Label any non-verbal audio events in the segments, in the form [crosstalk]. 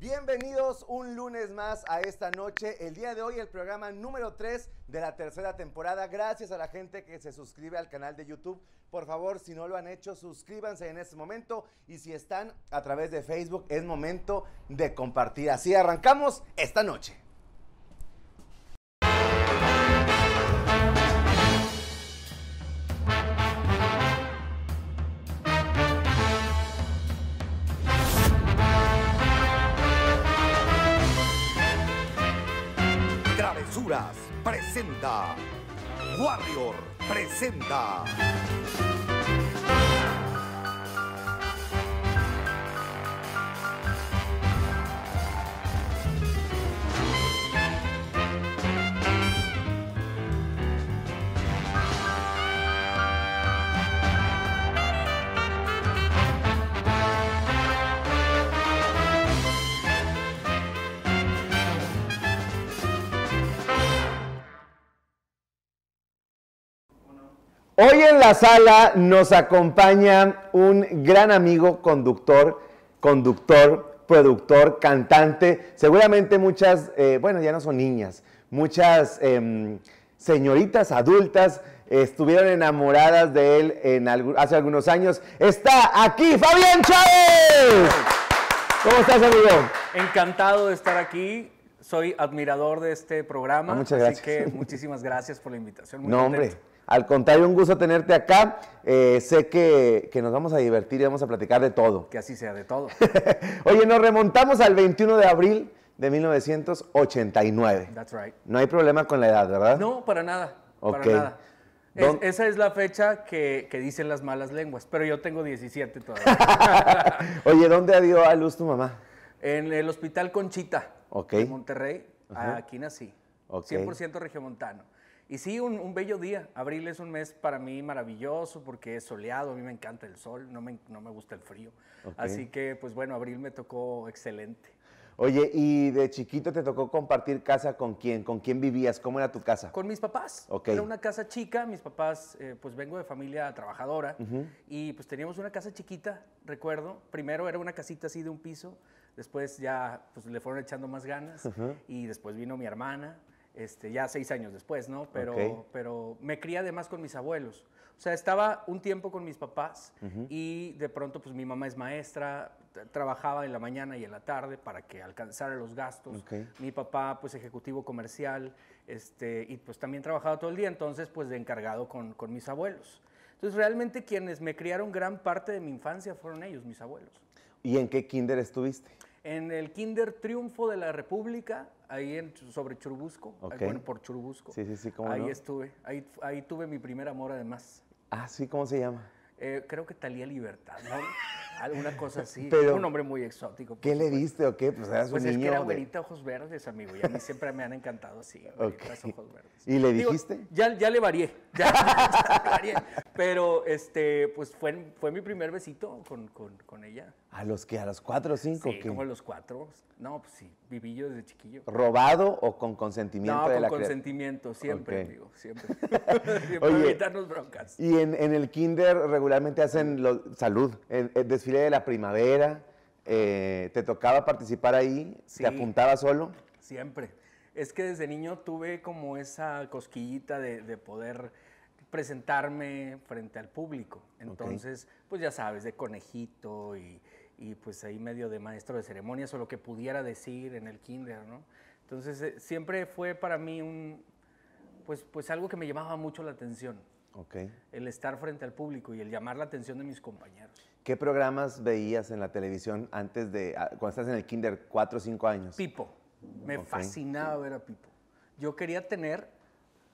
Bienvenidos un lunes más a esta noche. El día de hoy el programa número 3 de la tercera temporada. Gracias a la gente que se suscribe al canal de YouTube. Por favor, si no lo han hecho, suscríbanse en este momento. Y si están a través de Facebook, es momento de compartir. Así arrancamos esta noche. presenta. Warrior presenta. Hoy en la sala nos acompaña un gran amigo conductor, conductor, productor, cantante. Seguramente muchas, eh, bueno, ya no son niñas, muchas em, señoritas adultas estuvieron enamoradas de él en hace algunos años. Está aquí Fabián Chávez. ¿Cómo estás, amigo? Encantado de estar aquí soy admirador de este programa. Ah, muchas gracias. Así que [laughs] muchísimas gracias por la invitación. Muy no, al contrario, un gusto tenerte acá. Eh, sé que, nos vamos a divertir y vamos a platicar de todo. Que así sea, de todo. [laughs] Oye, nos remontamos al 21 de abril de 1989. That's right. No hay problema con la edad, ¿verdad? No, para nada. Para nada. esa es la fecha que, dicen las malas lenguas, pero yo tengo 17 todavía. [laughs] Oye, ¿dónde dio a luz tu mamá? En el Hospital Conchita, en Monterrey. Aquí nací. 100% regiomontano. Y sí, un, bello día. Abril es un mes para mí maravilloso porque es soleado, a mí me encanta el sol, no me, no me gusta el frío. Así que, pues bueno, abril me tocó excelente. Oye, ¿y de chiquito te tocó compartir casa con quién? ¿Con quién vivías? ¿Cómo era tu casa? Con mis papás. Era una casa chica, mis papás, eh, pues vengo de familia trabajadora y pues teníamos una casa chiquita, recuerdo. Primero era una casita así de un piso, después ya pues, le fueron echando más ganas y después vino mi hermana. Este, ya seis años después, ¿no? Pero, pero me crié además con mis abuelos. O sea, estaba un tiempo con mis papás y de pronto pues mi mamá es maestra, trabajaba en la mañana y en la tarde para que alcanzara los gastos. Mi papá pues ejecutivo comercial este, y pues también trabajaba todo el día, entonces pues de encargado con, con mis abuelos. Entonces realmente quienes me criaron gran parte de mi infancia fueron ellos, mis abuelos. ¿Y en qué kinder estuviste? en el Kinder Triunfo de la República, ahí en, sobre Churubusco, bueno, por Churubusco. Sí, sí, sí, Ahí estuve, ahí, tuve mi primer amor además. Ah, sí, ¿cómo se llama? Eh, creo que Talía Libertad, [laughs] Alguna cosa así. [laughs] Pero, un hombre muy exótico. ¿Qué le diste o qué? Pues eras pues un es niño. que era abuelita ojos verdes, amigo. Y a mí siempre me han encantado así, ojos verdes. ¿Y le dijiste? ya, ya le varié. [laughs] Ya, le varié. Pero este, pues fue, fue mi primer besito con, con, con ella. ¿A los que ¿A los cuatro o cinco? Sí, como a los cuatro. No, pues sí, viví yo desde chiquillo. ¿Robado o con consentimiento no, con consentimiento, siempre, digo. siempre. [laughs] siempre Oye, evitarnos broncas. Y en, en, el kinder regularmente hacen salud. En, eh, eh, desfile de la primavera, eh, ¿te tocaba participar ahí? ¿Te apuntaba solo? Siempre. Es que desde niño tuve como esa cosquillita de, poder presentarme frente al público. Entonces, pues ya sabes, de conejito y, pues ahí medio de maestro de ceremonias o lo que pudiera decir en el kinder, ¿no? Entonces, eh, siempre fue para mí un, pues, pues algo que me llamaba mucho la atención. El estar frente al público y el llamar la atención de mis compañeros. ¿Qué programas veías en la televisión antes de, ah, cuando estás en el kinder, cuatro o cinco años? Pipo. Me fascinaba ver a Pipo. Yo quería tener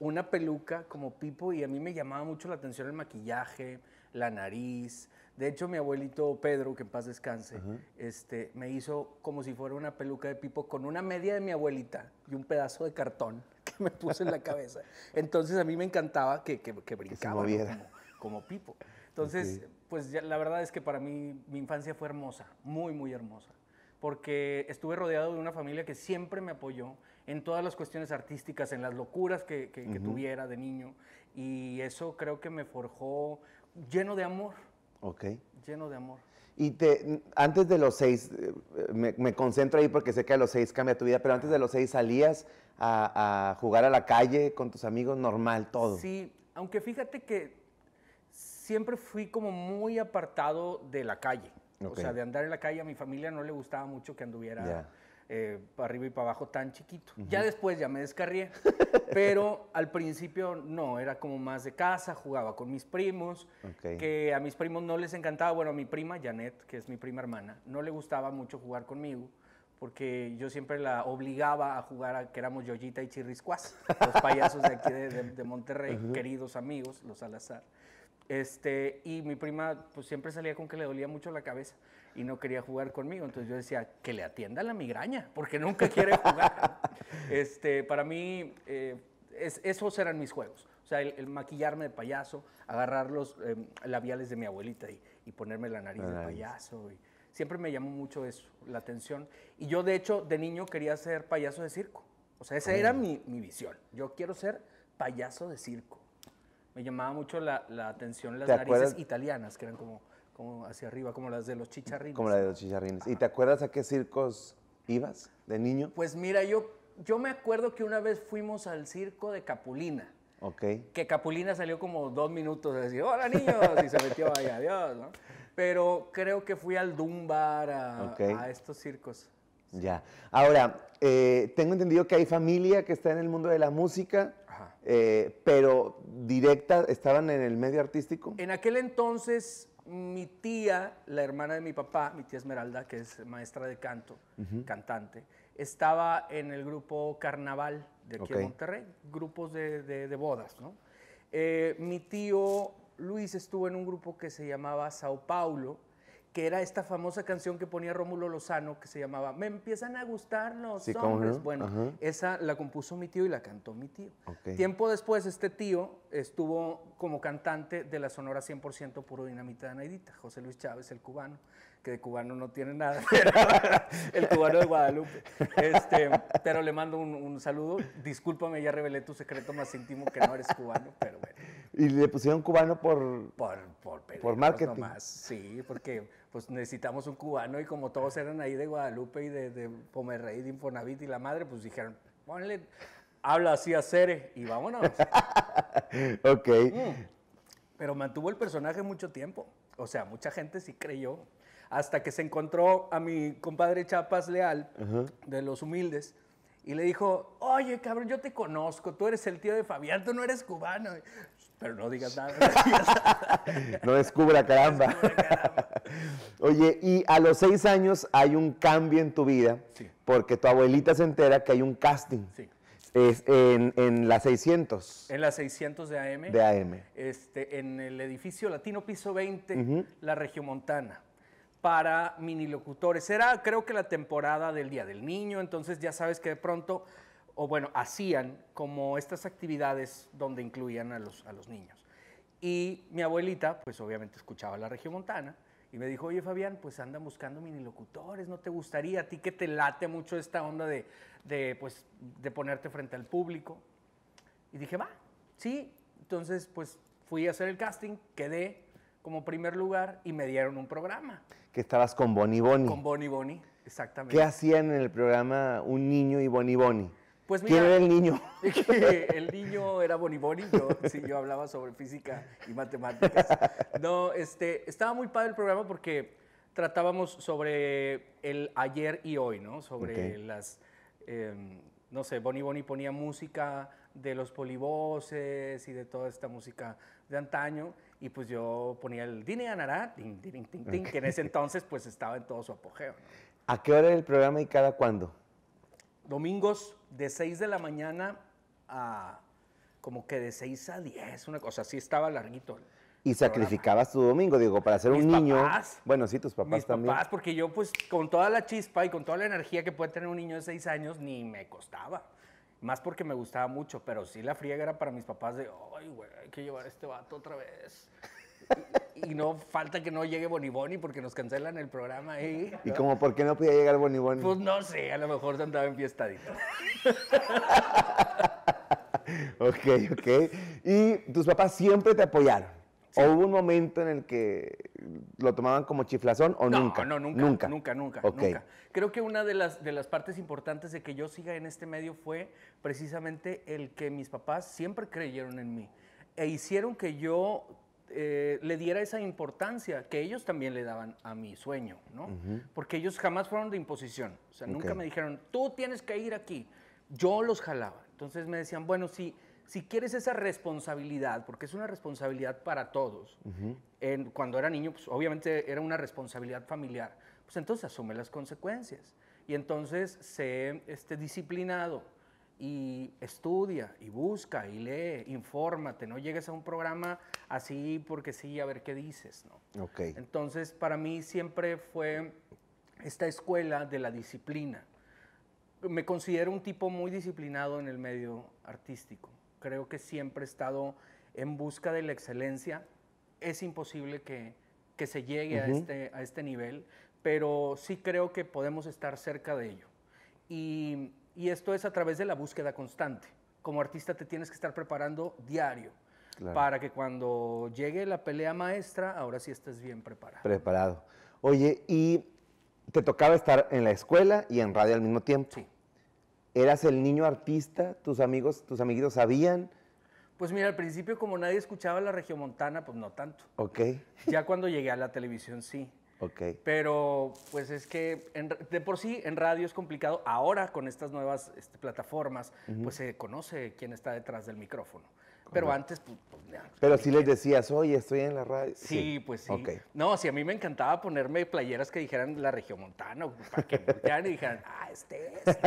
una peluca como Pipo y a mí me llamaba mucho la atención el maquillaje, la nariz. De hecho, mi abuelito Pedro, que en paz descanse, este, me hizo como si fuera una peluca de Pipo con una media de mi abuelita y un pedazo de cartón [laughs] que me puse en la cabeza. Entonces a mí me encantaba que, que, que brincaba como, Pipo. Entonces pues la verdad es que para mí mi infancia fue hermosa, muy, muy hermosa, porque estuve rodeado de una familia que siempre me apoyó en todas las cuestiones artísticas, en las locuras que, tuviera de niño, y eso creo que me forjó lleno de amor. Ok. Lleno de amor. Y te, antes de los seis, eh, me, concentro ahí porque sé que a los seis cambia tu vida, pero antes de los seis salías a, a jugar a la calle con tus amigos normal, todo. Sí, aunque fíjate que siempre fui como muy apartado de la calle. O sea, de andar en la calle a mi familia no le gustaba mucho que anduviera eh, para arriba y para abajo tan chiquito. Ya después ya me descarrié, [laughs] pero al principio no, era como más de casa, jugaba con mis primos, que a mis primos no les encantaba, bueno, a mi prima Janet, que es mi prima hermana, no le gustaba mucho jugar conmigo porque yo siempre la obligaba a jugar a que éramos Yoyita y Chirriscuas, los payasos de aquí de, Monterrey, queridos amigos, los Salazar. Este, y mi prima pues siempre salía con que le dolía mucho la cabeza y no quería jugar conmigo. Entonces yo decía, que le atienda la migraña, porque nunca quiere jugar. [laughs] este, para mí, eh, esos eran mis juegos. O sea, el, maquillarme de payaso, agarrar los em, labiales de mi abuelita y, ponerme la nariz de payaso. Y, siempre me llamó mucho eso, la atención. Y yo, de hecho, de niño quería ser payaso de circo. O sea, esa era mi visión. Yo quiero ser payaso de circo me llamaba mucho la, atención las narices italianas, que eran como, como hacia arriba, como las de los chicharrines. Como las de los chicharrines. ¿Y te acuerdas a qué circos ibas de niño? Pues mira, yo, yo me acuerdo que una vez fuimos al circo de Capulina. Ok. Que Capulina salió como dos minutos y decir, hola niños, y se metió ahí, adiós, ¿no? Pero creo que fui al Dumbar, a, a estos circos. Ya. Ahora, eh, tengo entendido que hay familia que está en el mundo de la música, eh, pero directa, ¿estaban en el medio artístico? En aquel entonces, mi tía, la hermana de mi papá, mi tía Esmeralda, que es maestra de canto, cantante, estaba en el grupo Carnaval de aquí en Monterrey, grupos de, bodas, ¿no? Eh, mi tío Luis estuvo en un grupo que se llamaba Sao Paulo, que era esta famosa canción que ponía Rómulo Lozano que se llamaba Me empiezan a gustar los hombres. Bueno, esa la compuso mi tío y la cantó mi tío. Tiempo después este tío estuvo como cantante de la Sonora 100% Puro Dinamita de Anaidita, José Luis Chávez, el cubano, que de cubano no tiene nada, [laughs] el cubano de Guadalupe. Este, pero le mando un, saludo. Discúlpame, ya revelé tu secreto más íntimo que no eres cubano, pero bueno. Y le pusieron cubano por... Por, por, marketing. Sí, porque pues necesitamos un cubano y como todos eran ahí de Guadalupe y de, Pomerrey, de Infonavit y la madre, pues dijeron, ponle, habla así a Cere y vámonos. [laughs] ok. Mm. Pero mantuvo el personaje mucho tiempo. O sea, mucha gente sí creyó. Hasta que se encontró a mi compadre Chapas Leal, de los humildes, y le dijo, oye, cabrón, yo te conozco, tú eres el tío de Fabián, tú no eres cubano. Pero no digas nada. [laughs] no descubra, caramba. Oye, y a los seis años hay un cambio en tu vida, porque tu abuelita se entera que hay un casting. Sí. en, en, la 600. En la 600 de AM. De AM. Este, en el edificio Latino Piso 20, la la Regiomontana, para minilocutores. Era creo que la temporada del Día del Niño, entonces ya sabes que de pronto o bueno, hacían como estas actividades donde incluían a los, a los niños. Y mi abuelita, pues obviamente escuchaba la Región Montana, y me dijo, oye Fabián, pues andan buscando locutores ¿no te gustaría? A ti que te late mucho esta onda de, de, pues, de ponerte frente al público. Y dije, va, sí. Entonces, pues fui a hacer el casting, quedé como primer lugar y me dieron un programa. Que estabas con Bonnie Bonnie. Con Bonnie Bonnie, exactamente. ¿Qué hacían en el programa un niño y Bonnie Bonnie? Pues ¿Quién era el niño? [laughs] el niño era Boni yo, yo hablaba sobre física y matemáticas. No, este, estaba muy padre el programa porque tratábamos sobre el ayer y hoy, ¿no? Sobre las, em, no sé, Bonnie Bonnie ponía música de los polivoces y de toda esta música de antaño y pues yo ponía el Dine Ganará, que en ese entonces pues estaba en todo su apogeo. ¿A qué hora era el programa y cada cuándo? Domingos de 6 de la mañana a como que de 6 a 10, una cosa así, estaba larguito. Y sacrificabas tu domingo, digo, para ser un niño. bueno, sí, tus papás mis también. papás, porque yo, pues, con toda la chispa y con toda la energía que puede tener un niño de 6 años, ni me costaba. Más porque me gustaba mucho, pero sí la friega era para mis papás de, ay, güey, hay que llevar este vato otra vez. [laughs] y no falta que no llegue Boni, porque nos cancelan el programa ahí. ¿eh? ¿Y como por qué no podía llegar Boni? Pues no sé, a lo mejor se andaba fiestadito [laughs] ok, ok. ¿Y tus papás siempre te apoyaron? ¿O hubo un momento en el que lo tomaban como chiflazón o nunca? No, nunca, nunca, nunca, nunca, nunca. Creo que una de las, de las partes importantes de que yo siga en este medio fue precisamente el que mis papás siempre creyeron en mí e hicieron que yo eh, le diera esa importancia que ellos también le daban a mi sueño, ¿no? Porque ellos jamás fueron de imposición, o sea, nunca me dijeron, tú tienes que ir aquí, yo los jalaba. Entonces me decían, bueno, si, si quieres esa responsabilidad, porque es una responsabilidad para todos, cuando era niño, pues obviamente era una responsabilidad familiar, pues entonces asume las consecuencias y entonces sé este, disciplinado y estudia y busca y lee, infórmate, no llegues a un programa así porque sí, a ver qué dices, ¿no? Ok. Entonces, para mí siempre fue esta escuela de la disciplina. Me considero un tipo muy disciplinado en el medio artístico. Creo que siempre he estado en busca de la excelencia. Es imposible que, que se llegue a, este, a este nivel, pero sí creo que podemos estar cerca de ello. Y y esto es a través de la búsqueda constante. Como artista te tienes que estar preparando diario. Para que cuando llegue la pelea maestra, ahora sí estés bien preparado. Preparado. Oye, y te tocaba estar en la escuela y en radio al mismo tiempo. Sí. ¿Eras el niño artista? ¿Tus amigos, tus amiguitos sabían? Pues mira, al principio como nadie escuchaba la Montana, pues no tanto. Ok. Ya cuando llegué a la televisión sí. Okay. Pero pues es que de por sí en radio es complicado. Ahora con estas nuevas este, plataformas, pues se conoce quién está detrás del micrófono. Pero antes, pues, pues Pero si les decías, oye, estoy en la radio. Sí, pues sí. No, si a mí me encantaba ponerme playeras que dijeran la región montana, para que y dijeran, ah, este es,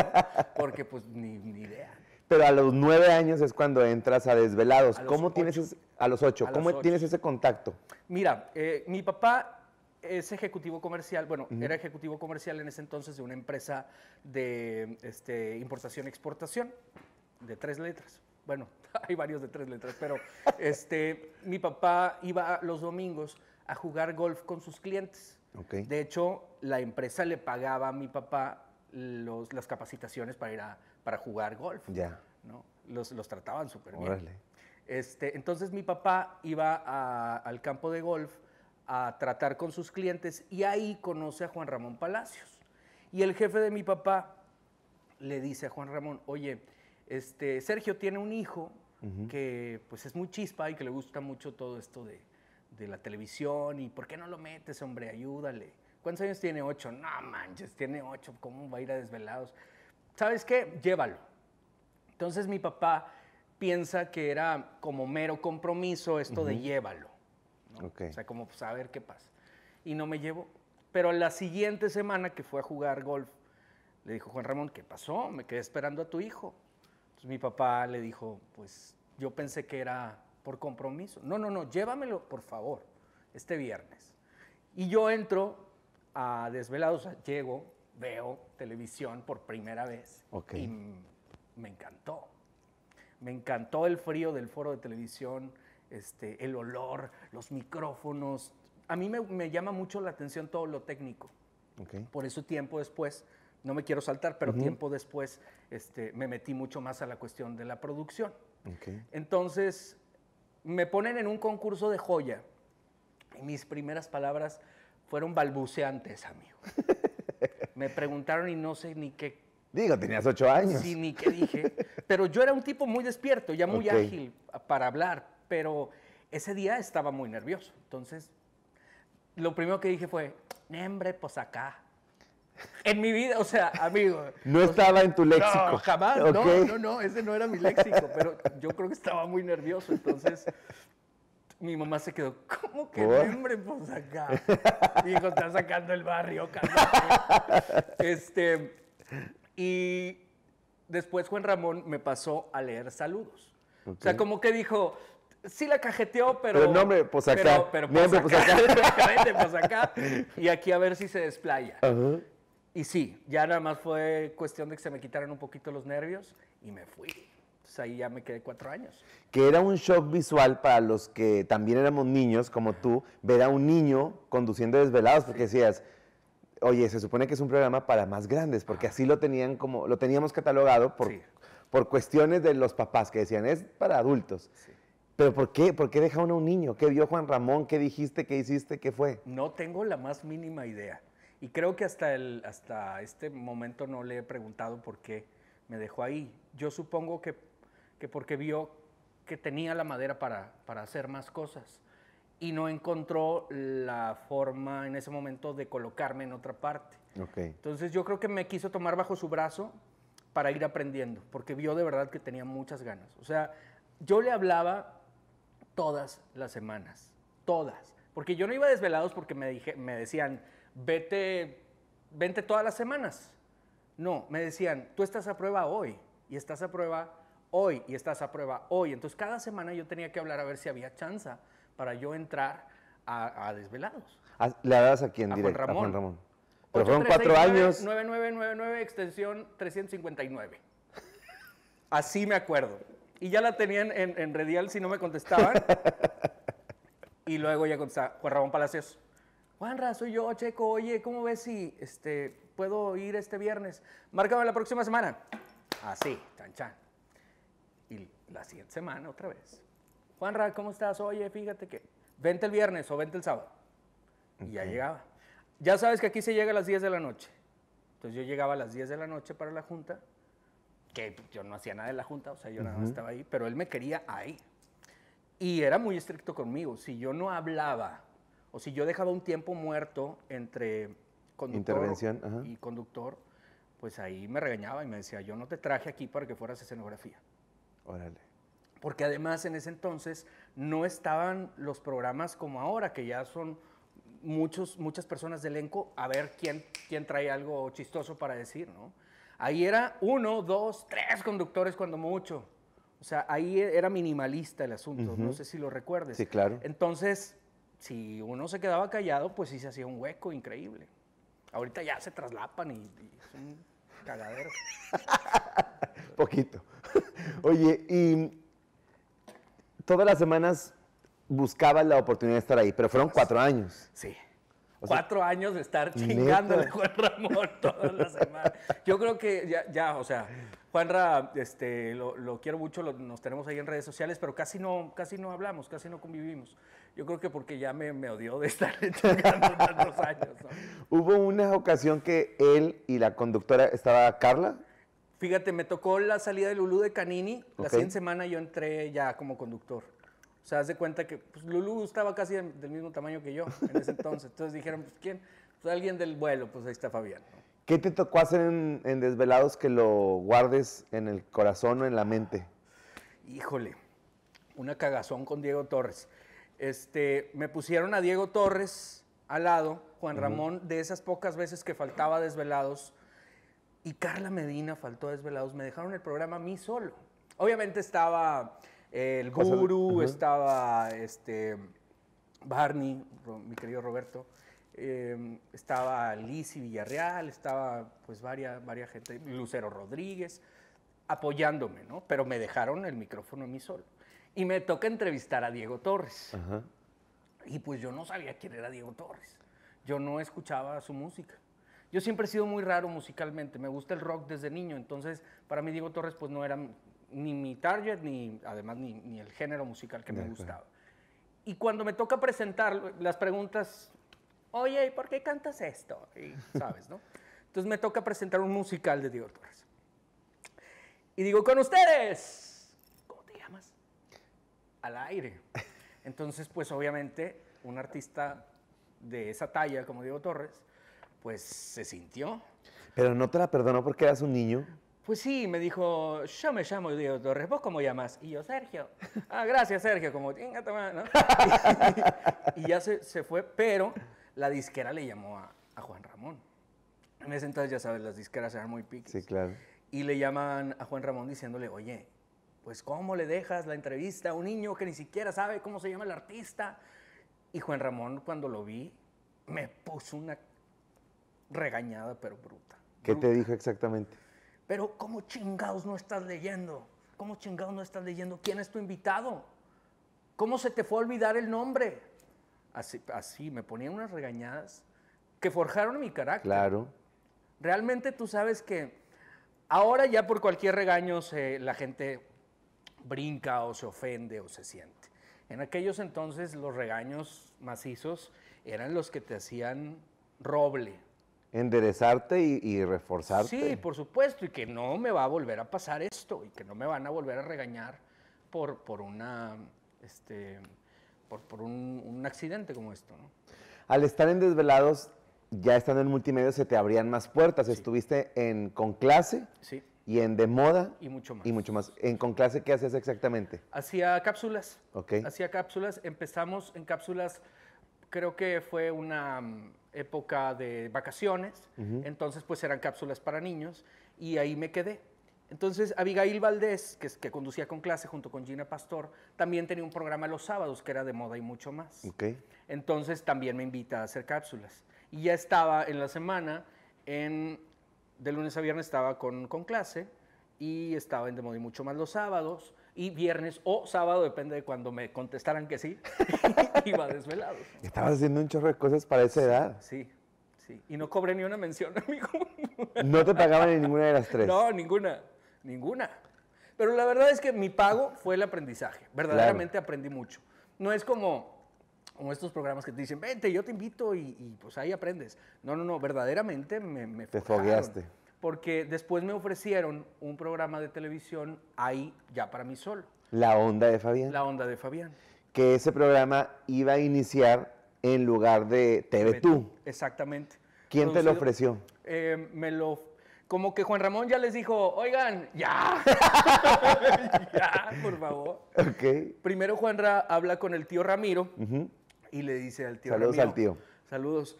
Porque pues ni, idea. Pero a los nueve años es cuando entras a Desvelados. ¿Cómo tienes a los ocho? ¿Cómo tienes ese contacto? Mira, eh, mi papá es ejecutivo comercial, bueno, era ejecutivo comercial en ese entonces de una empresa de este, importación-exportación de tres letras. Bueno, [laughs] hay varios de tres letras, pero [laughs] este, mi papá iba los domingos a jugar golf con sus clientes. De hecho, la empresa le pagaba a mi papá los, las capacitaciones para ir a para jugar golf. Ya. ¿no? Los, trataban súper bien. Este, entonces mi papá iba al campo de golf a tratar con sus clientes y ahí conoce a Juan Ramón Palacios. Y el jefe de mi papá le dice a Juan Ramón, oye, este, Sergio tiene un hijo que pues es muy chispa y que le gusta mucho todo esto de, la televisión y ¿por qué no lo metes, hombre? Ayúdale. ¿Cuántos años tiene? Ocho. No manches, tiene ocho. ¿Cómo va a ir a desvelados? ¿Sabes qué? Llévalo. Entonces mi papá piensa que era como mero compromiso esto de llévalo. O sea, como saber pues, qué pasa. Y no me llevo. Pero la siguiente semana que fue a jugar golf, le dijo Juan Ramón, ¿qué pasó? Me quedé esperando a tu hijo. Entonces mi papá le dijo, pues yo pensé que era por compromiso. No, no, no, llévamelo, por favor, este viernes. Y yo entro a Desvelados, llego, veo televisión por primera vez. Y me encantó. Me encantó el frío del foro de televisión, este, el olor, los micrófonos. A mí me, llama mucho la atención todo lo técnico. Por eso tiempo después, no me quiero saltar, pero tiempo después este, me metí mucho más a la cuestión de la producción. Entonces, me ponen en un concurso de joya y mis primeras palabras fueron balbuceantes, amigo. [laughs] me preguntaron y no sé ni qué. Digo, tenías ocho años. Sí, ni qué dije. Pero yo era un tipo muy despierto, ya muy ágil para hablar, pero ese día estaba muy nervioso. Entonces, lo primero que dije fue, hombre, pues acá. En mi vida, o sea, amigo. No pues, estaba en tu léxico. jamás, no, no, no, ese no era mi léxico, pero yo creo que estaba muy nervioso. Entonces, mi mamá se quedó, ¿cómo que hombre? Pues acá. dijo, hijo está sacando el barrio, Este, y después Juan Ramón me pasó a leer saludos. O sea, como que dijo, sí la cajeteó, pero. Pero nombre, pues acá. Pero, pues, pues, acá. acá. [laughs] pues acá. Y aquí a ver si se desplaya. Y sí, ya nada más fue cuestión de que se me quitaran un poquito los nervios y me fui. Entonces ahí ya me quedé cuatro años. Que era un shock visual para los que también éramos niños, como tú, ver a un niño conduciendo desvelados, porque decías, oye, se supone que es un programa para más grandes, porque así lo tenían como, lo teníamos catalogado por, por cuestiones de los papás que decían, es para adultos. Sí. ¿Pero por qué? ¿Por qué deja uno a un niño? ¿Qué vio Juan Ramón? ¿Qué dijiste? ¿Qué hiciste? ¿Qué fue? No tengo la más mínima idea. Y creo que hasta, el, hasta este momento no le he preguntado por qué me dejó ahí. Yo supongo que, que porque vio que tenía la madera para, hacer más cosas y no encontró la forma en ese momento de colocarme en otra parte. Okay. Entonces yo creo que me quiso tomar bajo su brazo para ir aprendiendo, porque vio de verdad que tenía muchas ganas. O sea, yo le hablaba todas las semanas. Todas. Porque yo no iba a desvelados porque me, me decían, vete, vente todas las semanas. No, me decían, tú estás a prueba hoy y estás a prueba hoy y estás a prueba hoy. Entonces cada semana yo tenía que hablar a ver si había chance para yo entrar a, desvelados. Ah, ¿Le das a quién? directo, Juan Ramón. A Juan Ramón. Pero fueron cuatro años. 9999 extensión 359. Así me acuerdo y ya la tenían en, en redial si no me contestaban. [laughs] y luego ya contestaba Juan Ramón Palacios. Juanra, soy yo, Checo. Oye, ¿cómo ves si este, puedo ir este viernes? Márcame la próxima semana. Así, chan, chan. Y la siguiente semana otra vez. Juanra, ¿cómo estás? Oye, fíjate que vente el viernes o vente el sábado. Y ya llegaba. Ya sabes que aquí se llega a las 10 de la noche. Entonces yo llegaba a las 10 de la noche para la junta que yo no hacía nada en la junta, o sea, yo nada más estaba ahí, pero él me quería ahí. Y era muy estricto conmigo. Si yo no hablaba o si yo dejaba un tiempo muerto entre conductor Intervención, y conductor, pues ahí me regañaba y me decía, yo no te traje aquí para que fueras escenografía. Órale. Porque además en ese entonces no estaban los programas como ahora, que ya son muchos, muchas personas de elenco a ver quién, quién trae algo chistoso para decir, ¿no? Ahí era uno, dos, tres conductores cuando mucho. O sea, ahí era minimalista el asunto, no sé si lo recuerdes. Sí, claro. Entonces, si uno se quedaba callado, pues sí se hacía un hueco increíble. Ahorita ya se traslapan y, es un cagadero. [laughs] Poquito. [laughs] Oye, y todas las semanas buscaba la oportunidad de estar ahí, pero fueron cuatro años. Sí cuatro años de estar chingándole Juan Ramón [laughs] todas las semanas. Yo creo que ya, o sea, Juanra, este, lo, quiero mucho, nos tenemos ahí en redes sociales, pero casi no, casi no hablamos, casi no convivimos. Yo creo que porque ya me, me odió de estar [laughs] chingando tantos años. Hubo una ocasión que él y la conductora, ¿estaba Carla? Fíjate, me tocó la salida de Lulú de Canini. La okay. siguiente semana yo entré ya como conductor. O sea, haz de cuenta que pues, Lulu estaba casi del, mismo tamaño que yo en ese entonces. Entonces dijeron, pues, ¿quién? Pues alguien del vuelo, pues ahí está Fabián. ¿Qué te tocó hacer en, Desvelados que lo guardes en el corazón o en la mente? Híjole, una cagazón con Diego Torres. Este, me pusieron a Diego Torres al lado, Juan Ramón, de esas pocas veces que faltaba Desvelados, y Carla Medina faltó Desvelados. Me dejaron el programa a mí solo. Obviamente estaba el Guru, estaba este, Barney, mi querido Roberto. Em, estaba Lizzy Villarreal, estaba pues varias, gente, Lucero Rodríguez, apoyándome, ¿no? Pero me dejaron el micrófono a mí solo. Y me toca entrevistar a Diego Torres. Y pues yo no sabía quién era Diego Torres. Yo no escuchaba su música. Yo siempre he sido muy raro musicalmente. Me gusta el rock desde niño. Entonces, para mí Diego Torres pues no era ni mi target, ni además ni, ni el género musical que me gustaba. Y cuando me toca presentar las preguntas, oye, ¿y por qué cantas esto? Y sabes, ¿no? Entonces me toca presentar un musical de Diego Torres. Y digo, con ustedes, ¿cómo te llamas? Al aire. Entonces, pues obviamente, un artista de esa talla como Diego Torres, pues se sintió. Pero no te la perdonó porque eras un niño. Pues sí, me dijo, yo me llamo Diego Torres, ¿vos cómo llamas? Y yo, Sergio. Ah, gracias, Sergio, como, venga, toma, ¿no? [laughs] y, ya se, fue, pero la disquera le llamó a, Juan Ramón. En ese entonces, ya sabes, las disqueras eran muy piques. Sí, claro. Y le llaman a Juan Ramón diciéndole, oye, pues ¿cómo le dejas la entrevista a un niño que ni siquiera sabe cómo se llama el artista? Y Juan Ramón, cuando lo vi, me puso una regañada, pero bruta. ¿Qué te dijo exactamente? Pero ¿cómo chingados no estás leyendo? ¿Cómo chingados no estás leyendo? ¿Quién es tu invitado? ¿Cómo se te fue a olvidar el nombre? Así, así me ponían unas regañadas que forjaron mi carácter. Claro. Realmente tú sabes que ahora ya por cualquier regaño la gente brinca o se ofende o se siente. En aquellos entonces los regaños macizos eran los que te hacían roble, enderezarte y, y, reforzarte. Sí, por supuesto, y que no me va a volver a pasar esto, y que no me van a volver a regañar por, por una este, por, un, accidente como esto. Al estar en Desvelados, ya estando en multimedia, se te abrían más puertas. Estuviste en Con sí. y en De Moda. Y mucho más. Y mucho más. ¿En Con qué hacías exactamente? Hacía cápsulas. Ok. Hacía cápsulas. Empezamos en cápsulas, creo que fue una época de vacaciones, entonces pues eran cápsulas para niños y ahí me quedé. Entonces, Abigail Valdés, que, conducía con clase junto con Gina Pastor, también tenía un programa los sábados que era de moda y mucho más. Okay. Entonces, también me invita a hacer cápsulas. Y ya estaba en la semana, en, de lunes a viernes estaba con, con clase y estaba en de moda y mucho más los sábados y viernes o sábado, depende de cuando me contestaran que sí, [laughs] iba desvelado. Estabas haciendo un chorro de cosas para esa edad. Sí, sí. Y no cobré ni una mención, [laughs] amigo. ¿No te pagaban en ninguna de las tres? No, ninguna, ninguna. Pero la verdad es que mi pago fue el aprendizaje. Verdaderamente aprendí mucho. No es como, como estos programas que te dicen, vente, yo te invito y, pues ahí aprendes. No, no, no, verdaderamente me, me Te fogueaste porque después me ofrecieron un programa de televisión ahí ya para mí solo. La onda de Fabián. La onda de Fabián. Que ese programa iba a iniciar en lugar de TV Tú. Exactamente. ¿Quién te lo ofreció? Eh, me lo como que Juan Ramón ya les dijo, oigan, ya, [laughs] [laughs] ya, por favor. Primero Juan habla con el tío Ramiro y le dice al tío Saludos al tío. Saludos.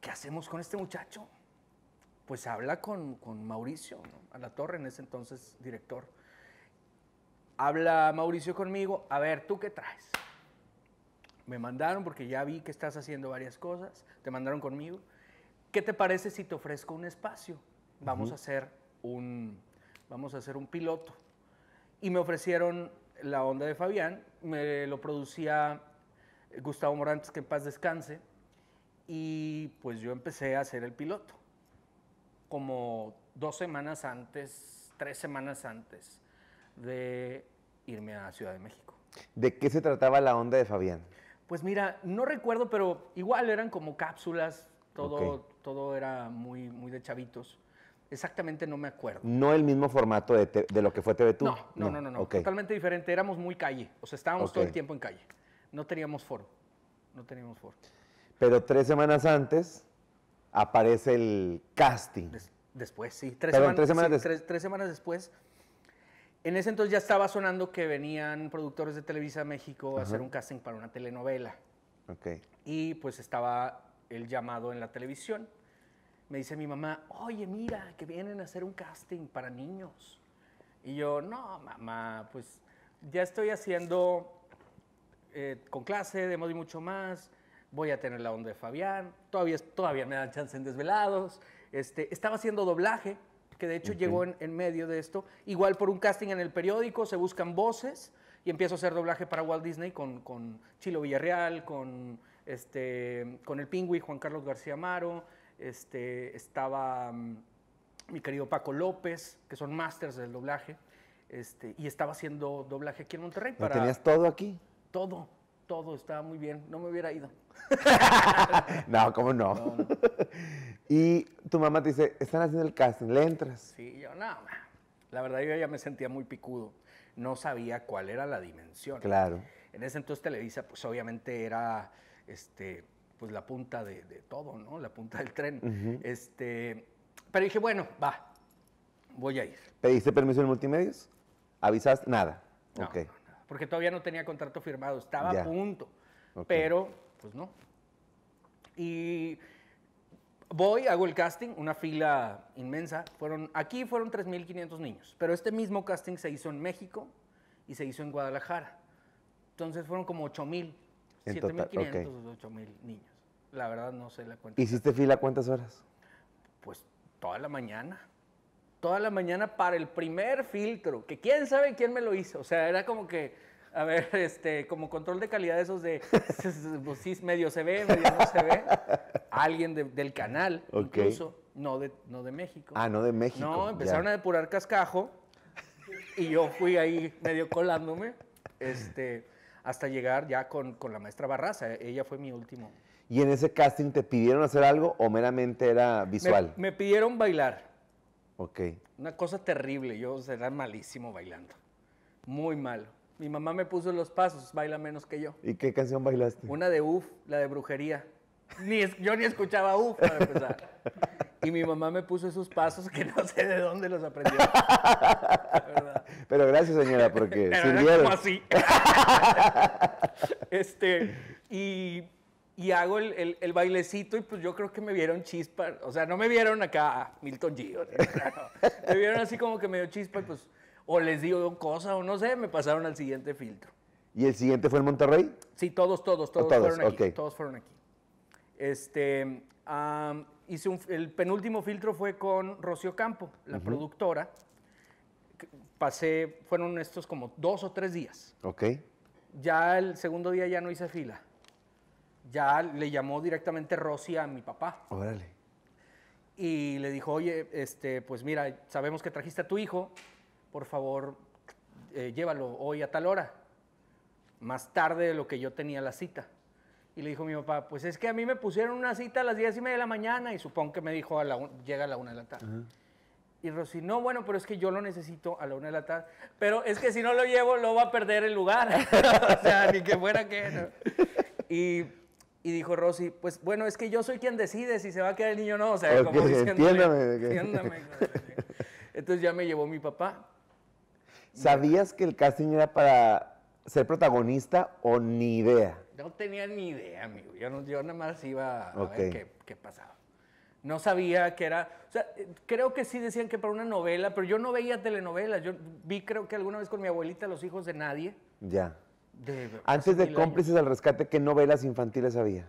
¿Qué hacemos con este muchacho? pues habla con, Mauricio, a la torre, en ese entonces director. Habla Mauricio conmigo, a ver, ¿tú qué traes? Me mandaron porque ya vi que estás haciendo varias cosas, te mandaron conmigo. ¿Qué te parece si te ofrezco un espacio? Vamos, a, hacer un, vamos a hacer un piloto. Y me ofrecieron la onda de Fabián, me lo producía Gustavo Morantes, que en paz descanse, y pues yo empecé a hacer el piloto como dos semanas antes, tres semanas antes de irme a Ciudad de México. ¿De qué se trataba la onda de Fabián? Pues mira, no recuerdo, pero igual eran como cápsulas, todo, todo era muy, muy de chavitos. Exactamente no me acuerdo. No el mismo formato de, lo que fue TV Tú. No, no, no, no, totalmente diferente. Éramos muy calle, o sea, estábamos todo el tiempo en calle. No teníamos foro, no teníamos foro. Pero tres semanas antes aparece el casting. después, sí. Tres semanas, tres semanas, tres, semanas después. En ese entonces ya estaba sonando que venían productores de Televisa México a hacer un casting para una telenovela. Okay. Y pues estaba el llamado en la televisión. Me dice mi mamá, oye, mira, que vienen a hacer un casting para niños. Y yo, no, mamá, pues ya estoy haciendo eh, con clase de modo y mucho más voy a tener la onda de Fabián, todavía, todavía me dan chance en Desvelados, este, estaba haciendo doblaje, que de hecho llegó en, medio de esto, igual por un casting en el periódico, se buscan voces y empiezo a hacer doblaje para Walt Disney con, Chilo Villarreal, con, este, con el Pingüi, Juan Carlos García Amaro, este, estaba mm, mi querido Paco López, que son masters del doblaje, este, y estaba haciendo doblaje aquí en Monterrey. Para, tenías todo aquí? Todo todo estaba muy bien, no me hubiera ido. [laughs] no, ¿cómo no? [laughs] y tu mamá te dice, están haciendo el casting, ¿le entras? Sí, yo no, La verdad yo ya me sentía muy picudo, no sabía cuál era la dimensión. Claro. En ese entonces Televisa, pues obviamente era, este, pues la punta de, todo, ¿no? La punta del tren. Este, pero dije, bueno, va, voy a ir. ¿Pediste permiso en multimedios? ¿Avisaste? Nada. Ok. Okay porque todavía no tenía contrato firmado, estaba a punto, pero pues no. Y voy, hago el casting, una fila inmensa, fueron, aquí fueron 3.500 niños, pero este mismo casting se hizo en México y se hizo en Guadalajara, entonces fueron como 8.000, 7.500, 8.000 niños, la verdad no sé la cuenta. ¿Hiciste fila cuántas horas? Pues toda la mañana toda la mañana para el primer filtro, que quién sabe quién me lo hizo. O sea, era como que, a ver, [laughs] este, como control de calidad esos de, [laughs] pues medio se ve, medio no se ve. Alguien del canal, incluso, no de, no de México. Ah, no de México. No, empezaron a depurar cascajo y yo fui ahí medio colándome, este, hasta llegar ya con, la maestra Barraza. Ella fue mi último. ¿Y en ese casting te pidieron hacer algo o meramente era visual? me pidieron bailar. Ok. Una cosa terrible, yo era malísimo bailando, muy malo. Mi mamá me puso los pasos, baila menos que yo. ¿Y qué canción bailaste? Una de UF, la de brujería. Ni yo ni escuchaba UF para empezar. Y mi mamá me puso esos pasos que no sé de dónde los aprendió. Pero gracias, señora, porque Pero sirvieron. así. [laughs] este, y y hago el, bailecito y pues yo creo que me vieron chispa, o sea, no me vieron acá Milton G, me vieron así como que me dio chispa y pues o les digo cosa o no sé, me pasaron al siguiente filtro. ¿Y el siguiente fue en Monterrey? Sí, todos, todos, todos, todos fueron aquí. Todos fueron aquí. Este, hice el penúltimo filtro fue con Rocío Campo, la productora. Pasé, fueron estos como dos o tres días. Ok. Ya el segundo día ya no hice fila ya le llamó directamente Rosy a mi papá. Órale. Y le dijo, oye, este, pues mira, sabemos que trajiste a tu hijo, por favor, eh, llévalo hoy a tal hora, más tarde de lo que yo tenía la cita. Y le dijo mi papá, pues es que a mí me pusieron una cita a las diez y media de la mañana y supongo que me dijo, llega a la una de la tarde. Y Rosy, no, bueno, pero es que yo lo necesito a la una de la tarde. Pero es que si no lo llevo, lo va a perder el lugar. [laughs] o sea, ni que fuera que... Y y dijo Rosy, pues bueno, es que yo soy quien decide si se va a quedar el niño o no. O sea, entiéndame. entiéndame. Entonces ya me llevó mi papá. ¿Sabías que el casting era para ser protagonista o ni idea? No tenía ni idea, amigo. Yo, nada más iba a ver qué, qué pasaba. No sabía que era. O sea, eh, creo que sí decían que para una novela, pero yo no veía telenovelas. Yo vi, creo que alguna vez con mi abuelita, Los Hijos de Nadie. Ya. Antes de Cómplices al Rescate, ¿qué novelas infantiles había?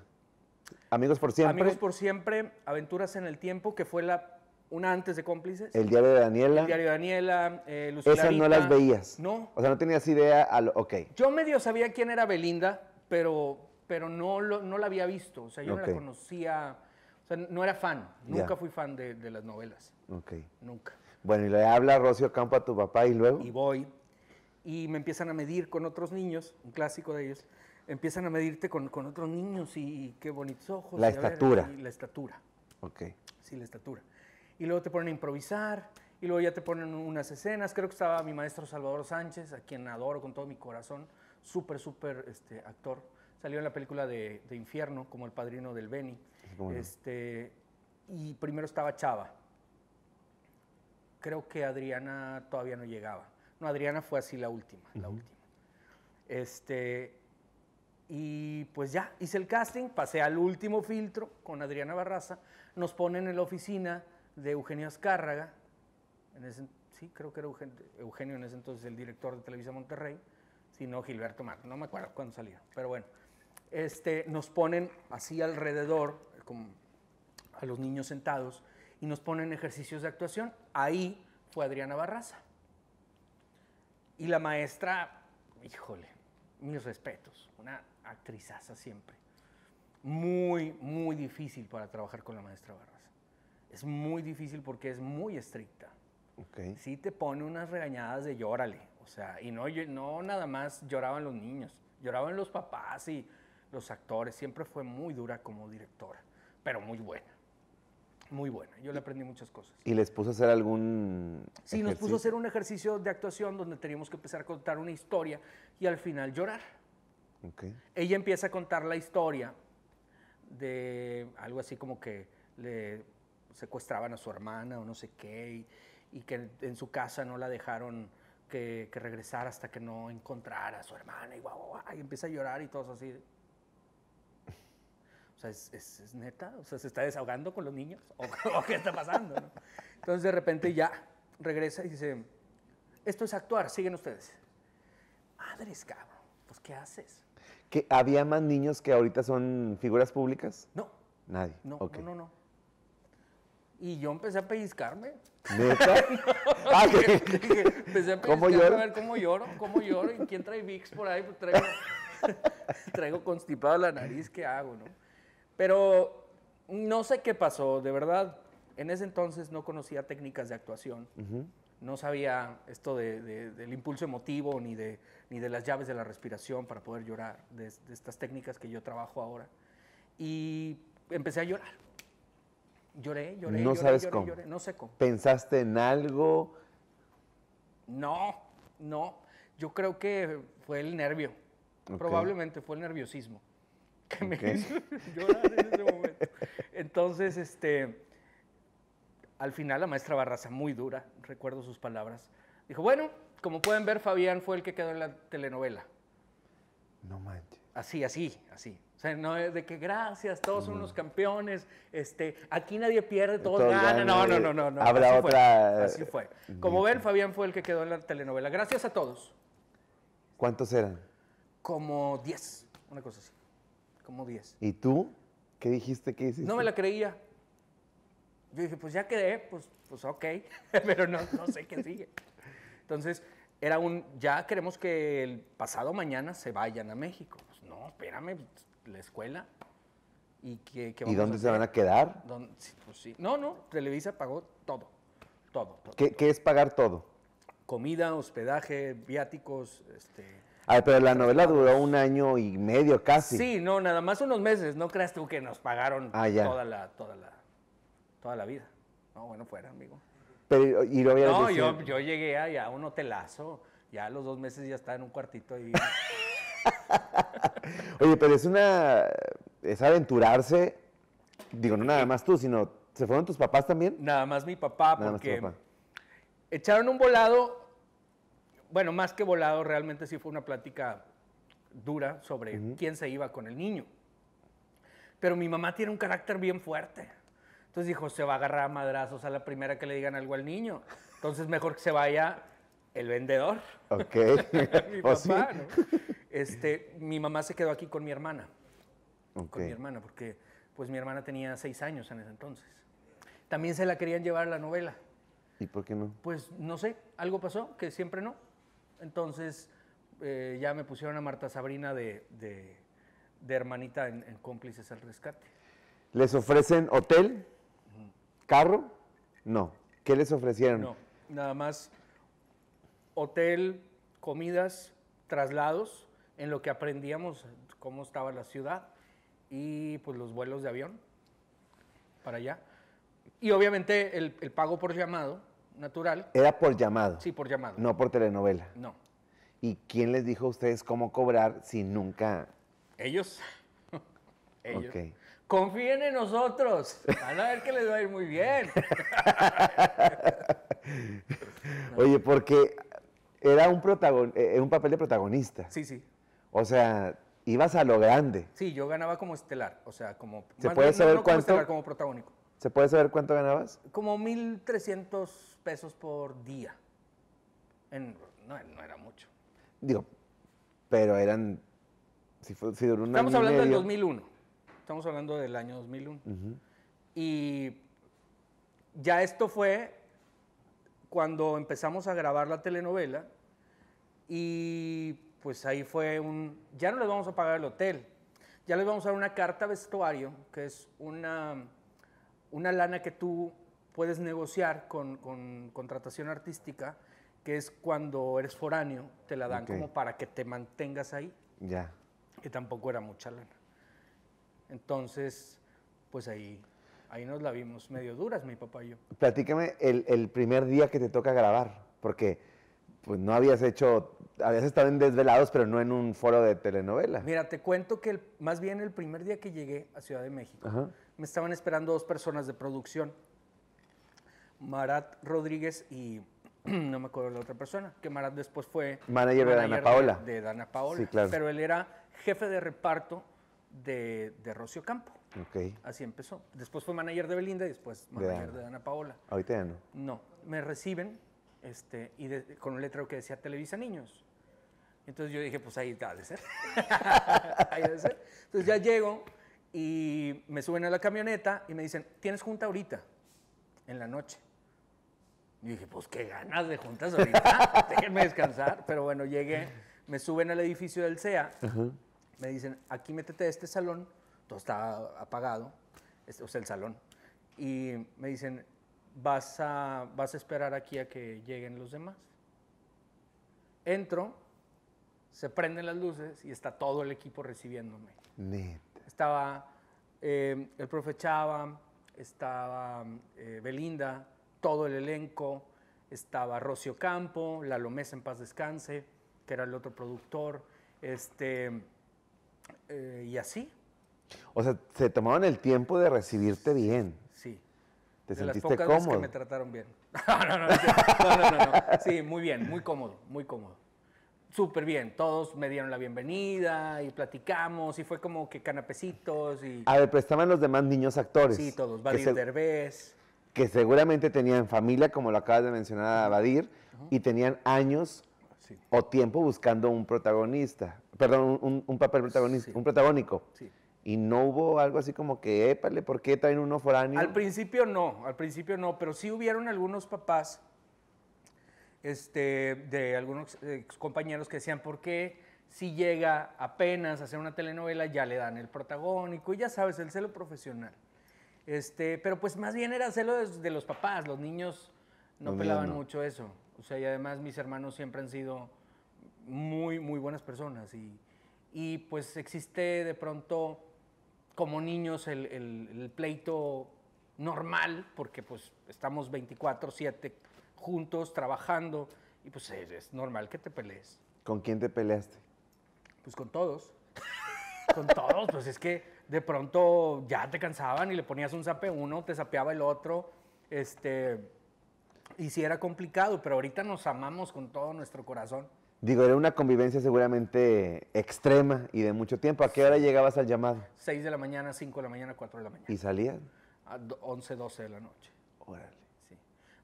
Amigos por siempre. Amigos por siempre, Aventuras en el Tiempo, que fue la una antes de cómplices. El diario de Daniela. El diario de Daniela, eh, Esas no las veías. No. O sea, no tenías idea. ok. Yo medio sabía quién era Belinda, pero, pero no, no la había visto. O sea, yo no la conocía. O sea, no era fan. Nunca fui fan de, de, las novelas. Ok. Nunca. Bueno, y le habla Rocío Campo a tu papá y luego. Y voy y me empiezan a medir con otros niños, un clásico de ellos, empiezan a medirte con, otros niños y, qué bonitos ojos. La estatura. la estatura. Ok. Sí, la estatura. Y luego te ponen a improvisar y luego ya te ponen unas escenas. Creo que estaba mi maestro Salvador Sánchez, a quien adoro con todo mi corazón, súper, súper este, actor. Salió en la película de, Infierno como el padrino del Beni. Este, y primero estaba Chava. Creo que Adriana todavía no llegaba. No, Adriana fue así la última, la última. Este, y pues ya, hice el casting, pasé al último filtro con Adriana Barraza, nos ponen en la oficina de Eugenio Azcárraga, sí, creo que era Eugenio, Eugenio, en ese entonces el director de Televisa Monterrey, si no Gilberto Mar. no me acuerdo cuándo salía. pero bueno, este, nos ponen así alrededor, como a los niños sentados, y nos ponen ejercicios de actuación. Ahí fue Adriana Barraza. Y la maestra, híjole, mis respetos, una actrizaza siempre. Muy, muy difícil para trabajar con la maestra Barras. Es muy difícil porque es muy estricta. Okay. Sí te pone unas regañadas de llórale. O sea, y no, no nada más lloraban los niños, lloraban los papás y los actores. Siempre fue muy dura como directora, pero muy buena. Muy buena, yo le aprendí muchas cosas. ¿Y les puso a hacer algún.? Sí, nos puso a hacer un ejercicio de actuación donde teníamos que empezar a contar una historia y al final llorar. Okay. Ella empieza a contar la historia de algo así como que le secuestraban a su hermana o no sé qué, y, que en su casa no la dejaron que, que regresar hasta que no encontrara a su hermana, y, guau, guau, y empieza a llorar y todo así. O sea, ¿es, es, es neta? O sea, ¿se está desahogando con los niños? [laughs] ¿O, qué está pasando? ¿no? Entonces, de repente ya regresa y dice, esto es actuar, siguen ustedes. Madres, cabrón, pues ¿qué haces? ¿Que ¿Había más niños que ahorita son figuras públicas? No. Nadie. No, no, no, no. Y yo empecé a pellizcarme. ¿Neta? [laughs] [laughs] Ah, empecé a pellizcarme ¿Cómo lloro? a ver cómo lloro, cómo lloro. ¿Y quién trae VIX por ahí? Pues traigo, traigo constipado la nariz, ¿qué hago, no? Pero no sé qué pasó, de verdad. En ese entonces no conocía técnicas de actuación. No sabía esto del impulso emotivo ni de, ni de las llaves de la respiración para poder llorar, de, estas técnicas que yo trabajo ahora. Y empecé a llorar. Lloré, lloré. lloré, lloré, no sé cómo. ¿Pensaste en algo? No, no. Yo creo que fue el nervio. Probablemente fue el nerviosismo que me [laughs] llorar en ese momento. Entonces, este, al final la maestra Barraza, muy dura, recuerdo sus palabras, dijo, bueno, como pueden ver, Fabián fue el que quedó en la telenovela. No manches. Así, así, así. O sea, no es de que gracias, todos son los mm. campeones, este, aquí nadie pierde, todos, ganan. No, no, no, no, no. Habrá otra. Eh, así fue. Como ven, Fabián fue el que quedó en la telenovela. Gracias a todos. ¿Cuántos eran? Como 10, una cosa así como 10. ¿Y tú? ¿Qué dijiste ¿Qué hiciste? No me la creía. Yo dije, pues ya quedé, pues, pues ok, [laughs] pero no, sé qué sigue. Entonces, era un, ya queremos que el pasado mañana se vayan a México. Pues no, espérame, pues, la escuela. ¿Y, dónde se van a quedar? Pues no, no, Televisa pagó todo, todo. todo. ¿Qué, es pagar todo? Comida, hospedaje, viáticos, este... Ay, pero la novela duró un año y medio casi. Sí, no, nada más unos meses. No creas tú que nos pagaron ah, toda la, toda la, toda la vida. No, bueno, fuera, amigo. Pero, ¿y lo no, yo, llegué a un hotelazo. Ya a los dos meses ya estaba en un cuartito y [laughs] Oye, pero es una. Es aventurarse. Digo, no nada más tú, sino. ¿Se fueron tus papás también? Nada más mi papá, porque. Echaron un volado bueno, más que volado, realmente sí fue una plática dura sobre quién se iba con el niño. Pero mi mamá tiene un carácter bien fuerte. Entonces dijo, se va a agarrar a madrazos a la primera que le digan algo al niño. Entonces mejor que se vaya el vendedor. Ok. [laughs] mi [laughs] papá, Este, mi mamá se quedó aquí con mi hermana. Con mi hermana, porque pues mi hermana tenía seis años en ese entonces. También se la querían llevar a la novela. ¿Y por qué no? Pues no sé, algo pasó que siempre no. Entonces eh, ya me pusieron a Marta Sabrina de, hermanita en, cómplices al rescate. ¿Les ofrecen hotel? ¿Carro? No. ¿Qué les ofrecieron? No, nada más hotel, comidas, traslados, en lo que aprendíamos cómo estaba la ciudad y pues los vuelos de avión para allá. Y obviamente el pago por llamado, natural. Era por llamado. Sí, por llamado. No por telenovela. No. ¿Y quién les dijo a ustedes cómo cobrar si nunca? Ellos. [laughs] Ellos. Confíen en nosotros. Van a ver que les va a ir muy bien. [laughs] Oye, porque era un, eh, eh, un papel de protagonista. Sí, sí. O sea, ibas a lo grande. Sí, yo ganaba como estelar. O sea, como. ¿Se puede saber cuánto? Como, estelar, como protagónico. ¿Se puede saber cuánto ganabas? Como 1.300 pesos por día. no, era mucho. Digo, pero eran... Si, duró un Estamos hablando del 2001. Estamos hablando del año 2001. Y ya esto fue cuando empezamos a grabar la telenovela y pues ahí fue un... Ya no les vamos a pagar el hotel. Ya les vamos a dar una carta vestuario, que es una una lana que tú puedes negociar con, contratación artística, que es cuando eres foráneo, te la dan como para que te mantengas ahí. Ya. Que tampoco era mucha lana. Entonces, pues ahí, ahí nos la vimos medio duras, mi papá y yo. Platícame el, primer día que te toca grabar, porque pues no habías hecho, habías estado en Desvelados, pero no en un foro de telenovela. Mira, te cuento que más bien el primer día que llegué a Ciudad de México, Ajá me estaban esperando dos personas de producción, Marat Rodríguez y [clears throat] no me acuerdo la otra persona, que Marat después fue... Manager, de Dana Paola. De, Dana Paola. Sí, claro. Pero él era jefe de reparto de, de Rocio Campo. Ok. Así empezó. Después fue manager de Belinda y después manager de, Dana Paola. Ahorita ya no. No, me reciben este, y con un letrero que decía Televisa Niños. Entonces yo dije, pues ahí ha de ser. [laughs] ahí ha ser. Entonces ya llego y me suben a la camioneta y me dicen, ¿tienes junta ahorita? En la noche. Y dije, pues qué ganas de juntas ahorita, [laughs] déjenme descansar. Pero bueno, llegué, me suben al edificio del CEA, me dicen, aquí métete a este salón, todo está apagado, este, o sea, el salón. Y me dicen, vas a, vas a esperar aquí a que lleguen los demás. Entro, se prenden las luces y está todo el equipo recibiéndome. Estaba eh, el profe Chava, estaba eh, Belinda, todo el elenco, estaba Rocio Campo, La Lomesa en paz descanse, que era el otro productor, este, eh, y así. O sea, se tomaban el tiempo de recibirte bien. Sí. ¿Te de sentiste las pocas Veces que me trataron bien. [laughs] no, no, no. Sí, muy bien, muy cómodo, muy cómodo súper bien. Todos me dieron la bienvenida y platicamos y fue como que canapecitos y... A ver, pero estaban los demás niños actores. Sí, todos. Badir Derbez. Que seguramente tenían familia, como lo acabas de mencionar a Badir, y tenían años o tiempo buscando un protagonista. Perdón, un, papel protagonista, un protagónico. Y no hubo algo así como que, épale, ¿por qué traen uno foráneo? Al principio no, al principio no, pero sí hubieron algunos papás este, de algunos compañeros que decían, ¿por qué si llega apenas a hacer una telenovela ya le dan el protagónico? Y ya sabes, el celo profesional. Este, pero pues más bien era celo de, los papás, los niños no, pelaban mucho eso. O sea, y además mis hermanos siempre han sido muy, muy buenas personas y, pues existe de pronto como niños el, pleito normal, porque pues estamos 24, 7 juntos, trabajando, y pues eh, es normal que te pelees. ¿Con quién te peleaste? Pues con todos. [laughs] con todos, pues es que de pronto ya te cansaban y le ponías un zape uno, te sapeaba el otro, este, y sí era complicado, pero ahorita nos amamos con todo nuestro corazón. Digo, era una convivencia seguramente extrema y de mucho tiempo. ¿A qué hora llegabas al llamado? 6 de la mañana, 5 de la mañana, 4 de la mañana. ¿Y salían? A 11, 12 de la noche. Órale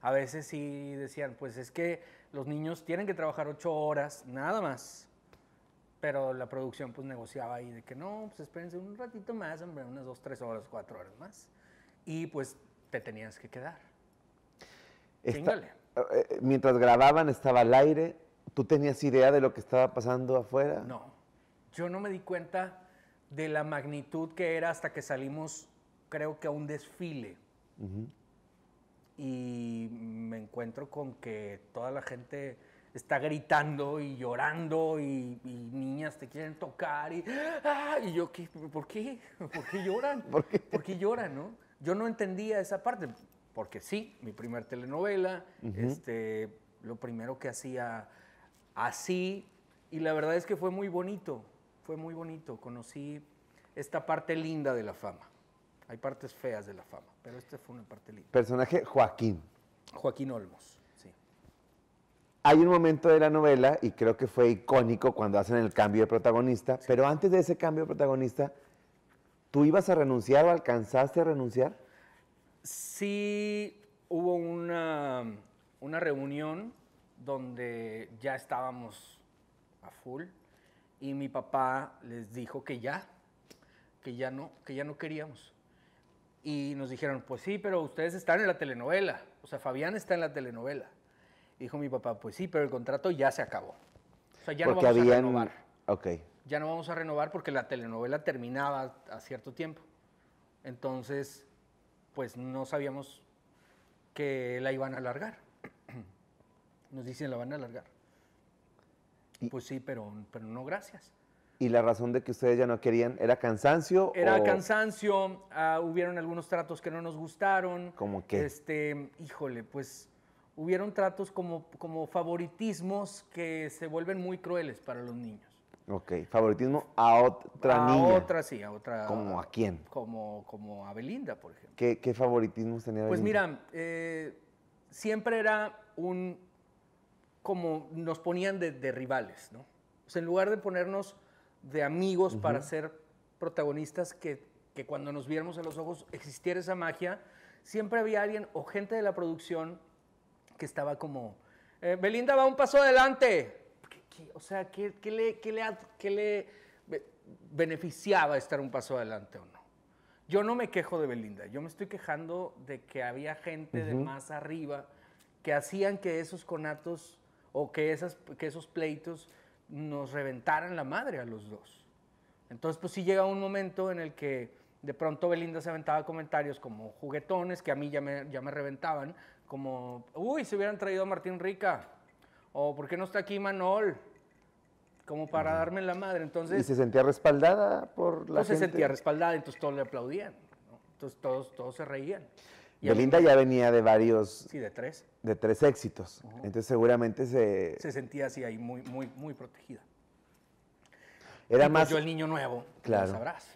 a veces sí decían, pues es que los niños tienen que trabajar ocho horas, nada más. Pero la producción pues negociaba ahí de que no, pues espérense un ratito más, hombre, unas dos, tres horas, cuatro horas más. Y pues te tenías que quedar. Eh, eh, mientras grababan estaba al aire, ¿tú tenías idea de lo que estaba pasando afuera? No, yo no me di cuenta de la magnitud que era hasta que salimos, creo que a un desfile. Uh y me encuentro con que toda la gente está gritando y llorando y, niñas te quieren tocar y, ah", yo, ¿qué? ¿por qué? [laughs] ¿Por qué lloran? ¿Por qué? lloran? No? Yo no entendía esa parte, porque sí, mi primer telenovela, este, lo primero que hacía así, y la verdad es que fue muy bonito, fue muy bonito, conocí esta parte linda de la fama. Hay partes feas de la fama, pero este fue una parte linda. Personaje Joaquín. Joaquín Olmos, sí. Hay un momento de la novela, y creo que fue icónico cuando hacen el cambio de protagonista, pero antes de ese cambio de protagonista, ¿tú ibas a renunciar o alcanzaste a renunciar? Sí, hubo una, una reunión donde ya estábamos a full y mi papá les dijo que ya, que ya no, que ya no queríamos. Y nos dijeron, pues sí, pero ustedes están en la telenovela. O sea, Fabián está en la telenovela. dijo mi papá, pues sí, pero el contrato ya se acabó. O sea, ya no vamos a renovar. Ok. Ya no vamos a renovar porque la telenovela terminaba a cierto tiempo. Entonces, pues no sabíamos que la iban a alargar. [clears throat] Nos dicen, la van a alargar. Pues sí, pero, pero no gracias. Y la razón de que ustedes ya no querían, ¿era cansancio? Era cansancio, ah, hubieron algunos tratos que no nos gustaron. ¿Cómo qué? Este, híjole, pues hubieron tratos como, como favoritismos que se vuelven muy crueles para los niños. Ok, favoritismo a otra niña. A otra, sí, a otra. ¿Como a quién? Como, como a Belinda, por ejemplo. ¿Qué, qué favoritismos tenía pues Belinda? Pues mira, eh, siempre era un. como nos ponían de, de, rivales, ¿no? O sea, en lugar de ponernos de amigos para ser protagonistas que, cuando nos viéramos a los ojos existiera esa magia. Siempre había alguien o gente de la producción que estaba como, eh, Belinda va un paso adelante. o sea, ¿qué, qué le, beneficiaba estar un paso adelante o no? Yo no me quejo de Belinda, yo me estoy quejando de que había gente de más arriba que hacían que esos conatos o que, esas, que esos pleitos nos reventaran la madre a los dos. Entonces, pues sí llega un momento en el que de pronto Belinda se aventaba comentarios como juguetones, que a mí ya me, ya me reventaban, como, uy, se hubieran traído a Martín Rica, o ¿por qué no está aquí Manol? Como para darme la madre, entonces... ¿Y se sentía respaldada por la gente? Pues, se sentía respaldada, entonces todos le aplaudían, entonces todos, todos se reían. Belinda ya venía de varios. Sí, de tres. De tres éxitos. Entonces seguramente se. Se sentía así ahí muy, muy, muy protegida. Era pues más. Yo el niño nuevo. Claro. Lo sabrás.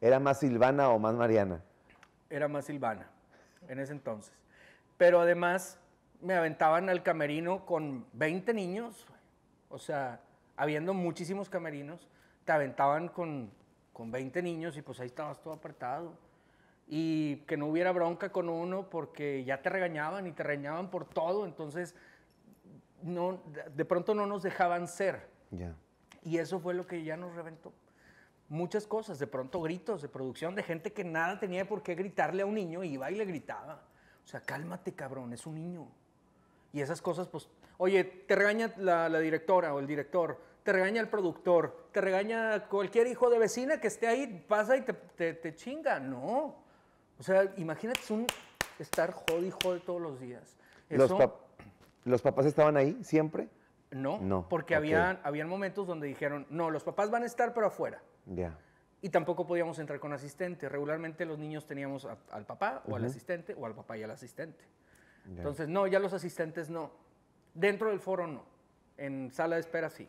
¿Era más Silvana o más Mariana? Era más Silvana en ese entonces. Pero además me aventaban al camerino con 20 niños. O sea, habiendo muchísimos camerinos, te aventaban con, con 20 niños y pues ahí estabas todo apretado y que no hubiera bronca con uno porque ya te regañaban y te regañaban por todo, entonces no, de pronto no nos dejaban ser. Ya. Y eso fue lo que ya nos reventó. Muchas cosas, de pronto gritos de producción de gente que nada tenía por qué gritarle a un niño, iba y le gritaba. O sea, cálmate cabrón, es un niño. Y esas cosas, pues, oye, te regaña la, la, directora o el director, te regaña el productor, te regaña cualquier hijo de vecina que esté ahí, pasa y te, te, te chinga. No, o sea, imagínate un estar jodido todos los días. los, ¿Los papás estaban ahí siempre? No, no porque había habían, momentos donde dijeron, no, los papás van a estar pero afuera. Ya. Y tampoco podíamos entrar con asistente. Regularmente los niños teníamos al papá o al asistente o al papá y al asistente. Entonces, no, ya los asistentes no. Dentro del foro no. En sala de espera sí.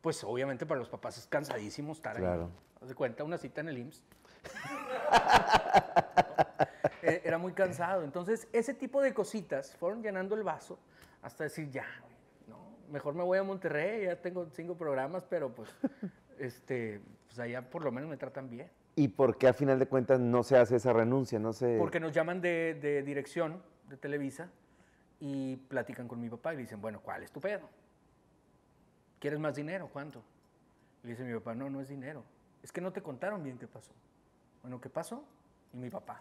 Pues obviamente para los papás es cansadísimo estar claro. de cuenta, una cita en el IMSS. [laughs] Eh, era muy cansado. Entonces, ese tipo de cositas fueron llenando el vaso hasta decir, ya, no, mejor me voy a Monterrey, ya tengo cinco programas, pero pues, este, pues allá por lo menos me tratan bien. ¿Y por qué a final de cuentas no se hace esa renuncia? No se... Porque nos llaman de, de dirección de Televisa y platican con mi papá y le dicen, bueno, ¿cuál es tu pedo? ¿Quieres más dinero? ¿Cuánto? Le dice mi papá, no, no es dinero. Es que no te contaron bien qué pasó. Bueno, ¿qué pasó? Y mi papá,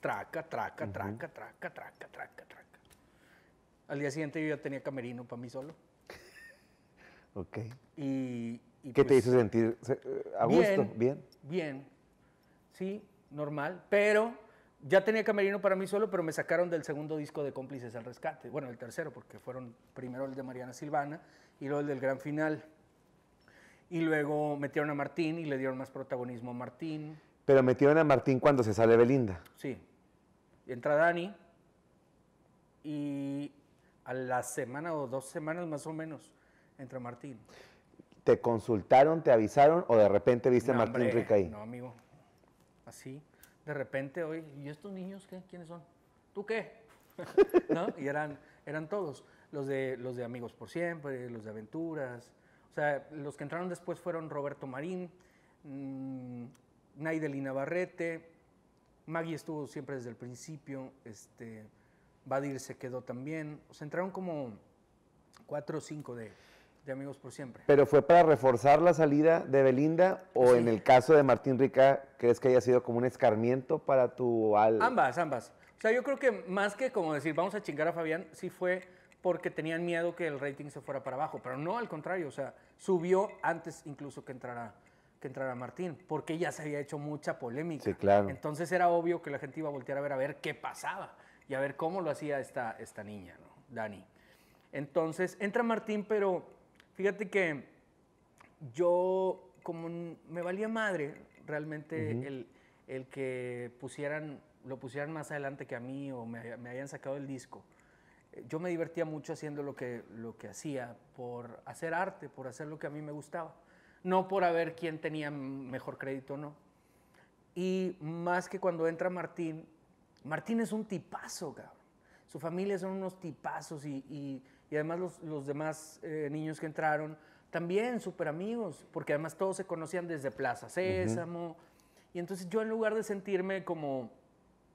traca, traca, traca, traca, traca, traca, traca. Al día siguiente yo ya tenía camerino para mí solo. Ok. ¿Qué te pues hizo sentir? Eh, ¿A gusto? bien. Bien. Sí, normal. Pero ya tenía camerino para mí solo, pero me sacaron del segundo disco de Cómplices al Rescate. Bueno, el tercero, porque fueron primero el de Mariana Silvana y luego el del Gran Final. Y luego metieron a Martín y le dieron más protagonismo a Martín. Pero metieron a Martín cuando se sale Belinda. Sí. Entra Dani y a la semana o dos semanas más o menos entra Martín. ¿Te consultaron, te avisaron o de repente viste a Martín ahí? No, amigo. Así, de repente, hoy ¿y estos niños qué? ¿Quiénes son? ¿Tú qué? [laughs] ¿No? Y eran, eran todos. Los de, los de Amigos por Siempre, los de Aventuras. O sea, los que entraron después fueron Roberto Marín, mm, Naideli Navarrete, Maggie estuvo siempre desde el principio, este, Badir se quedó también. O sea, entraron como cuatro o cinco de, amigos por siempre. ¿Pero fue para reforzar la salida de Belinda o en el caso de Martín Rica, crees que haya sido como un escarmiento para tu alma? Ambas, ambas. O sea, yo creo que más que como decir, vamos a chingar a Fabián, sí fue porque tenían miedo que el rating se fuera para abajo, pero no al contrario, o sea, subió antes incluso que entrara entrar a Martín, porque ya se había hecho mucha polémica. Entonces era obvio que la gente iba a voltear a ver a ver qué pasaba y a ver cómo lo hacía esta, esta niña, Dani. Entonces entra Martín, pero fíjate que yo, como me valía madre realmente el, que pusieran, lo pusieran más adelante que a mí o me, me hayan sacado el disco yo me divertía mucho haciendo lo que, lo que hacía por hacer arte, por hacer lo que a mí me gustaba no por haber quién tenía mejor crédito no. Y más que cuando entra Martín, Martín es un tipazo, cabrón. Su familia son unos tipazos y, además los, demás eh, niños que entraron también súper amigos, porque además todos se conocían desde Plaza Sésamo. Y entonces yo en lugar de sentirme como...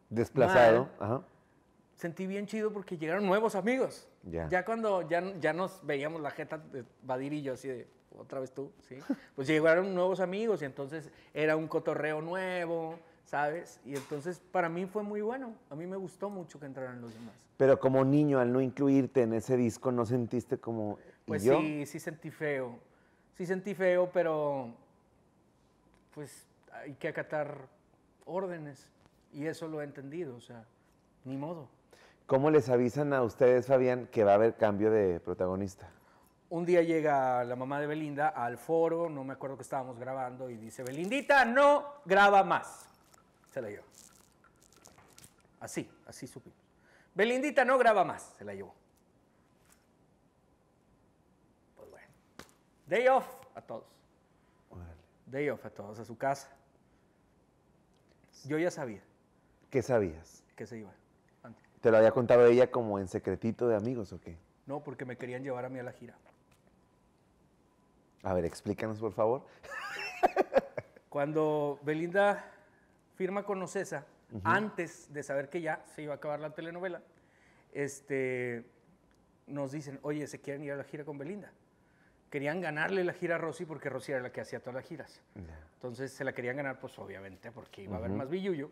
Desplazado, Sentí bien chido porque llegaron nuevos amigos. Ya cuando ya, ya nos veíamos la jeta de Badir y yo así de otra vez tú, ¿sí? [laughs] Pues llegaron nuevos amigos y entonces era un cotorreo nuevo, ¿sabes? Y entonces para mí fue muy bueno, a mí me gustó mucho que entraran los demás. Pero como niño, al no incluirte en ese disco, ¿no sentiste como... Pues sí, sí sentí feo, sí sentí feo, pero pues hay que acatar órdenes y eso lo he entendido, o sea, ni modo. ¿Cómo les avisan a ustedes, Fabián, que va a haber cambio de protagonista? un día llega la mamá de Belinda al foro, no me acuerdo que estábamos grabando, y dice, Belindita, no graba más. Se la llevó. Así, así supimos. Belindita, no graba más. Se la llevó. Pues bueno. Day off a todos. Day off a todos, a su casa. Yo ya sabía. ¿Qué sabías? Que se iba. ¿Te lo había contado ella como en secretito de amigos o qué? No, porque me querían llevar a mí a la gira. A ver, explícanos, por favor. [laughs] Cuando Belinda firma con Ocesa, antes de saber que ya se iba a acabar la telenovela, este, nos dicen, oye, se quieren ir a la gira con Belinda. Querían ganarle la gira a Rosy porque Rosy era la que hacía todas las giras. Entonces se la querían ganar, pues obviamente, porque iba a haber más billuyo.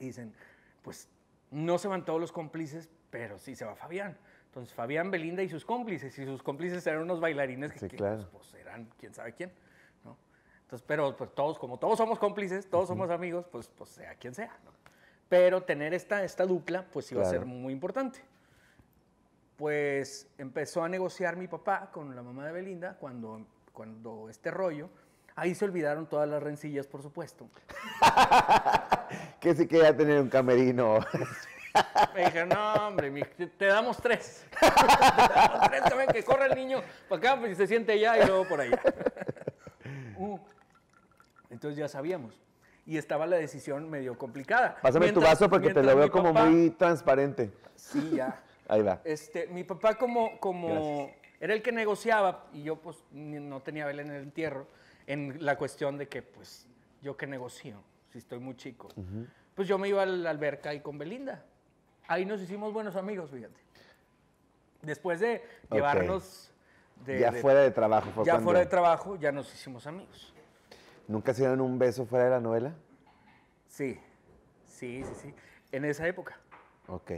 Y dicen, pues no se van todos los cómplices, pero sí se va Fabián. Entonces, Fabián, Belinda y sus cómplices, y sus cómplices eran unos bailarines que, pues, pues, eran quién sabe quién, Entonces, pero pues todos, como todos somos cómplices, todos somos amigos, pues, pues sea quien sea, Pero tener esta, esta dupla, pues iba a ser muy importante. Pues empezó a negociar mi papá con la mamá de Belinda cuando, cuando este rollo, Ahí se olvidaron todas las rencillas, por supuesto. [laughs] que si quería tener un camerino. [laughs] Me dijeron, no, hombre, te, damos tres. [laughs] damos también, que corre el niño para acá, pues, se siente allá y luego por ahí [laughs] uh, entonces ya sabíamos. Y estaba la decisión medio complicada. Pásame tu vaso porque te lo veo como muy transparente. Sí, ya. [laughs] Ahí va. Este, mi papá como, como era el que negociaba y yo pues no tenía vela en el entierro en la cuestión de que pues yo que negocio si estoy muy chico. Pues yo me iba a la alberca y con Belinda ahí nos hicimos buenos amigos, fíjate. Después de llevarnos... De, ya fuera de trabajo. ya fuera de trabajo, ya nos hicimos amigos. ¿Nunca se dieron un beso fuera de la novela? Sí, sí, sí, sí. En esa época. Ok.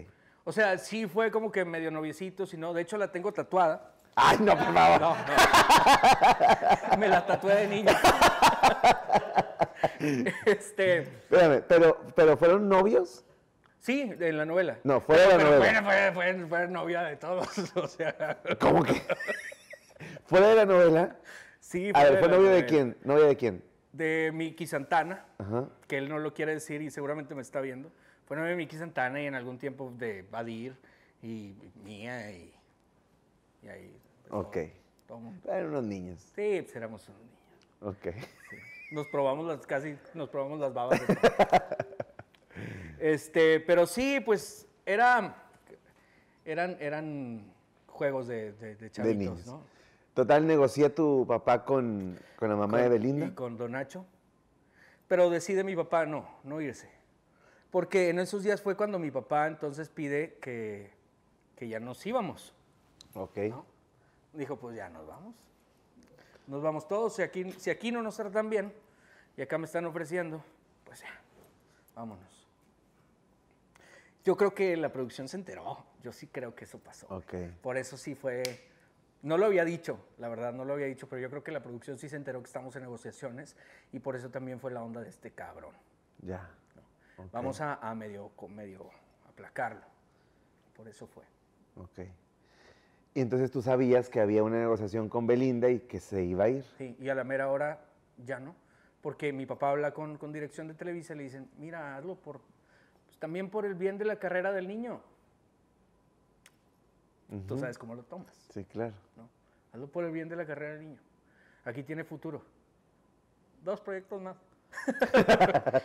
O sea, sí fue como que medio noviecito, sino, de hecho la tengo tatuada. Ay, no, por favor. No, Me la tatué de niño. [laughs] este. Espérame, pero, pero fueron novios. Sí, en la novela. No, fue de la novela. Fue, fue, novia de todos, [laughs] o sea. ¿Cómo que? [laughs] ¿Fuera de la novela? Sí, fue A ver, ¿fue novia de quién? ¿Novia de quién? De Miki Santana, Ajá. que él no lo quiere decir y seguramente me está viendo. Fue novia de Miki Santana y en algún tiempo de Badir y mía y, y ahí. Okay. ok. Eran unos niños. Sí, pues éramos unos niños. Ok. Nos probamos las, casi, nos probamos las babas. [laughs] Este, pero sí, pues era, eran, eran juegos de, de, de chavitos, ¿no? Total, ¿negocié tu papá con, con la mamá de Belinda. Y con Don Nacho. Pero decide mi papá no, no irse. Porque en esos días fue cuando mi papá entonces pide que, que ya nos íbamos. Ok. Dijo, pues ya nos vamos. Nos vamos todos. Si aquí, si aquí no nos tratan bien y acá me están ofreciendo, pues ya, vámonos. Yo creo que la producción se enteró. Yo sí creo que eso pasó. Por eso sí fue. No lo había dicho, la verdad, no lo había dicho, pero yo creo que la producción sí se enteró que estamos en negociaciones y por eso también fue la onda de este cabrón. Ya. Vamos a, a, medio, medio aplacarlo. Por eso fue. Ok. Y entonces tú sabías que había una negociación con Belinda y que se iba a ir. Sí, y a la mera hora ya no. Porque mi papá habla con, con dirección de Televisa y le dicen, mira, hazlo por también por el bien de la carrera del niño. Tú sabes cómo lo tomas. Sí, claro. ¿no? Hazlo por el bien de la carrera del niño. Aquí tiene futuro. Dos proyectos más. [laughs]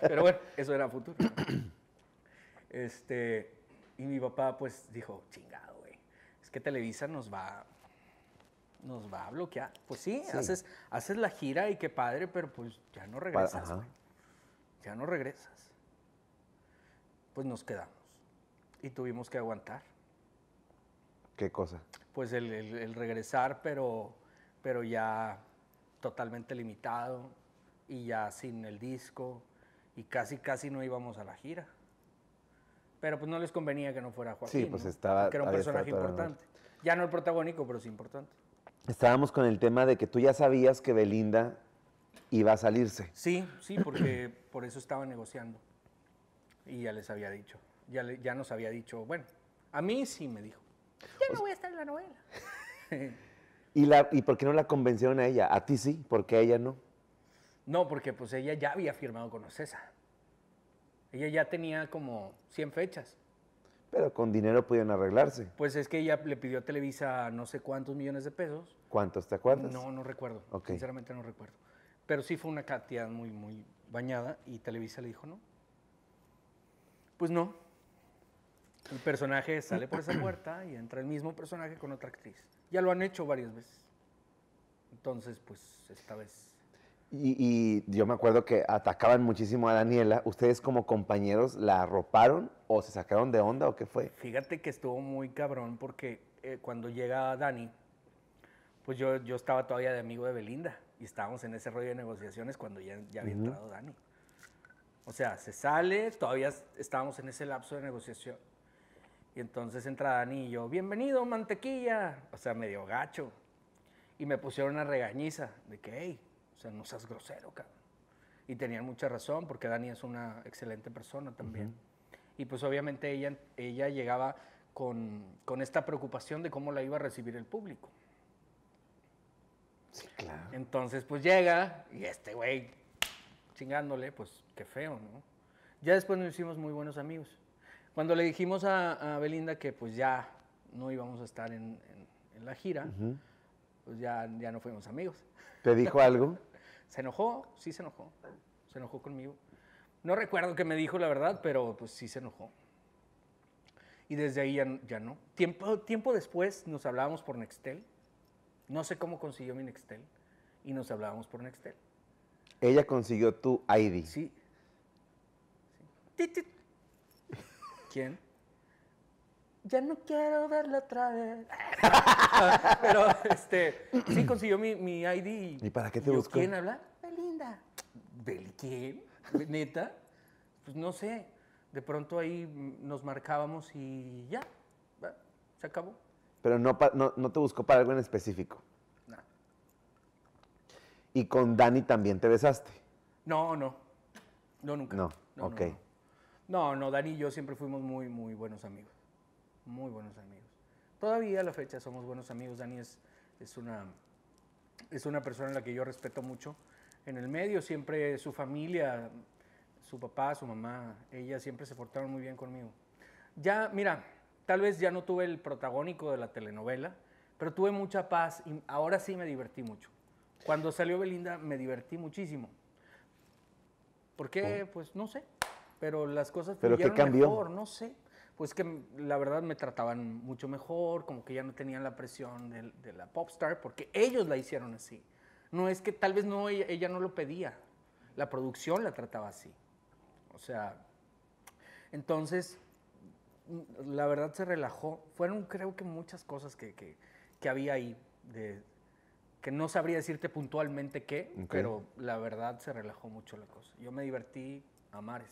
Pero bueno, eso era futuro. Este, y mi papá pues dijo, chingado, güey. Es que Televisa nos va, nos va a bloquear. Pues sí, Haces, haces la gira y qué padre, pero pues ya no regresas, Ya no regresas pues nos quedamos y tuvimos que aguantar. ¿Qué cosa? Pues el, regresar, pero, pero ya totalmente limitado y ya sin el disco y casi, casi no íbamos a la gira. Pero pues no les convenía que no fuera Joaquín. pues estaba. Que era un personaje importante. Ya no el protagónico, pero sí importante. Estábamos con el tema de que tú ya sabías que Belinda iba a salirse. Sí, sí, porque por eso estaba negociando. Y ya les había dicho, ya, ya nos había dicho, bueno, a mí sí me dijo. Ya no voy a estar en la novela. [laughs] ¿Y, la, ¿Y por qué no la convencieron a ella? ¿A ti sí? ¿Por qué a ella no? No, porque pues ella ya había firmado con Ocesa. Ella ya tenía como 100 fechas. Pero con dinero pudieron arreglarse. Pues es que ella le pidió a Televisa no sé cuántos millones de pesos. ¿Cuántos? ¿Te acuerdas? No, no recuerdo. Sinceramente no recuerdo. Pero sí fue una cantidad muy, muy bañada y Televisa le dijo no. Pues no. El personaje sale por esa puerta y entra el mismo personaje con otra actriz. Ya lo han hecho varias veces. Entonces, pues esta vez. Y, yo me acuerdo que atacaban muchísimo a Daniela. ¿Ustedes como compañeros la arroparon o se sacaron de onda o qué fue? Fíjate que estuvo muy cabrón porque eh, cuando llega Dani, pues yo, yo estaba todavía de amigo de Belinda y estábamos en ese rollo de negociaciones cuando ya, ya había entrado Dani. O sea, se sale, todavía estábamos en ese lapso de negociación. Y entonces entra Dani y yo, bienvenido, mantequilla. O sea, medio gacho. Y me pusieron una regañiza de que, hey, o sea, no seas grosero, cabrón. Y tenían mucha razón, porque Dani es una excelente persona también. Y pues obviamente ella, ella llegaba con, con, esta preocupación de cómo la iba a recibir el público. Sí, claro. Entonces, pues llega y este güey, chingándole, pues qué feo, ¿no? Ya después nos hicimos muy buenos amigos. Cuando le dijimos a, Belinda que pues ya no íbamos a estar en, la gira, pues ya, ya no fuimos amigos. ¿Te dijo algo? [laughs] se enojó, sí se enojó, se enojó conmigo. No recuerdo qué me dijo, la verdad, pero pues sí se enojó. Y desde ahí ya, no. Tiempo, tiempo después nos hablábamos por Nextel. No sé cómo consiguió mi Nextel. Y nos hablábamos por Nextel. Ella consiguió tu ID. Sí, ¿Quién? Ya no quiero verla otra vez. [laughs] Pero este, sí consiguió mi, ID. ¿Y para qué te buscó? ¿Quién habla? Belinda. ¿Bel quién? ¿Neta? Pues no sé. De pronto ahí nos marcábamos y ya. Se acabó. Pero no, no, no te buscó para algo en específico. No. ¿Y con Dani también te besaste? No, no. No, nunca. No, ok. No, no, Dani y yo siempre fuimos muy, muy buenos amigos. Muy buenos amigos. Todavía a la fecha somos buenos amigos. Dani es, una, es una persona en la que yo respeto mucho. En el medio siempre su familia, su papá, su mamá, ella siempre se portaron muy bien conmigo. Ya, mira, tal vez ya no tuve el protagónico de la telenovela, pero tuve mucha paz y ahora sí me divertí mucho. Cuando salió Belinda me divertí muchísimo. ¿Por qué? Pues no sé pero las cosas pero mejor, no sé pues que la verdad me trataban mucho mejor como que ya no tenían la presión de, la popstar porque ellos la hicieron así no es que tal vez no ella, no lo pedía la producción la trataba así o sea entonces la verdad se relajó fueron creo que muchas cosas que, había ahí que no sabría decirte puntualmente qué, pero la verdad se relajó mucho la cosa. Yo me divertí a mares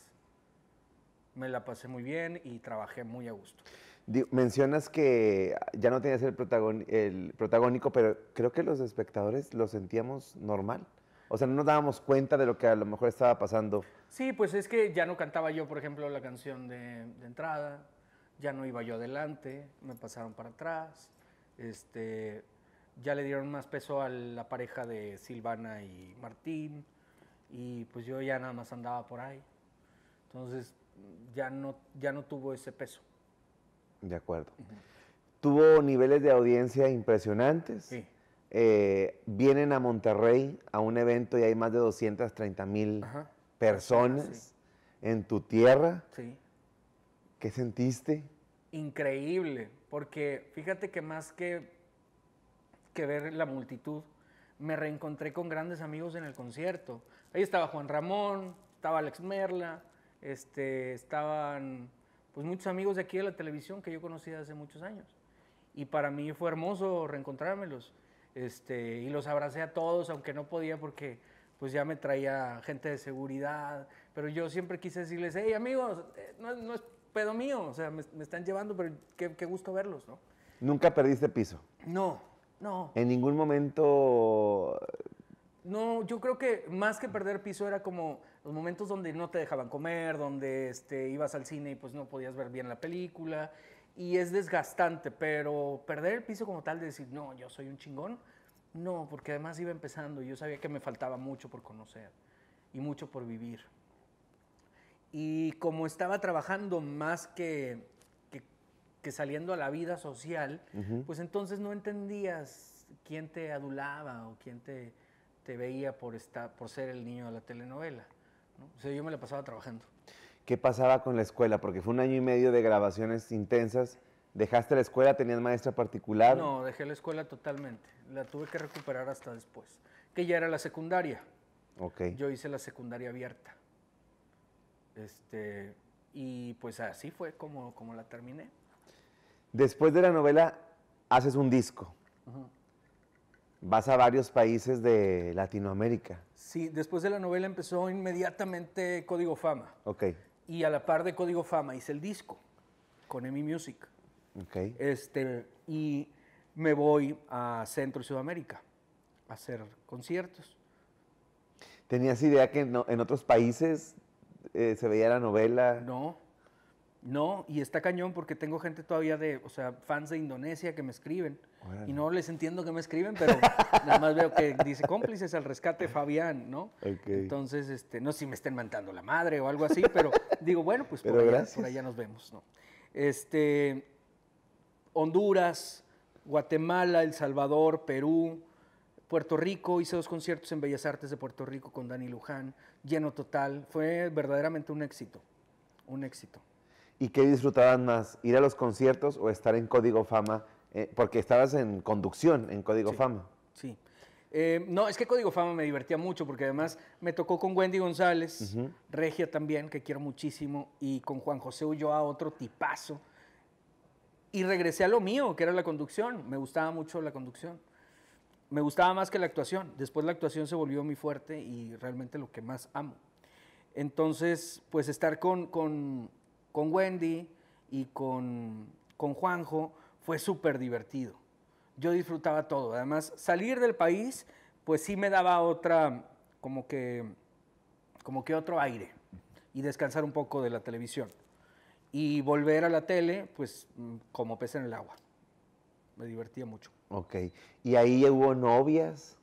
me la pasé muy bien y trabajé muy a gusto. Mencionas que ya no tenías el, el protagónico, pero creo que los espectadores lo sentíamos normal. O sea, no nos dábamos cuenta de lo que a lo mejor estaba pasando. Sí, pues es que ya no cantaba yo, por ejemplo, la canción de, de entrada, ya no iba yo adelante, me pasaron para atrás, este, ya le dieron más peso a la pareja de Silvana y Martín, y pues yo ya nada más andaba por ahí. Entonces, ya no, ya no tuvo ese peso. De acuerdo. Tuvo niveles de audiencia impresionantes. Sí. Eh, vienen a Monterrey a un evento y hay más de 230 mil personas en tu tierra. Sí. ¿Qué sentiste? Increíble, porque fíjate que más que, que ver la multitud, me reencontré con grandes amigos en el concierto. Ahí estaba Juan Ramón, estaba Alex Merla, este, estaban pues muchos amigos de aquí de la televisión que yo conocía hace muchos años. Y para mí fue hermoso reencontrármelos. Este, y los abracé a todos, aunque no podía porque pues ya me traía gente de seguridad. Pero yo siempre quise decirles, hey amigos, eh, no, no es pedo mío, o sea, me, me están llevando, pero qué, qué, gusto verlos, ¿no? ¿Nunca perdiste piso? No, no. ¿En ningún momento...? No, yo creo que más que perder piso era como los momentos donde no te dejaban comer, donde este, ibas al cine y pues no podías ver bien la película. Y es desgastante, pero perder el piso como tal de decir, no, yo soy un chingón, no, porque además iba empezando y yo sabía que me faltaba mucho por conocer y mucho por vivir. Y como estaba trabajando más que, saliendo a la vida social, pues entonces no entendías quién te adulaba o quién te, veía por, esta, por ser el niño de la telenovela yo me la pasaba trabajando. ¿Qué pasaba con la escuela? Porque fue un año y medio de grabaciones intensas. ¿Dejaste la escuela? ¿Tenías maestra particular? No, dejé la escuela totalmente. La tuve que recuperar hasta después, que ya era la secundaria. Yo hice la secundaria abierta. Este, y pues así fue como, como la terminé. Después de la novela, haces un disco vas a varios países de Latinoamérica. Sí, después de la novela empezó inmediatamente Código Fama. Ok. Y a la par de Código Fama hice el disco con EMI Music. Ok. Este, y me voy a Centro y Sudamérica a hacer conciertos. ¿Tenías idea que en, otros países eh, se veía la novela? No. No, y está cañón porque tengo gente todavía de, o sea, fans de Indonesia que me escriben. Y no les entiendo que me escriben, pero [laughs] nada más veo que dice cómplices al rescate Fabián, ¿no? Entonces, este, no sé si me estén mandando la madre o algo así, pero digo, bueno, pues por allá, por allá, nos vemos, ¿no? Este, Honduras, Guatemala, El Salvador, Perú, Puerto Rico, hice dos conciertos en Bellas Artes de Puerto Rico con Dani Luján, lleno total, fue verdaderamente un éxito, un éxito. ¿Y qué disfrutaban más? ¿Ir a los conciertos o estar en Código Fama? Eh, porque estabas en conducción en Código Fama. Sí. Eh, no, es que Código Fama me divertía mucho porque además me tocó con Wendy González, Regia también, que quiero muchísimo, y con Juan José Ulloa, otro tipazo. Y regresé a lo mío, que era la conducción. Me gustaba mucho la conducción. Me gustaba más que la actuación. Después la actuación se volvió muy fuerte y realmente lo que más amo. Entonces, pues estar con con Wendy y con, Juanjo fue súper divertido. Yo disfrutaba todo. Además, salir del país, pues sí me daba otra, como que, como que otro aire y descansar un poco de la televisión. Y volver a la tele, pues mm, como pez en el agua. Me divertía mucho. Ok. ¿Y ahí hubo novias?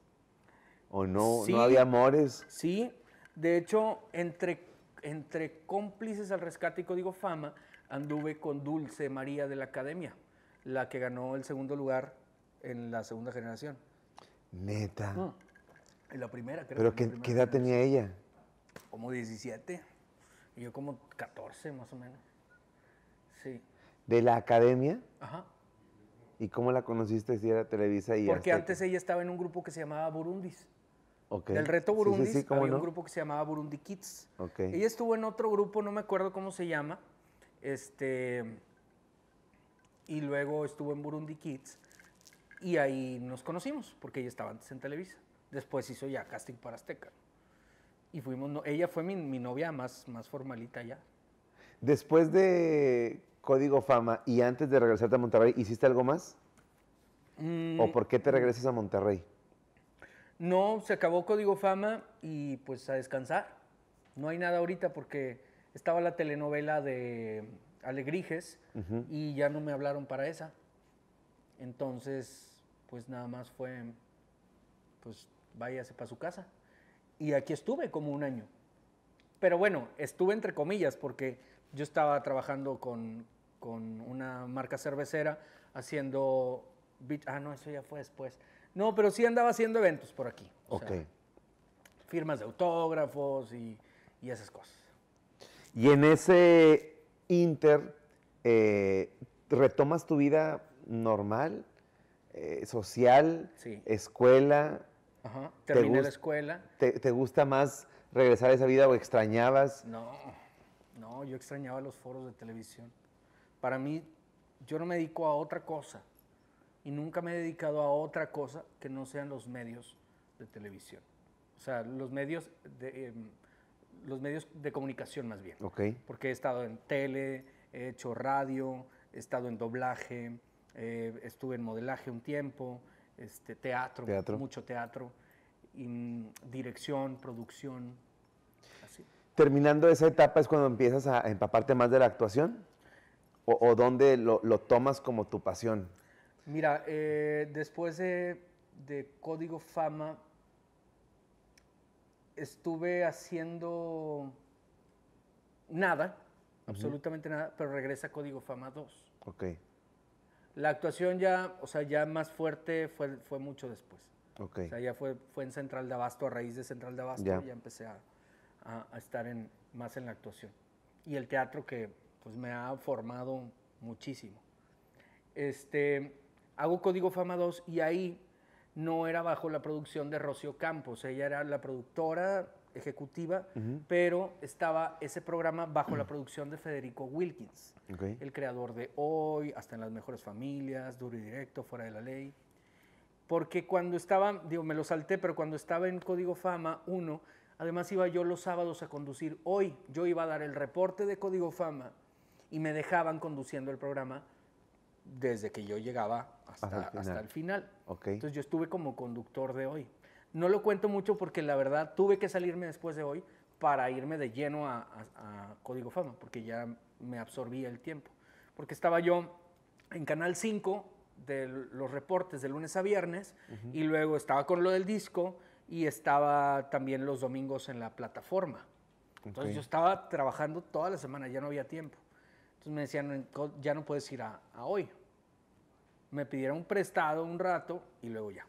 ¿O no, no había amores? Sí. De hecho, entre entre cómplices al rescate y código fama, anduve con Dulce María de la Academia, la que ganó el segundo lugar en la segunda generación. Neta. Mm. En la primera, creo. ¿Pero qué, edad tenía ella? Como 17. yo como 14, más o menos. Sí. ¿De la academia? Ajá. ¿Y cómo la conociste si era Televisa y Porque antes ella estaba en un grupo que se llamaba Burundis. Del reto Burundi un grupo que se llamaba Burundi Kids. Ella estuvo en otro grupo, no me acuerdo cómo se llama. Este, y luego estuvo en Burundi Kids. Y ahí nos conocimos, porque ella estaba antes en Televisa. Después hizo ya casting para Azteca. Y fuimos, ella fue mi, novia más, formalita ya. Después de Código Fama y antes de regresarte a Monterrey, ¿hiciste algo más? Mm, ¿O por qué te mm. regresas a Monterrey? No, se acabó Código Fama y pues a descansar. No hay nada ahorita porque estaba la telenovela de Alegrijes y ya no me hablaron para esa. Entonces, pues nada más fue, pues váyase para su casa. Y aquí estuve como un año. Pero bueno, estuve entre comillas porque yo estaba trabajando con, con una marca cervecera haciendo... Ah, no, eso ya fue después no, pero sí andaba haciendo eventos por aquí. Ok. firmas de autógrafos y, esas cosas. Y en ese inter, eh, ¿retomas tu vida normal, eh, social, escuela? Terminé la escuela. Te, te, gusta más regresar a esa vida o extrañabas? No, no, yo extrañaba los foros de televisión. Para mí, yo no me dedico a otra cosa y nunca me he dedicado a otra cosa que no sean los medios de televisión. O sea, los medios de, em, los medios de comunicación más bien. Porque he estado en tele, he hecho radio, he estado en doblaje, eh, estuve en modelaje un tiempo, este, teatro, mucho teatro, y, mm, dirección, producción. Terminando esa etapa es cuando empiezas a empaparte más de la actuación. ¿O, dónde lo, lo tomas como tu pasión? Mira, eh, después de, Código Fama, estuve haciendo nada, absolutamente nada, pero regresa Código Fama 2. Ok. La actuación ya, o sea, ya más fuerte fue, fue mucho después. Ok. O sea, ya fue, fue en Central de Abasto, a raíz de Central de Abasto, ya empecé a, estar en, más en la actuación. Y el teatro que pues, me ha formado muchísimo. Este, hago Código Fama 2 y ahí no era bajo la producción de Rocío Campos, ella era la productora ejecutiva, pero estaba ese programa bajo la producción de Federico Wilkins, el creador de Hoy, Hasta en las Mejores Familias, Duro y Directo, Fuera de la Ley. Porque cuando estaba, digo, me lo salté, pero cuando estaba en Código Fama 1, además iba yo los sábados a conducir. Hoy yo iba a dar el reporte de Código Fama y me dejaban conduciendo el programa desde que yo llegaba hasta, hasta el final. Entonces yo estuve como conductor de hoy. No lo cuento mucho porque la verdad tuve que salirme después de hoy para irme de lleno a, Código Fama, porque ya me absorbía el tiempo. Porque estaba yo en Canal 5 de los reportes de lunes a viernes y luego estaba con lo del disco y estaba también los domingos en la plataforma. Entonces yo estaba trabajando toda la semana, ya no había tiempo. Entonces me decían, ya no puedes ir a, a hoy me pidiera un prestado un rato y luego ya.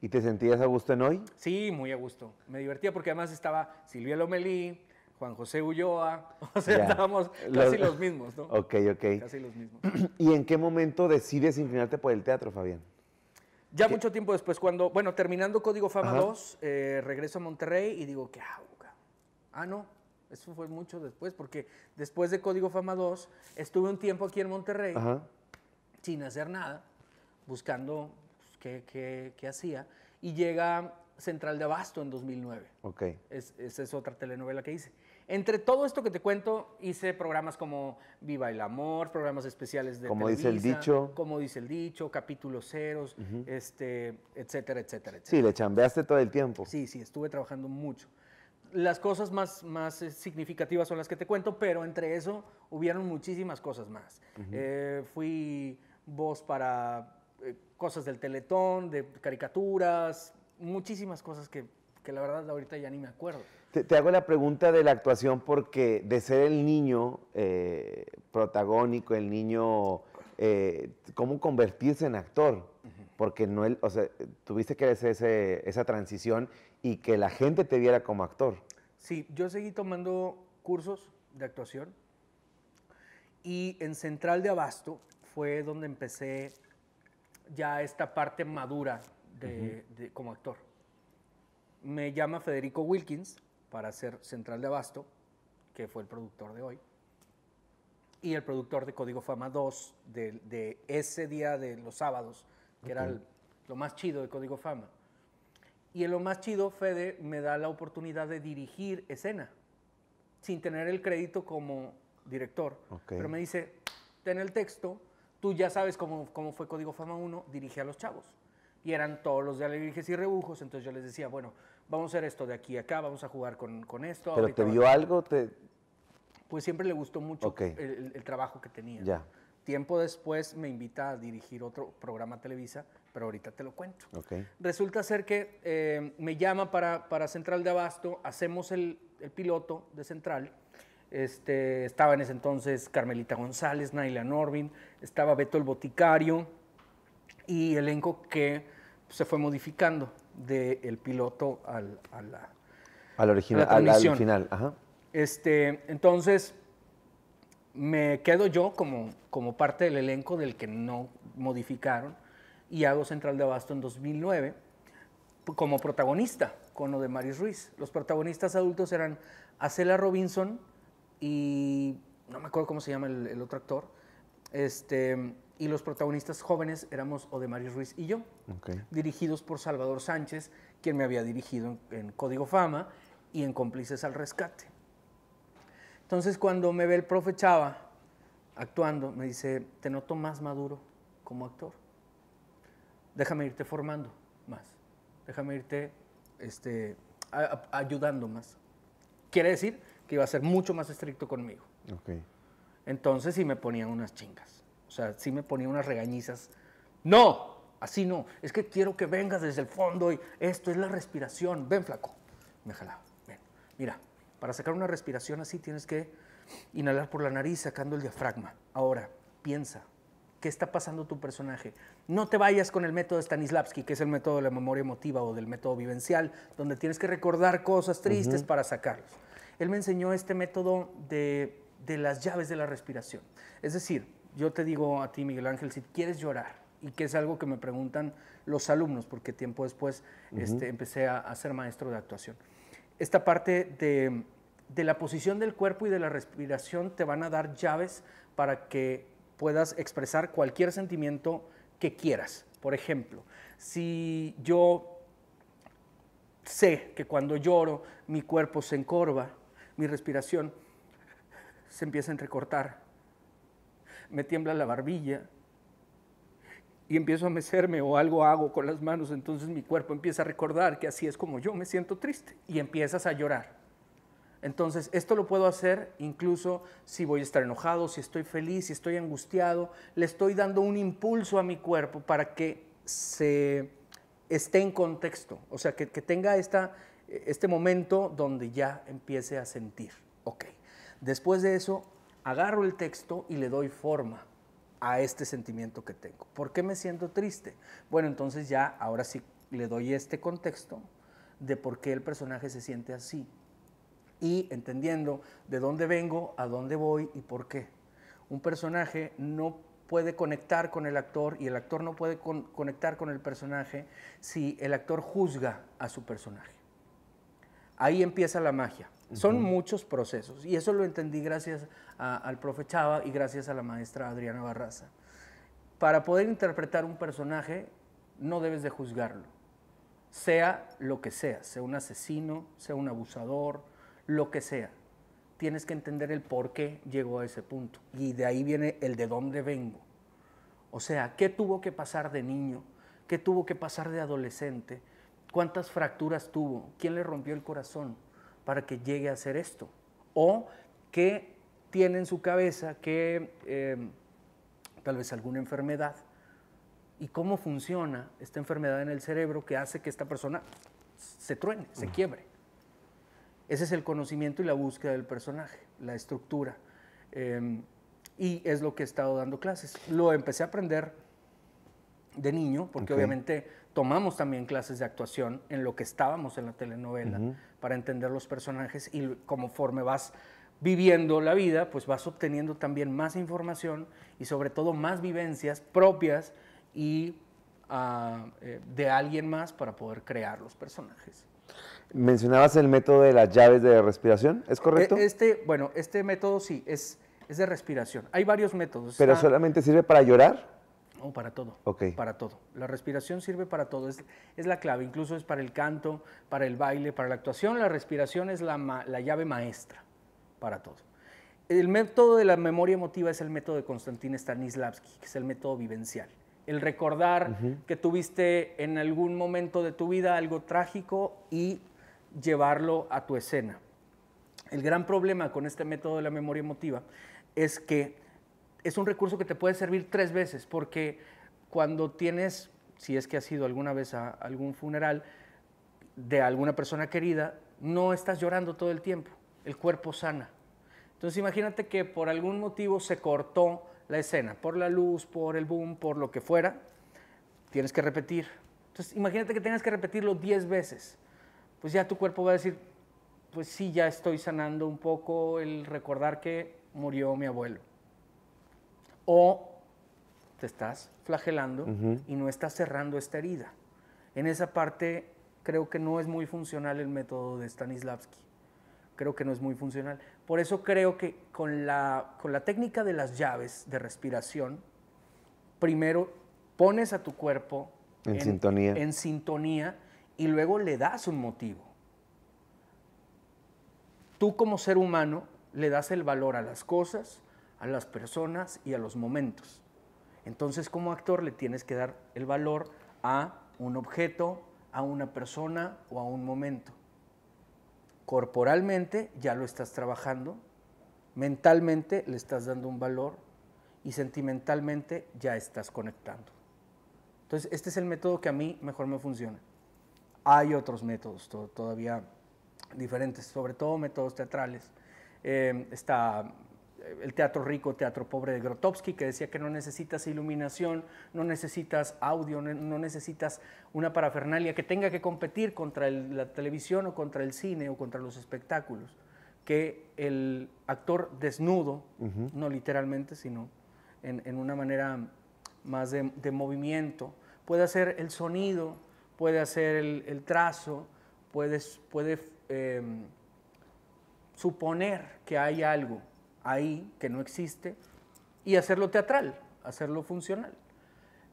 ¿Y te sentías a gusto en hoy? Sí, muy a gusto. Me divertía porque además estaba Silvia Lomelí, Juan José Ulloa, [laughs] o sea, estábamos casi los, mismos, ¿no? Ok, ok. Casi los mismos. [clears throat] ¿Y en qué momento decides inclinarte por el teatro, Fabián? Ya mucho tiempo después, cuando, bueno, terminando Código Fama 2, eh, regreso a Monterrey y digo, ¿qué hago? Ah, no, eso fue mucho después, porque después de Código Fama 2, estuve un tiempo aquí en Monterrey. Ajá sin hacer nada, buscando pues, qué, hacía, y llega Central de Abasto en 2009. Ok. Es, esa es otra telenovela que hice. Entre todo esto que te cuento, hice programas como Viva el Amor, programas especiales de Como dice el dicho. Como dice el dicho, capítulos ceros, este, etcétera, etcétera, Sí, le chambeaste todo el tiempo. Sí, sí, estuve trabajando mucho. Las cosas más, más eh, significativas son las que te cuento, pero entre eso hubieron muchísimas cosas más. Eh, fui voz para eh, cosas del teletón, de caricaturas, muchísimas cosas que, que, la verdad ahorita ya ni me acuerdo. Te, hago la pregunta de la actuación porque de ser el niño eh, protagónico, el niño, eh, ¿cómo convertirse en actor? Porque no, o sea, tuviste que hacer ese, esa transición y que la gente te viera como actor. Sí, yo seguí tomando cursos de actuación y en Central de Abasto fue donde empecé ya esta parte madura de, como actor. Me llama Federico Wilkins para hacer Central de Abasto, que fue el productor de hoy, y el productor de Código Fama 2 de, ese día de los sábados, que era lo más chido de Código Fama. Y en lo más chido, Fede me da la oportunidad de dirigir escena, sin tener el crédito como director. Pero me dice, ten el texto, tú ya sabes cómo, cómo fue Código Fama 1, dirigí a los chavos. Y eran todos los de alegrías y Rebujos, entonces yo les decía, bueno, vamos a hacer esto de aquí a acá, vamos a jugar con, con esto. ¿Pero te vio algo? Te... Pues siempre le gustó mucho el, trabajo que tenía. Ya. Tiempo después me invita a dirigir otro programa Televisa, pero ahorita te lo cuento. Resulta ser que eh, me llama para, Central de Abasto, hacemos el, el piloto de Central este, estaba en ese entonces Carmelita González, Naila Norvin estaba Beto el Boticario y elenco que pues, se fue modificando del piloto al, la, original. al, final. Este, entonces, me quedo yo como, como parte del elenco del que no modificaron y hago Central de Abasto en 2009 como protagonista con lo de Maris Ruiz. Los protagonistas adultos eran Acela Robinson, y no me acuerdo cómo se llama el, otro actor, este, y los protagonistas jóvenes éramos Odemario Ruiz y yo, dirigidos por Salvador Sánchez, quien me había dirigido en, Código Fama y en Cómplices al Rescate. Entonces cuando me ve el profe Chava actuando, me dice, te noto más maduro como actor, déjame irte formando más, déjame irte este, ayudando más. Quiere decir que iba a ser mucho más estricto conmigo. Entonces sí me ponían unas chingas. O sea, sí me ponían unas regañizas. No, así no. Es que quiero que vengas desde el fondo y esto es la respiración. Ven, flaco. Me jalaba. Ven. Mira, para sacar una respiración así tienes que inhalar por la nariz sacando el diafragma. Ahora, piensa. ¿Qué está pasando tu personaje? No te vayas con el método Stanislavski, que es el método de la memoria emotiva o del método vivencial, donde tienes que recordar cosas tristes para sacarlos él me enseñó este método de, las llaves de la respiración. Es decir, yo te digo a ti, Miguel Ángel, si quieres llorar, y que es algo que me preguntan los alumnos, porque tiempo después este, empecé a, ser maestro de actuación. Esta parte de, de, la posición del cuerpo y de la respiración te van a dar llaves para que puedas expresar cualquier sentimiento que quieras. Por ejemplo, si yo sé que cuando lloro mi cuerpo se encorva, mi respiración se empieza a entrecortar, me tiembla la barbilla y empiezo a mecerme o algo hago con las manos, entonces mi cuerpo empieza a recordar que así es como yo me siento triste y empiezas a llorar. Entonces, esto lo puedo hacer incluso si voy a estar enojado, si estoy feliz, si estoy angustiado. Le estoy dando un impulso a mi cuerpo para que se esté en contexto, o sea, que, que tenga esta, este momento donde ya empiece a sentir. Ok. Después de eso, agarro el texto y le doy forma a este sentimiento que tengo. ¿Por qué me siento triste? Bueno, entonces ya ahora sí le doy este contexto de por qué el personaje se siente así y entendiendo de dónde vengo, a dónde voy y por qué. Un personaje no puede conectar con el actor y el actor no puede conectar con el personaje si el actor juzga a su personaje ahí empieza la magia. Son muchos procesos y eso lo entendí gracias al profe Chava y gracias a la maestra Adriana Barraza. Para poder interpretar un personaje no debes de juzgarlo, sea lo que sea, sea un asesino, sea un abusador, lo que sea. Tienes que entender el por qué llegó a ese punto y de ahí viene el de dónde vengo. O sea, ¿qué tuvo que pasar de niño? ¿Qué tuvo que pasar de adolescente? cuántas fracturas tuvo, quién le rompió el corazón para que llegue a hacer esto, o qué tiene en su cabeza, ¿Qué em, tal vez alguna enfermedad, y cómo funciona esta enfermedad en el cerebro que hace que esta persona se truene, se quiebre. Ese es el conocimiento y la búsqueda del personaje, la estructura. Em, y es lo que he estado dando clases. Lo empecé a aprender de niño, porque obviamente tomamos también clases de actuación en lo que estábamos en la telenovela para entender los personajes y conforme vas viviendo la vida, pues vas obteniendo también más información y sobre todo más vivencias propias y ah, eh, de alguien más para poder crear los personajes. Mencionabas el método de las llaves de respiración, ¿es correcto? E, este, bueno, este método sí, es, es de respiración. Hay varios métodos. ¿Pero solamente sirve para llorar? para todo. Para todo. La respiración sirve para todo. Es, la clave. Incluso es para el canto, para el baile, para la actuación. La respiración es la, llave maestra para todo. El método de la memoria emotiva es el método de Konstantin Stanislavski, que es el método vivencial. El recordar que tuviste en algún momento de tu vida algo trágico y llevarlo a tu escena. El gran problema con este método de la memoria emotiva es que es un recurso que te puede servir tres veces, porque cuando tienes, si es que has ido alguna vez a algún funeral de alguna persona querida, no estás llorando todo el tiempo, el cuerpo sana. Entonces imagínate que por algún motivo se cortó la escena, por la luz, por el boom, por lo que fuera, tienes que repetir. Entonces imagínate que tengas que repetirlo diez veces, pues ya tu cuerpo va a decir, pues sí, ya estoy sanando un poco el recordar que murió mi abuelo o te estás flagelando y no estás cerrando esta herida. En esa parte creo que no es muy funcional el método de Stanislavski. Creo que no es muy funcional. Por eso creo que con la, técnica de las llaves de respiración, primero pones a tu cuerpo sintonía. en sintonía y luego le das un motivo. Tú como ser humano le das el valor a las cosas, a las personas y a los momentos. Entonces como actor le tienes que dar el valor a un objeto, a una persona o a un momento. Corporalmente ya lo estás trabajando, mentalmente le estás dando un valor y sentimentalmente ya estás conectando. Entonces este es el método que a mí mejor me funciona. Hay otros métodos todavía diferentes, sobre todo métodos teatrales. Eh, está el teatro rico, teatro pobre de Grotowski, que decía que no necesitas iluminación, no necesitas audio, no necesitas una parafernalia que tenga que competir contra la televisión o contra el cine o contra los espectáculos, que el actor desnudo, no literalmente, sino en, una manera más de, movimiento, puede hacer el sonido, puede hacer el, trazo, puede, puede em, suponer que hay algo ahí que no existe y hacerlo teatral, hacerlo funcional.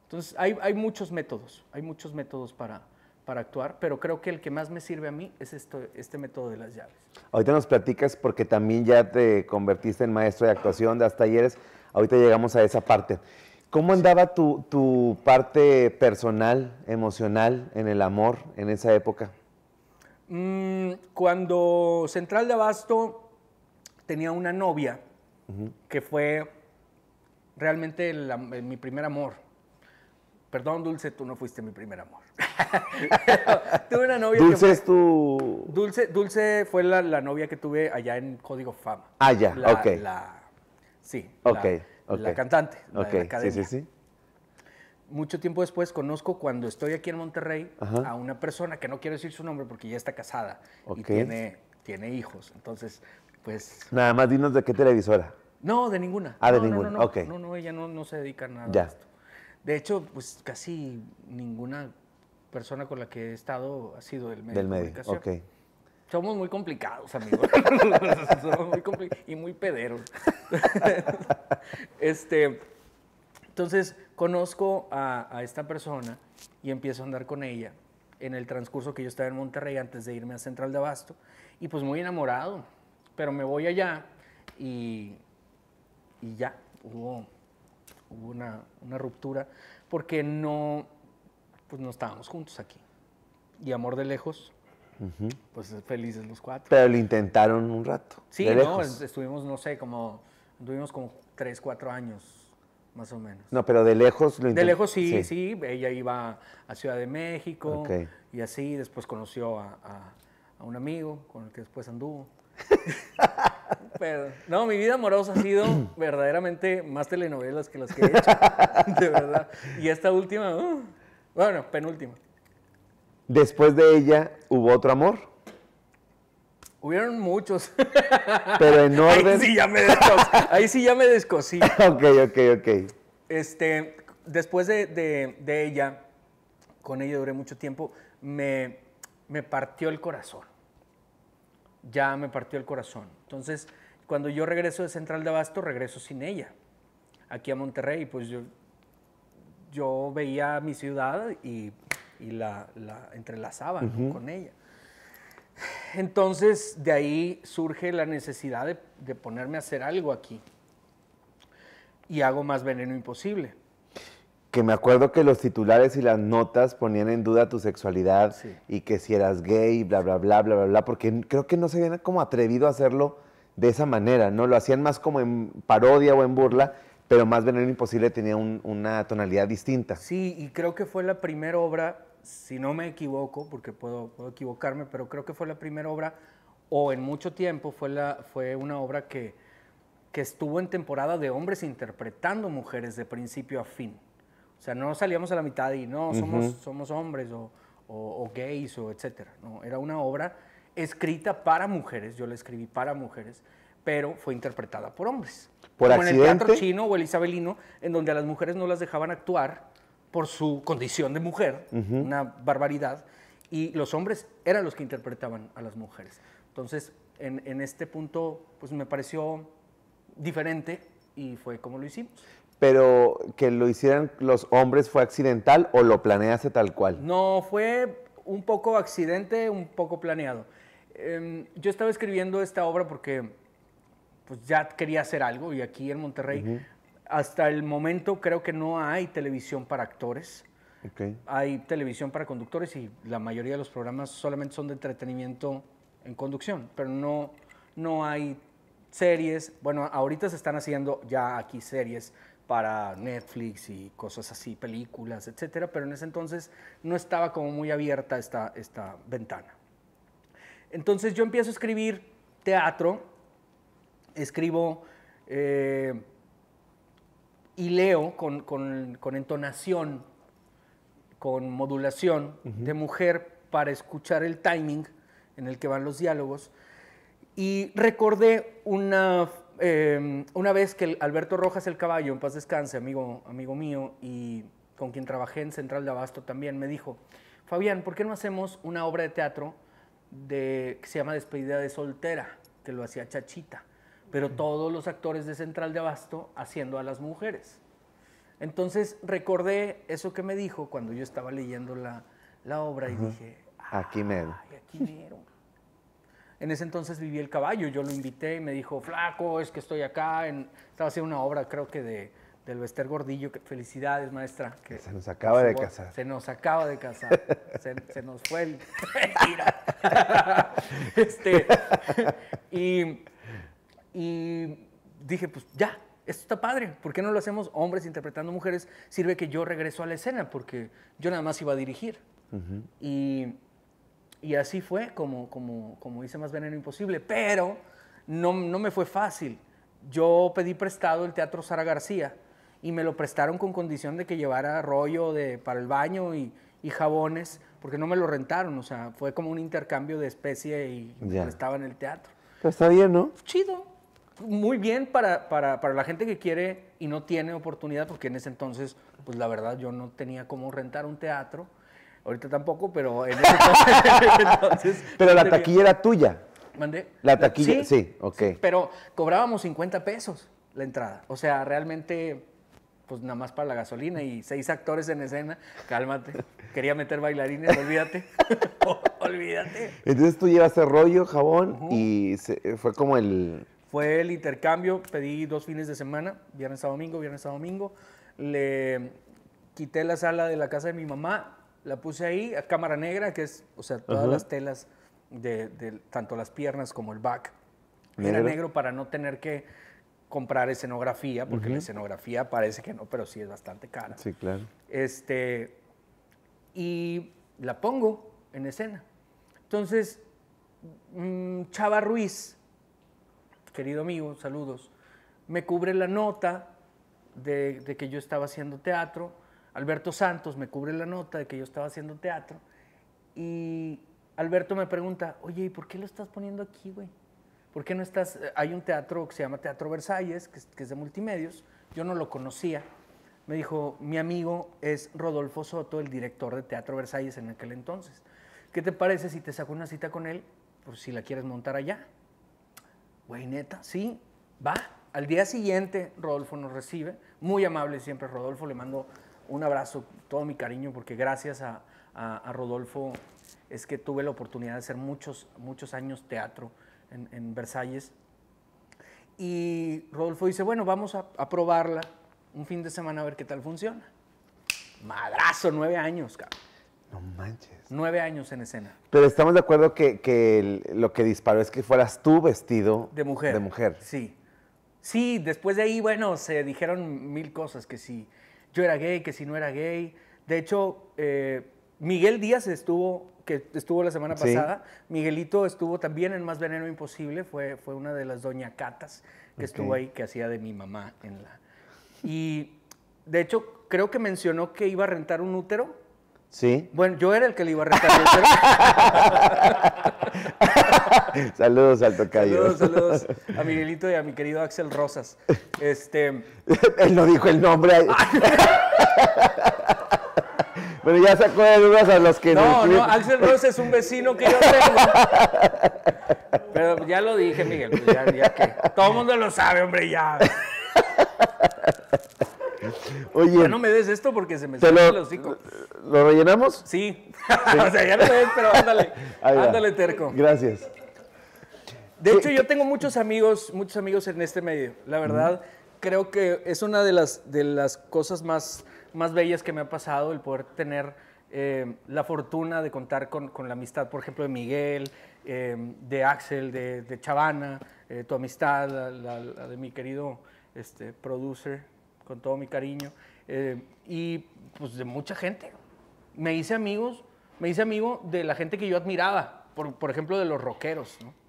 Entonces, hay, muchos métodos, hay muchos métodos para, para actuar, pero creo que el que más me sirve a mí es esto, este método de las llaves. Ahorita nos platicas porque también ya te convertiste en maestro de actuación, de talleres, ahorita llegamos a esa parte. ¿Cómo andaba tu, parte personal, emocional, en el amor en esa época? Mm, cuando Central de Abasto tenía una novia que fue realmente eh, mi primer amor. Perdón, Dulce, tú no fuiste mi primer amor. [laughs] tuve una novia. Dulce es tu. Dulce, Dulce fue la, novia que tuve allá en Código Fama. Ah, ya, la, ok. sí. Okay, la, cantante. Okay, sí, sí, Mucho tiempo después conozco cuando estoy aquí en Monterrey a una persona que no quiero decir su nombre porque ya está casada y tiene, tiene hijos. Entonces pues... Nada más dinos de qué televisora. No, de ninguna. Ah, de ninguna, no, ok. No, no, ella no, no se dedica a nada ya. De hecho, pues casi ninguna persona con la que he estado ha sido del medio del médico ok. Somos muy complicados, amigos. [laughs] Somos muy y muy pederos. [laughs] este, entonces, conozco a, a esta persona y empiezo a andar con ella en el transcurso que yo estaba en Monterrey antes de irme a Central de Abasto. Y pues muy enamorado, pero me voy allá y, y ya hubo, una, ruptura porque no, pues no estábamos juntos aquí. Y amor de lejos, pues eh, felices los cuatro. Pero lo intentaron un rato. Sí, no, estuvimos, no sé, como, estuvimos como tres, cuatro años más o menos. No, pero de lejos lo De lejos sí, sí, Ella iba a Ciudad de México y así. Después conoció a, un amigo con el que después anduvo. [laughs] Pero, no, mi vida amorosa ha sido [clears throat] verdaderamente más telenovelas que las que he hecho. [laughs] De verdad. Y esta última, uh, bueno, penúltima. Después de ella, ¿hubo otro amor? Hubieron muchos. [laughs] Pero en orden. Ahí sí ya me descosí. Ahí sí ya me descosí. ok, ok, ok. Este, después de, ella, con ella duré mucho tiempo, me partió el corazón ya me partió el corazón. Entonces, cuando yo regreso de Central de Abasto, regreso sin ella, aquí a Monterrey, pues yo, yo veía mi ciudad y, la, entrelazaba con ella. Entonces, de ahí surge la necesidad de, de ponerme a hacer algo aquí. Y hago más veneno imposible que me acuerdo que los titulares y las notas ponían en duda tu sexualidad y que si eras gay, bla, bla, bla, bla, bla, bla, porque creo que no se habían como atrevido a hacerlo de esa manera, ¿no? Lo hacían más como en parodia o en burla, pero más Veneno Imposible tenía una tonalidad distinta. Sí, y creo que fue la primera obra, si no me equivoco, porque puedo, equivocarme, pero creo que fue la primera obra, o en mucho tiempo fue, la, fue una obra que, que estuvo en temporada de hombres interpretando mujeres de principio a fin. O sea, no salíamos a la mitad y no, somos, somos hombres o, o, gays o etcétera. No, era una obra escrita para mujeres, yo la escribí para mujeres, pero fue interpretada por hombres. ¿Por Como en el teatro chino o el isabelino, en donde a las mujeres no las dejaban actuar por su condición de mujer, una barbaridad, y los hombres eran los que interpretaban a las mujeres. Entonces, en, en este punto, pues me pareció diferente y fue como lo hicimos pero que lo hicieran los hombres fue accidental o lo planeaste tal cual? No, fue un poco accidente, un poco planeado. Em, yo estaba escribiendo esta obra porque pues, ya quería hacer algo y aquí en Monterrey hasta el momento creo que no hay televisión para actores. Hay televisión para conductores y la mayoría de los programas solamente son de entretenimiento en conducción, pero no, no hay series. Bueno, ahorita se están haciendo ya aquí series para Netflix y cosas así, películas, etcétera, pero en ese entonces no estaba como muy abierta esta, esta ventana. Entonces yo empiezo a escribir teatro, escribo eh, y leo con, entonación, con modulación de mujer para escuchar el timing en el que van los diálogos. Y recordé una Em, una vez que Alberto Rojas el Caballo, en paz descanse, amigo, amigo mío, y con quien trabajé en Central de Abasto también, me dijo, Fabián, ¿por qué no hacemos una obra de teatro de, que se llama Despedida de Soltera, que lo hacía Chachita, pero todos los actores de Central de Abasto haciendo a las mujeres? Entonces recordé eso que me dijo cuando yo estaba leyendo la, obra y dije, aquí me Aquí en ese entonces viví el caballo, yo lo invité y me dijo, flaco, es que estoy acá, estaba haciendo una obra creo que de, del Vester Gordillo, felicidades maestra. se nos acaba de casar. Se nos acaba de casar, [laughs] se, nos fue el... [laughs] Mentira. [laughs] Este, y, dije, pues ya, esto está padre, ¿por qué no lo hacemos hombres interpretando mujeres? Sirve que yo regreso a la escena, porque yo nada más iba a dirigir. Y y así fue como, como, como hice Más Veneno Imposible, pero no, me fue fácil. Yo pedí prestado el Teatro Sara García y me lo prestaron con condición de que llevara rollo de, para el baño y, jabones, porque no me lo rentaron, o sea, fue como un intercambio de especie y estaba en el teatro. está bien, ¿no? Chido. Muy bien para, para, la gente que quiere y no tiene oportunidad, porque en ese entonces, pues la verdad, yo no tenía cómo rentar un teatro. Ahorita tampoco, pero en ese [laughs] entonces. pero la taquilla era tuya. ¿Mandé? La taquilla, sí, ok. pero cobrábamos 50 pesos la entrada. O sea, realmente, pues nada más para la gasolina y seis actores en escena. Cálmate. Quería meter bailarines, olvídate. [laughs] olvídate. Entonces tú llevas llevaste rollo, jabón y fue como el. Fue el intercambio. Pedí dos fines de semana, viernes a domingo, viernes a domingo. Le quité la sala de la casa de mi mamá la puse ahí a cámara negra, que es, o sea, todas las telas de, tanto las piernas como el back. Era negro para no tener que comprar escenografía, porque la escenografía parece que no, pero sí es bastante cara. Sí, claro. Este, y la pongo en escena. Entonces, mm, Chava Ruiz, querido amigo, saludos, me cubre la nota de que yo estaba haciendo teatro Alberto Santos me cubre la nota de que yo estaba haciendo teatro y Alberto me pregunta, oye, ¿y por qué lo estás poniendo aquí, güey? ¿Por qué no estás? Eh, hay un teatro que se llama Teatro Versalles, que, es de multimedios, yo no lo conocía. Me dijo, mi amigo es Rodolfo Soto, el director de Teatro Versalles en aquel entonces. ¿Qué te parece si te saco una cita con él? Por pues, si la quieres montar allá. Güey, neta, sí, va. Al día siguiente, Rodolfo nos recibe. Muy amable siempre, Rodolfo. Le mando un abrazo, todo mi cariño, porque gracias a, Rodolfo es que tuve la oportunidad de hacer muchos, muchos años teatro en, Versalles. Y Rodolfo dice, bueno, vamos a, probarla un fin de semana a ver qué tal funciona. Madrazo, nueve años, cabrón. No manches. Nueve años en escena. Pero estamos de acuerdo que, lo que disparó es que fueras tú vestido. De mujer. De mujer. Sí. Sí, después de ahí, bueno, se dijeron mil cosas que sí yo era gay, que si no era gay. De hecho, eh, Miguel Díaz estuvo, que estuvo la semana pasada, Miguelito estuvo también en Más Veneno Imposible, fue, fue una de las doña Catas que estuvo ahí, que hacía de mi mamá en la... Y de hecho, creo que mencionó que iba a rentar un útero. Sí. Bueno, yo era el que le iba a rentar el útero. [laughs] [laughs] saludos al tocayo. Saludos, saludos a Miguelito y a mi querido Axel Rosas. Este... [laughs] Él no dijo el nombre. Pero [laughs] ya sacó de dudas a los que no. No, no, Axel Rosas es un vecino que yo tengo. Pero ya lo dije, Miguel. Pues ya, ya que todo el mundo lo sabe, hombre, ya. Oye. Ya no me des esto porque se me sale lo, el hocico. ¿Lo rellenamos? Sí. o sea, ya no me pero ándale. Ándale, terco. Gracias. De hecho, yo tengo muchos amigos, muchos amigos en este medio. La verdad, creo que es una de las, de las cosas más, más bellas que me ha pasado el poder tener eh, la fortuna de contar con, la amistad, por ejemplo, de Miguel, eh, de Axel, de, de Chavana, eh, tu amistad, la, de mi querido este, producer, con todo mi cariño, y pues de mucha gente. Me hice amigos, me hice amigo de la gente que yo admiraba, por, por ejemplo, de los rockeros, ¿no?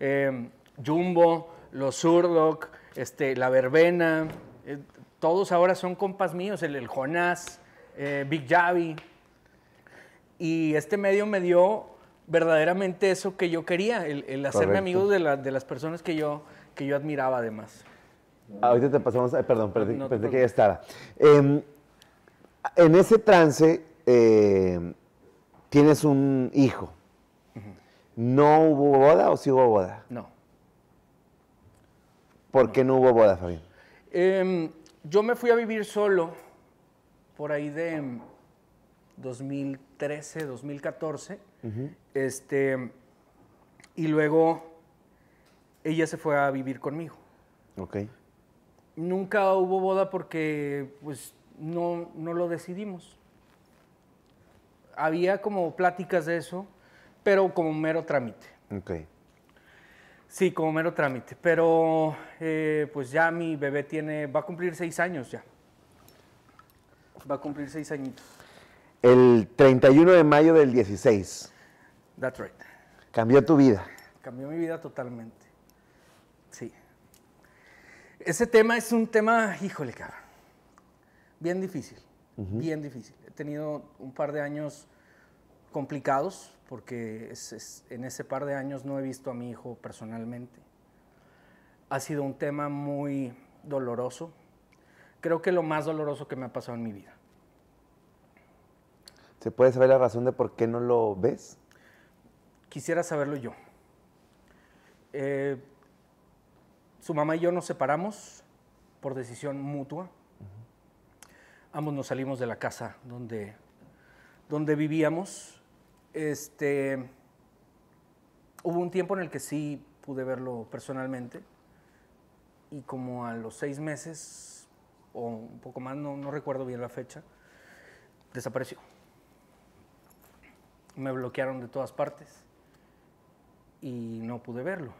Em, Jumbo, los Surdoc, este, la Verbena, eh, todos ahora son compas míos, el, Jonás, eh, Big Javi. Y este medio me dio verdaderamente eso que yo quería, el, hacerme amigo de, de, las personas que yo, que yo admiraba además. Ahorita te pasamos, eh, perdón, perdí, que ya estaba. Em, en ese trance tienes un hijo. ¿No hubo boda o sí hubo boda? No. ¿Por qué no hubo boda, Fabián? Em, yo me fui a vivir solo por ahí de 2013, 2014. Este. Y luego ella se fue a vivir conmigo. Ok. Nunca hubo boda porque pues no lo decidimos. Había como pláticas de eso, pero como mero trámite. Ok. Sí, como mero trámite. Pero eh, pues ya mi bebé tiene, va a cumplir seis años ya. Va a cumplir seis añitos. El 31 de mayo del 16. That's right. Cambió tu vida. Cambió mi vida totalmente. Sí. Ese tema es un tema, híjole, cabrón. Bien difícil. Bien difícil. He tenido un par de años complicados, porque en ese par de años no he visto a mi hijo personalmente. Ha sido un tema muy doloroso. Creo que lo más doloroso que me ha pasado en mi vida. ¿Se puede saber la razón de por qué no lo ves? Quisiera saberlo yo. Eh, su mamá y yo nos separamos por decisión mutua. Ambos nos salimos de la casa donde, donde vivíamos este, hubo un tiempo en el que sí pude verlo personalmente y como a los seis meses o un poco más, no, recuerdo bien la fecha, desapareció. Me bloquearon de todas partes y no pude verlo.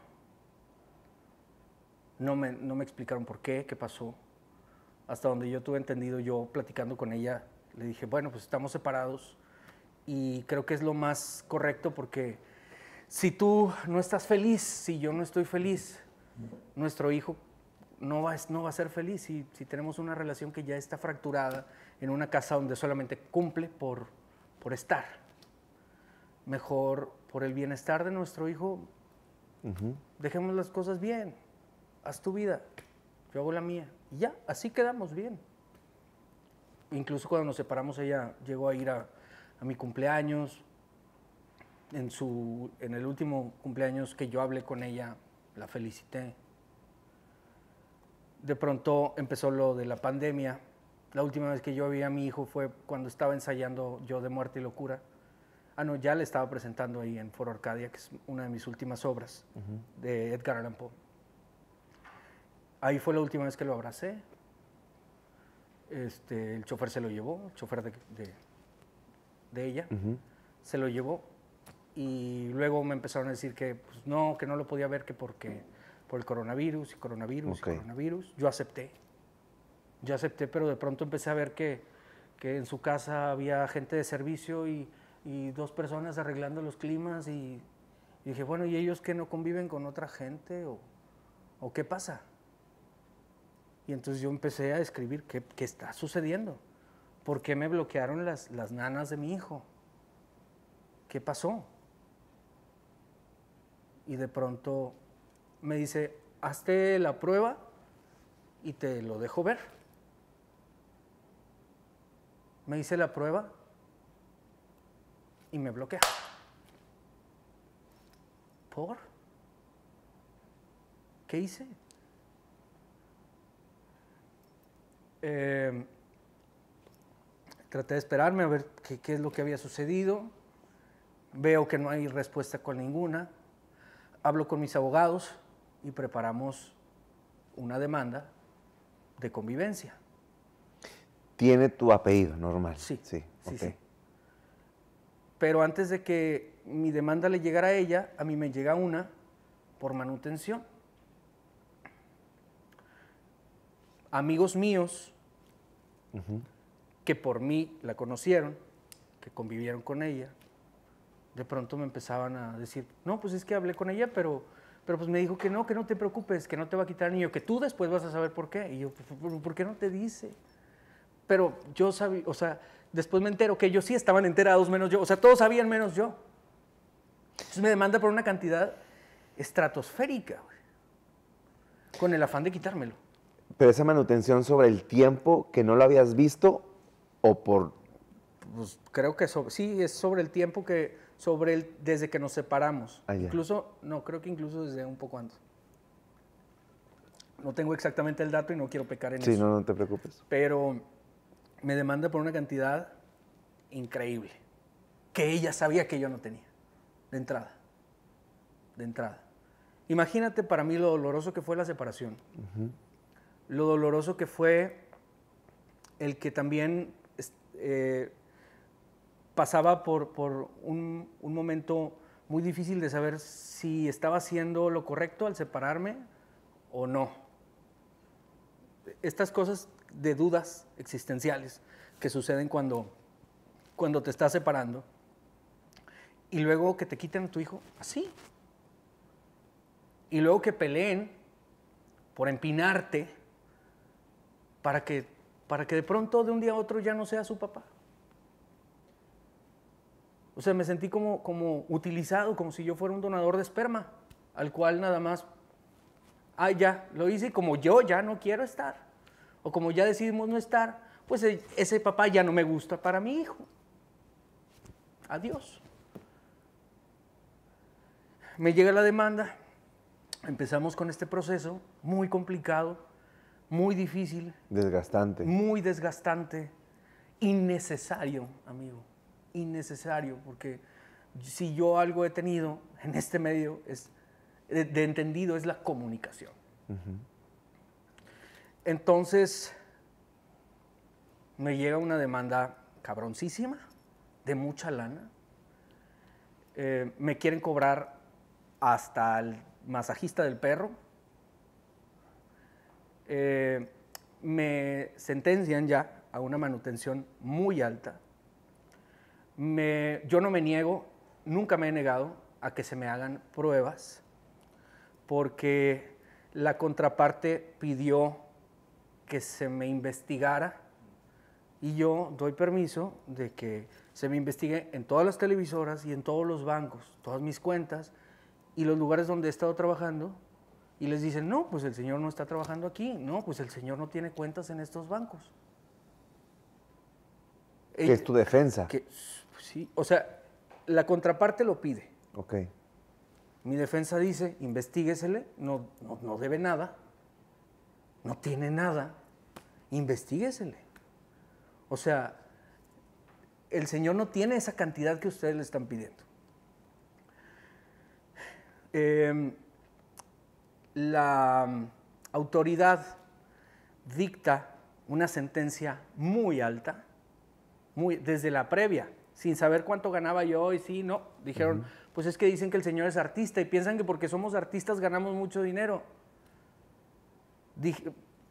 No me, no me explicaron por qué, qué pasó. Hasta donde yo tuve entendido, yo platicando con ella, le dije, bueno, pues estamos separados y creo que es lo más correcto porque si tú no estás feliz, si yo no estoy feliz, nuestro hijo no va, no va a ser feliz si, si tenemos una relación que ya está fracturada en una casa donde solamente cumple por, por estar. Mejor por el bienestar de nuestro hijo, dejemos las cosas bien, haz tu vida, yo hago la mía. Y ya, así quedamos bien. Incluso cuando nos separamos ella llegó a ir a, a mi cumpleaños. En, su, en el último cumpleaños que yo hablé con ella, la felicité. De pronto empezó lo de la pandemia. La última vez que yo vi a mi hijo fue cuando estaba ensayando yo de Muerte y Locura. Ah, no, ya le estaba presentando ahí en Foro Arcadia, que es una de mis últimas obras de Edgar Allan Poe. Ahí fue la última vez que lo abracé. Este, el chofer se lo llevó, el chofer de de ella, se lo llevó y luego me empezaron a decir que pues, no, que no lo podía ver, que porque por el coronavirus y coronavirus y coronavirus. Yo acepté, yo acepté, pero de pronto empecé a ver que, en su casa había gente de servicio y, dos personas arreglando los climas y, dije, bueno, ¿y ellos que no conviven con otra gente o, qué pasa? Y entonces yo empecé a escribir qué está sucediendo. ¿por qué me bloquearon las, nanas de mi hijo? ¿Qué pasó? Y de pronto me dice, hazte la prueba y te lo dejo ver. Me hice la prueba y me bloquea. ¿Por? ¿Qué hice? Eh, Traté de esperarme a ver qué, es lo que había sucedido. Veo que no hay respuesta con ninguna. Hablo con mis abogados y preparamos una demanda de convivencia. Tiene tu apellido normal. Sí. Sí, sí, Pero antes de que mi demanda le llegara a ella, a mí me llega una por manutención. Amigos míos que por mí la conocieron, que convivieron con ella, de pronto me empezaban a decir, no, pues es que hablé con ella, pero, pero pues me dijo que no, que no te preocupes, que no te va a quitar el niño, que tú después vas a saber por qué. Y yo, pues, pues, ¿por qué no te dice? Pero yo sabía, o sea, después me entero que ellos sí estaban enterados menos yo, o sea, todos sabían menos yo. Entonces me demanda por una cantidad estratosférica, con el afán de quitármelo. Pero esa manutención sobre el tiempo que no lo habías visto o por... Pues creo que sí, es sobre el tiempo que, sobre el, desde que nos separamos. Ah, incluso, no, creo que incluso desde un poco antes. No tengo exactamente el dato y no quiero pecar en eso. Sí, no, no te preocupes. Pero me demanda por una cantidad increíble, que ella sabía que yo no tenía, de entrada, de entrada. Imagínate para mí lo doloroso que fue la separación, lo doloroso que fue el que también eh, pasaba por, un, momento muy difícil de saber si estaba haciendo lo correcto al separarme o no. Estas cosas de dudas existenciales que suceden cuando, cuando te estás separando y luego que te quiten a tu hijo así. Y luego que peleen por empinarte para que para que de pronto de un día a otro ya no sea su papá. O sea, me sentí como, como utilizado, como si yo fuera un donador de esperma, al cual nada más, ah, ya, lo hice como yo ya no quiero estar, o como ya decidimos no estar, pues e, ese papá ya no me gusta para mi hijo. Adiós. Me llega la demanda, empezamos con este proceso muy complicado, muy difícil. Desgastante. Muy desgastante. Innecesario, amigo. Innecesario, porque si yo algo he tenido en este medio es, de, entendido es la comunicación. Entonces, me llega una demanda cabroncísima, de mucha lana. Eh, me quieren cobrar hasta al masajista del perro eh, me sentencian ya a una manutención muy alta. yo no me niego, nunca me he negado a que se me hagan pruebas, porque la contraparte pidió que se me investigara y yo doy permiso de que se me investigue en todas las televisoras y en todos los bancos, todas mis cuentas y los lugares donde he estado trabajando y les dicen, no, pues el señor no está trabajando aquí, no, pues el señor no tiene cuentas en estos bancos. ¿Qué es tu defensa. sí, o sea, la contraparte lo pide. Ok. Mi defensa dice, investiguesele, no, no, debe nada, no tiene nada, investiguesele. O sea, el señor no tiene esa cantidad que ustedes le están pidiendo. Eh, la mm, autoridad dicta una sentencia muy alta, muy, desde la previa, sin saber cuánto ganaba yo y sí, no. Dijeron, pues es que dicen que el señor es artista y piensan que porque somos artistas ganamos mucho dinero.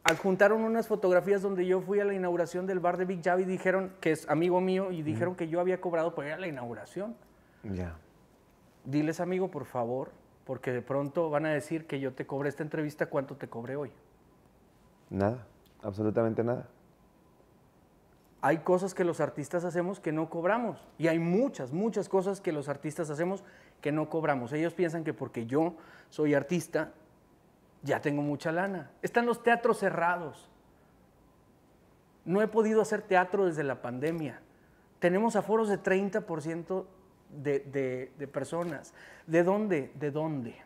adjuntaron unas fotografías donde yo fui a la inauguración del bar de Big Javi y dijeron que es amigo mío y dijeron que yo había cobrado por ir a la inauguración. Ya. Diles, amigo, por favor, porque de pronto van a decir que yo te cobré esta entrevista, ¿cuánto te cobré hoy? Nada, absolutamente nada. Hay cosas que los artistas hacemos que no cobramos y hay muchas, muchas cosas que los artistas hacemos que no cobramos. Ellos piensan que porque yo soy artista, ya tengo mucha lana. Están los teatros cerrados. No he podido hacer teatro desde la pandemia. Tenemos aforos de 30% de, personas. ¿De dónde? ¿De dónde?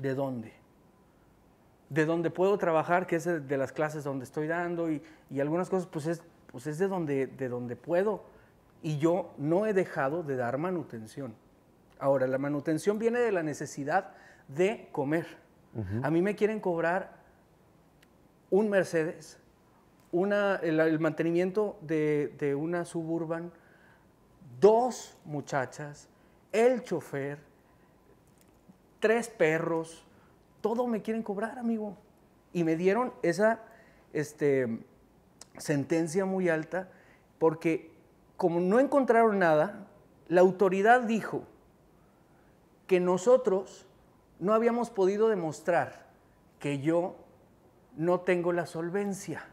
¿De dónde? De dónde puedo trabajar, que es de las clases donde estoy dando y, algunas cosas, pues es, pues es de, donde, de donde puedo. Y yo no he dejado de dar manutención. Ahora, la manutención viene de la necesidad de comer. A mí me quieren cobrar un Mercedes, el, mantenimiento de, una suburban, dos muchachas, el chofer, tres perros, todo me quieren cobrar, amigo. Y me dieron esa este, sentencia muy alta porque como no encontraron nada, la autoridad dijo que nosotros no habíamos podido demostrar que yo no tengo la solvencia.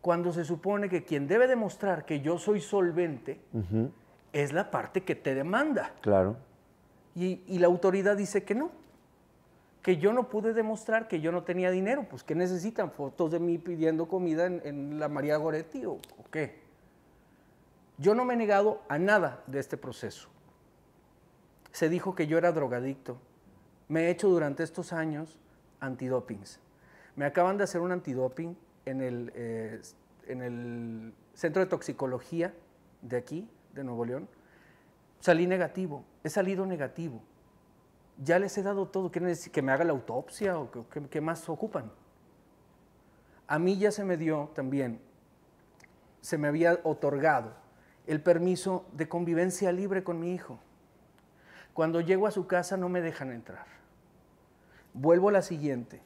Cuando se supone que quien debe demostrar que yo soy solvente es la parte que te demanda. Claro. Y, la autoridad dice que no, que yo no pude demostrar que yo no tenía dinero. Pues, que necesitan? ¿Fotos de mí pidiendo comida en, la María Goretti o, qué? Yo no me he negado a nada de este proceso. Se dijo que yo era drogadicto. Me he hecho durante estos años antidopings. Me acaban de hacer un antidoping en el, eh, en el centro de toxicología de aquí, de Nuevo León, salí negativo, he salido negativo. Ya les he dado todo, quieren decir que me haga la autopsia o qué más ocupan. A mí ya se me dio también, se me había otorgado el permiso de convivencia libre con mi hijo. Cuando llego a su casa no me dejan entrar. Vuelvo a la siguiente,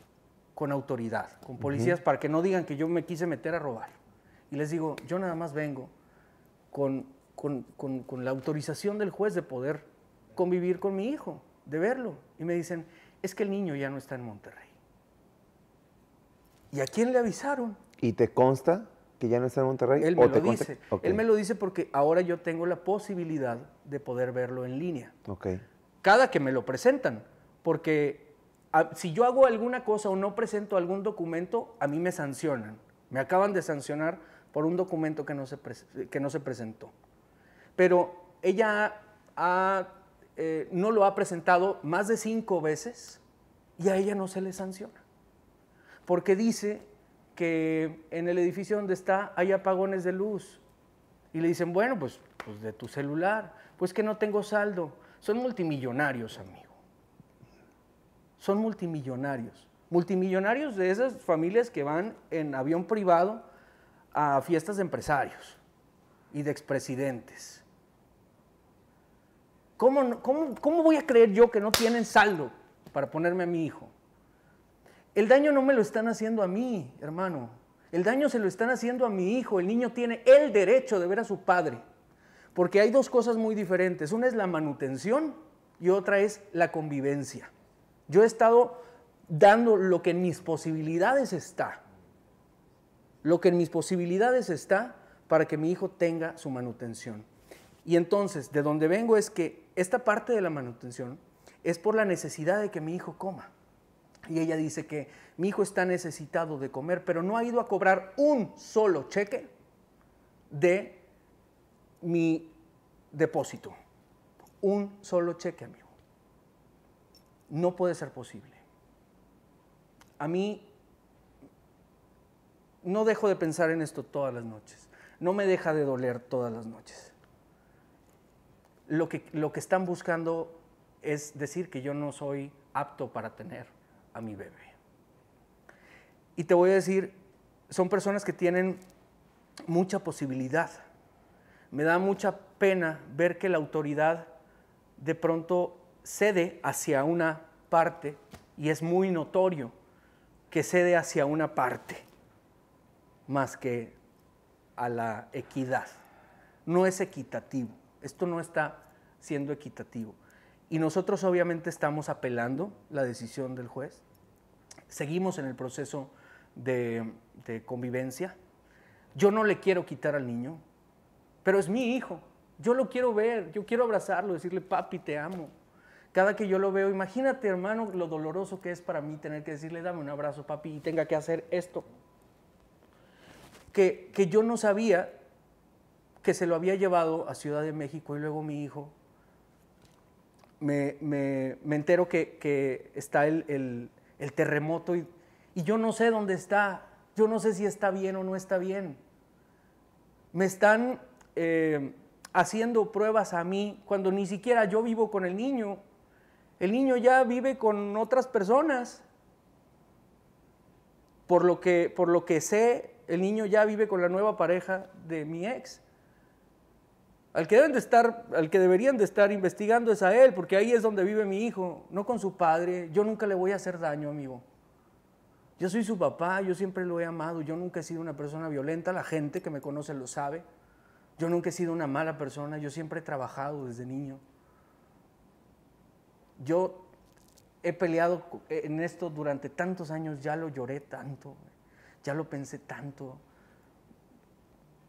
con autoridad, con policías, para que no digan que yo me quise meter a robar. Y les digo, yo nada más vengo con con, la autorización del juez de poder convivir con mi hijo, de verlo. Y me dicen, es que el niño ya no está en Monterrey. ¿Y a quién le avisaron? ¿Y te consta que ya no está en Monterrey? Él me lo dice. Él me lo dice porque ahora yo tengo la posibilidad de poder verlo en línea. Ok. Cada que me lo presentan, porque ah, si yo hago alguna cosa o no presento algún documento, a mí me sancionan. Me acaban de sancionar por un documento que no se, que no se presentó pero ella eh, no lo ha presentado más de cinco veces y a ella no se le sanciona. Porque dice que en el edificio donde está hay apagones de luz. Y le dicen, bueno, pues, pues de tu celular, pues que no tengo saldo. Son multimillonarios, amigo. Son multimillonarios. Multimillonarios de esas familias que van en avión privado a fiestas de empresarios y de expresidentes ¿Cómo, voy a creer yo que no tienen saldo para ponerme a mi hijo? El daño no me lo están haciendo a mí, hermano. El daño se lo están haciendo a mi hijo. El niño tiene el derecho de ver a su padre. Porque hay dos cosas muy diferentes. Una es la manutención y otra es la convivencia. Yo he estado dando lo que en mis posibilidades está. Lo que en mis posibilidades está para que mi hijo tenga su manutención. Y entonces, de donde vengo es que esta parte de la manutención es por la necesidad de que mi hijo coma. Y ella dice que mi hijo está necesitado de comer, pero no ha ido a cobrar un solo cheque de mi depósito. Un solo cheque, amigo. No puede ser posible. A mí no dejo de pensar en esto todas las noches. No me deja de doler todas las noches lo que, lo que están buscando es decir que yo no soy apto para tener a mi bebé. Y te voy a decir, son personas que tienen mucha posibilidad. Me da mucha pena ver que la autoridad de pronto cede hacia una parte, y es muy notorio que cede hacia una parte más que a la equidad. No es equitativo esto no está siendo equitativo. Y nosotros obviamente estamos apelando la decisión del juez, seguimos en el proceso de, convivencia. Yo no le quiero quitar al niño, pero es mi hijo. Yo lo quiero ver, yo quiero abrazarlo, decirle, papi, te amo. Cada que yo lo veo, imagínate, hermano, lo doloroso que es para mí tener que decirle, dame un abrazo, papi, y tenga que hacer esto. Que, que yo no sabía que se lo había llevado a Ciudad de México y luego mi hijo. Me, entero que, está el, terremoto y, yo no sé dónde está, yo no sé si está bien o no está bien. Me están eh, haciendo pruebas a mí cuando ni siquiera yo vivo con el niño. El niño ya vive con otras personas. Por lo que, por lo que sé, el niño ya vive con la nueva pareja de mi ex. Al que, deben de estar, al que deberían de estar investigando es a él, porque ahí es donde vive mi hijo, no con su padre. Yo nunca le voy a hacer daño, amigo. Yo soy su papá, yo siempre lo he amado, yo nunca he sido una persona violenta, la gente que me conoce lo sabe. Yo nunca he sido una mala persona, yo siempre he trabajado desde niño. Yo he peleado eh, en esto durante tantos años, ya lo lloré tanto, ya lo pensé tanto,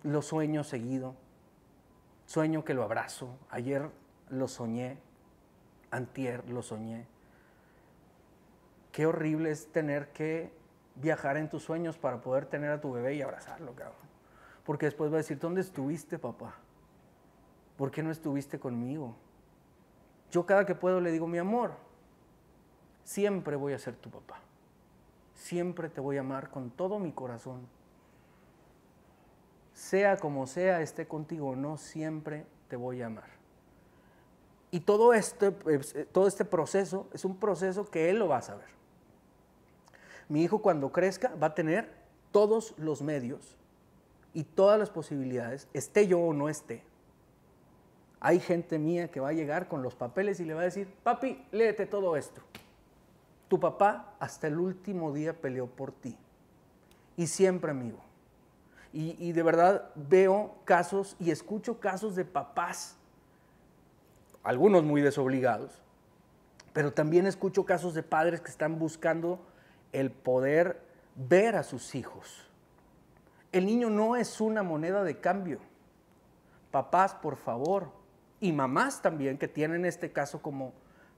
lo sueño seguido. Sueño que lo abrazo. Ayer lo soñé. Antier lo soñé. Qué horrible es tener que viajar en tus sueños para poder tener a tu bebé y abrazarlo, cabrón. Porque después va a decir, ¿dónde estuviste, papá? ¿Por qué no estuviste conmigo? Yo cada que puedo le digo, mi amor, siempre voy a ser tu papá. Siempre te voy a amar con todo mi corazón sea como sea, esté contigo o no, siempre te voy a amar. Y todo este, pues, eh, todo este proceso es un proceso que él lo va a saber. Mi hijo cuando crezca va a tener todos los medios y todas las posibilidades, esté yo o no esté. Hay gente mía que va a llegar con los papeles y le va a decir, papi, léete todo esto. Tu papá hasta el último día peleó por ti. Y siempre amigo y, de verdad veo casos y escucho casos de papás, algunos muy desobligados, pero también escucho casos de padres que están buscando el poder ver a sus hijos. El niño no es una moneda de cambio. Papás, por favor, y mamás también, que tienen este caso como,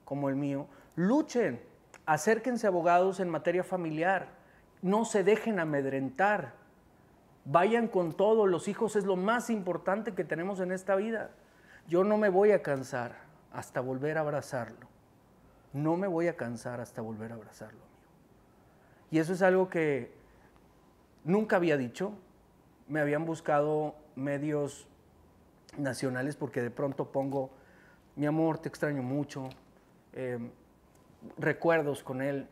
como el mío, luchen, acérquense abogados en materia familiar, no se dejen amedrentar. Vayan con todo, los hijos es lo más importante que tenemos en esta vida. Yo no me voy a cansar hasta volver a abrazarlo. No me voy a cansar hasta volver a abrazarlo. Amigo. Y eso es algo que nunca había dicho. Me habían buscado medios nacionales porque de pronto pongo, mi amor, te extraño mucho, em, recuerdos con él.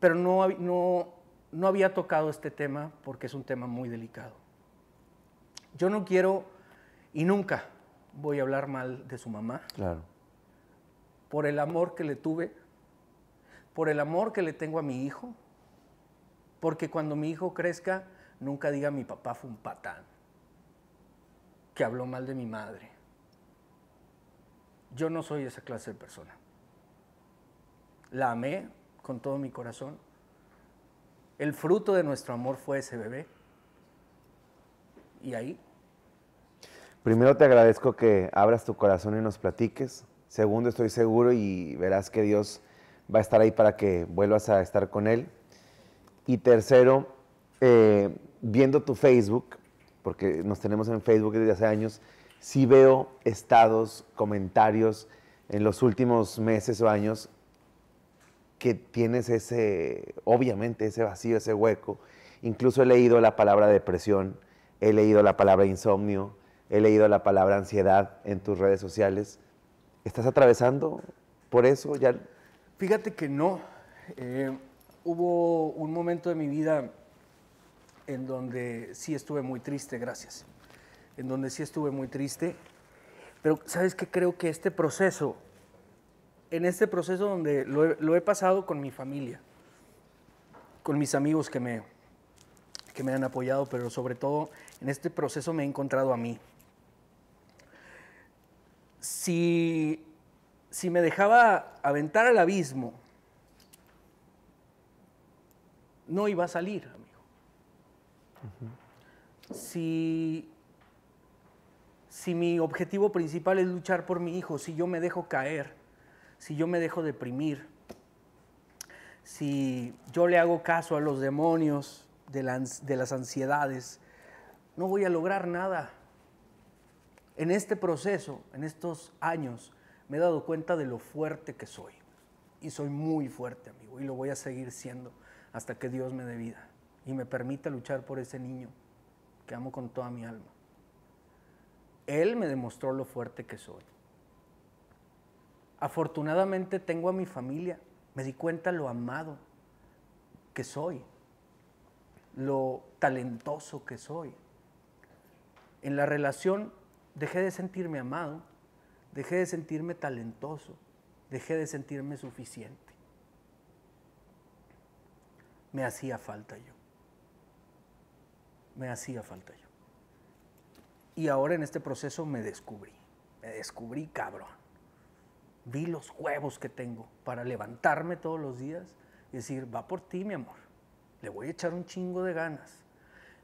Pero no, no, no había tocado este tema porque es un tema muy delicado. Yo no quiero y nunca voy a hablar mal de su mamá. Claro. Por el amor que le tuve, por el amor que le tengo a mi hijo, porque cuando mi hijo crezca, nunca diga mi papá fue un patán, que habló mal de mi madre. Yo no soy esa clase de persona. La amé con todo mi corazón, el fruto de nuestro amor fue ese bebé. Y ahí. Primero te agradezco que abras tu corazón y nos platiques. Segundo, estoy seguro y verás que Dios va a estar ahí para que vuelvas a estar con Él. Y tercero, eh, viendo tu Facebook, porque nos tenemos en Facebook desde hace años, sí veo estados, comentarios en los últimos meses o años que tienes ese, obviamente, ese vacío, ese hueco. Incluso he leído la palabra depresión, he leído la palabra insomnio, he leído la palabra ansiedad en tus redes sociales. ¿Estás atravesando por eso? Ya... Fíjate que no. Eh, hubo un momento de mi vida en donde sí estuve muy triste, gracias. En donde sí estuve muy triste. Pero sabes que creo que este proceso en este proceso donde lo he, pasado con mi familia, con mis amigos que me, que me han apoyado, pero sobre todo en este proceso me he encontrado a mí. Si, me dejaba aventar al abismo, no iba a salir, amigo. si mi objetivo principal es luchar por mi hijo, si yo me dejo caer, si yo me dejo deprimir, si yo le hago caso a los demonios de, las ansiedades, no voy a lograr nada. En este proceso, en estos años, me he dado cuenta de lo fuerte que soy. Y soy muy fuerte, amigo, y lo voy a seguir siendo hasta que Dios me dé vida y me permita luchar por ese niño que amo con toda mi alma. Él me demostró lo fuerte que soy. Afortunadamente tengo a mi familia. Me di cuenta lo amado que soy, lo talentoso que soy. En la relación dejé de sentirme amado, dejé de sentirme talentoso, dejé de sentirme suficiente. Me hacía falta yo. Me hacía falta yo. Y ahora en este proceso me descubrí. Me descubrí cabrón vi los huevos que tengo para levantarme todos los días y decir, va por ti, mi amor, le voy a echar un chingo de ganas.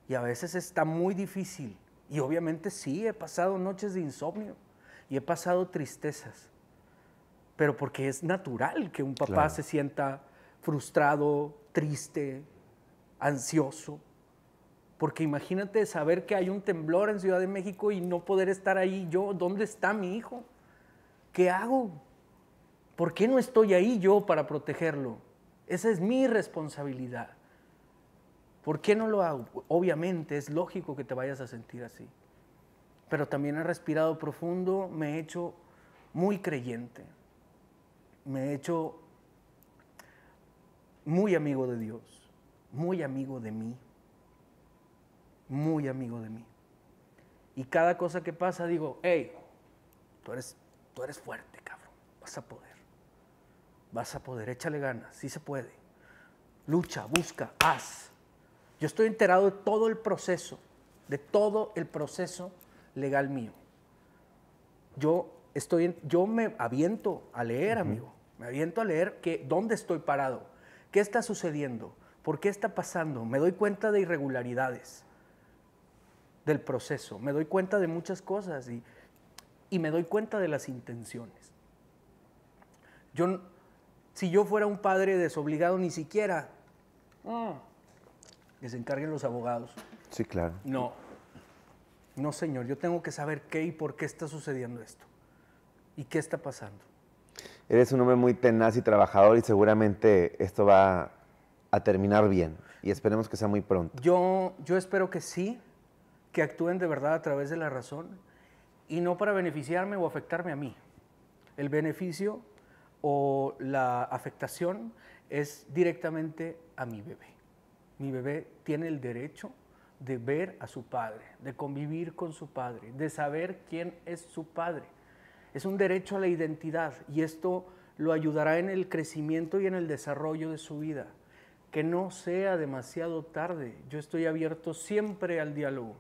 Y a veces está muy difícil. Y obviamente sí, he pasado noches de insomnio y he pasado tristezas. Pero porque es natural que un papá se sienta frustrado, triste, ansioso. Porque imagínate saber que hay un temblor en Ciudad de México y no poder estar ahí yo, ¿dónde está mi hijo? ¿Qué hago? ¿Por qué no estoy ahí yo para protegerlo? Esa es mi responsabilidad. ¿Por qué no lo hago? Obviamente es lógico que te vayas a sentir así. Pero también he respirado profundo, me he hecho muy creyente. Me he hecho muy amigo de Dios, muy amigo de mí, muy amigo de mí. Y cada cosa que pasa digo, hey, tú eres, tú eres fuerte, cabrón, vas a poder. Vas a poder, échale ganas, sí se puede. Lucha, busca, haz. Yo estoy enterado de todo el proceso, de todo el proceso legal mío. Yo estoy yo me aviento a leer, amigo. Me aviento a leer que dónde estoy parado, qué está sucediendo, por qué está pasando. Me doy cuenta de irregularidades del proceso, me doy cuenta de muchas cosas y, y me doy cuenta de las intenciones. Yo si yo fuera un padre desobligado, ni siquiera. Mm. Que se encarguen los abogados. Sí, claro. No. No, señor, yo tengo que saber qué y por qué está sucediendo esto. ¿Y qué está pasando? Eres un hombre muy tenaz y trabajador y seguramente esto va a terminar bien y esperemos que sea muy pronto. Yo, yo espero que sí, que actúen de verdad a través de la razón y no para beneficiarme o afectarme a mí. El beneficio o la afectación es directamente a mi bebé. Mi bebé tiene el derecho de ver a su padre, de convivir con su padre, de saber quién es su padre. Es un derecho a la identidad y esto lo ayudará en el crecimiento y en el desarrollo de su vida. Que no sea demasiado tarde. Yo estoy abierto siempre al diálogo,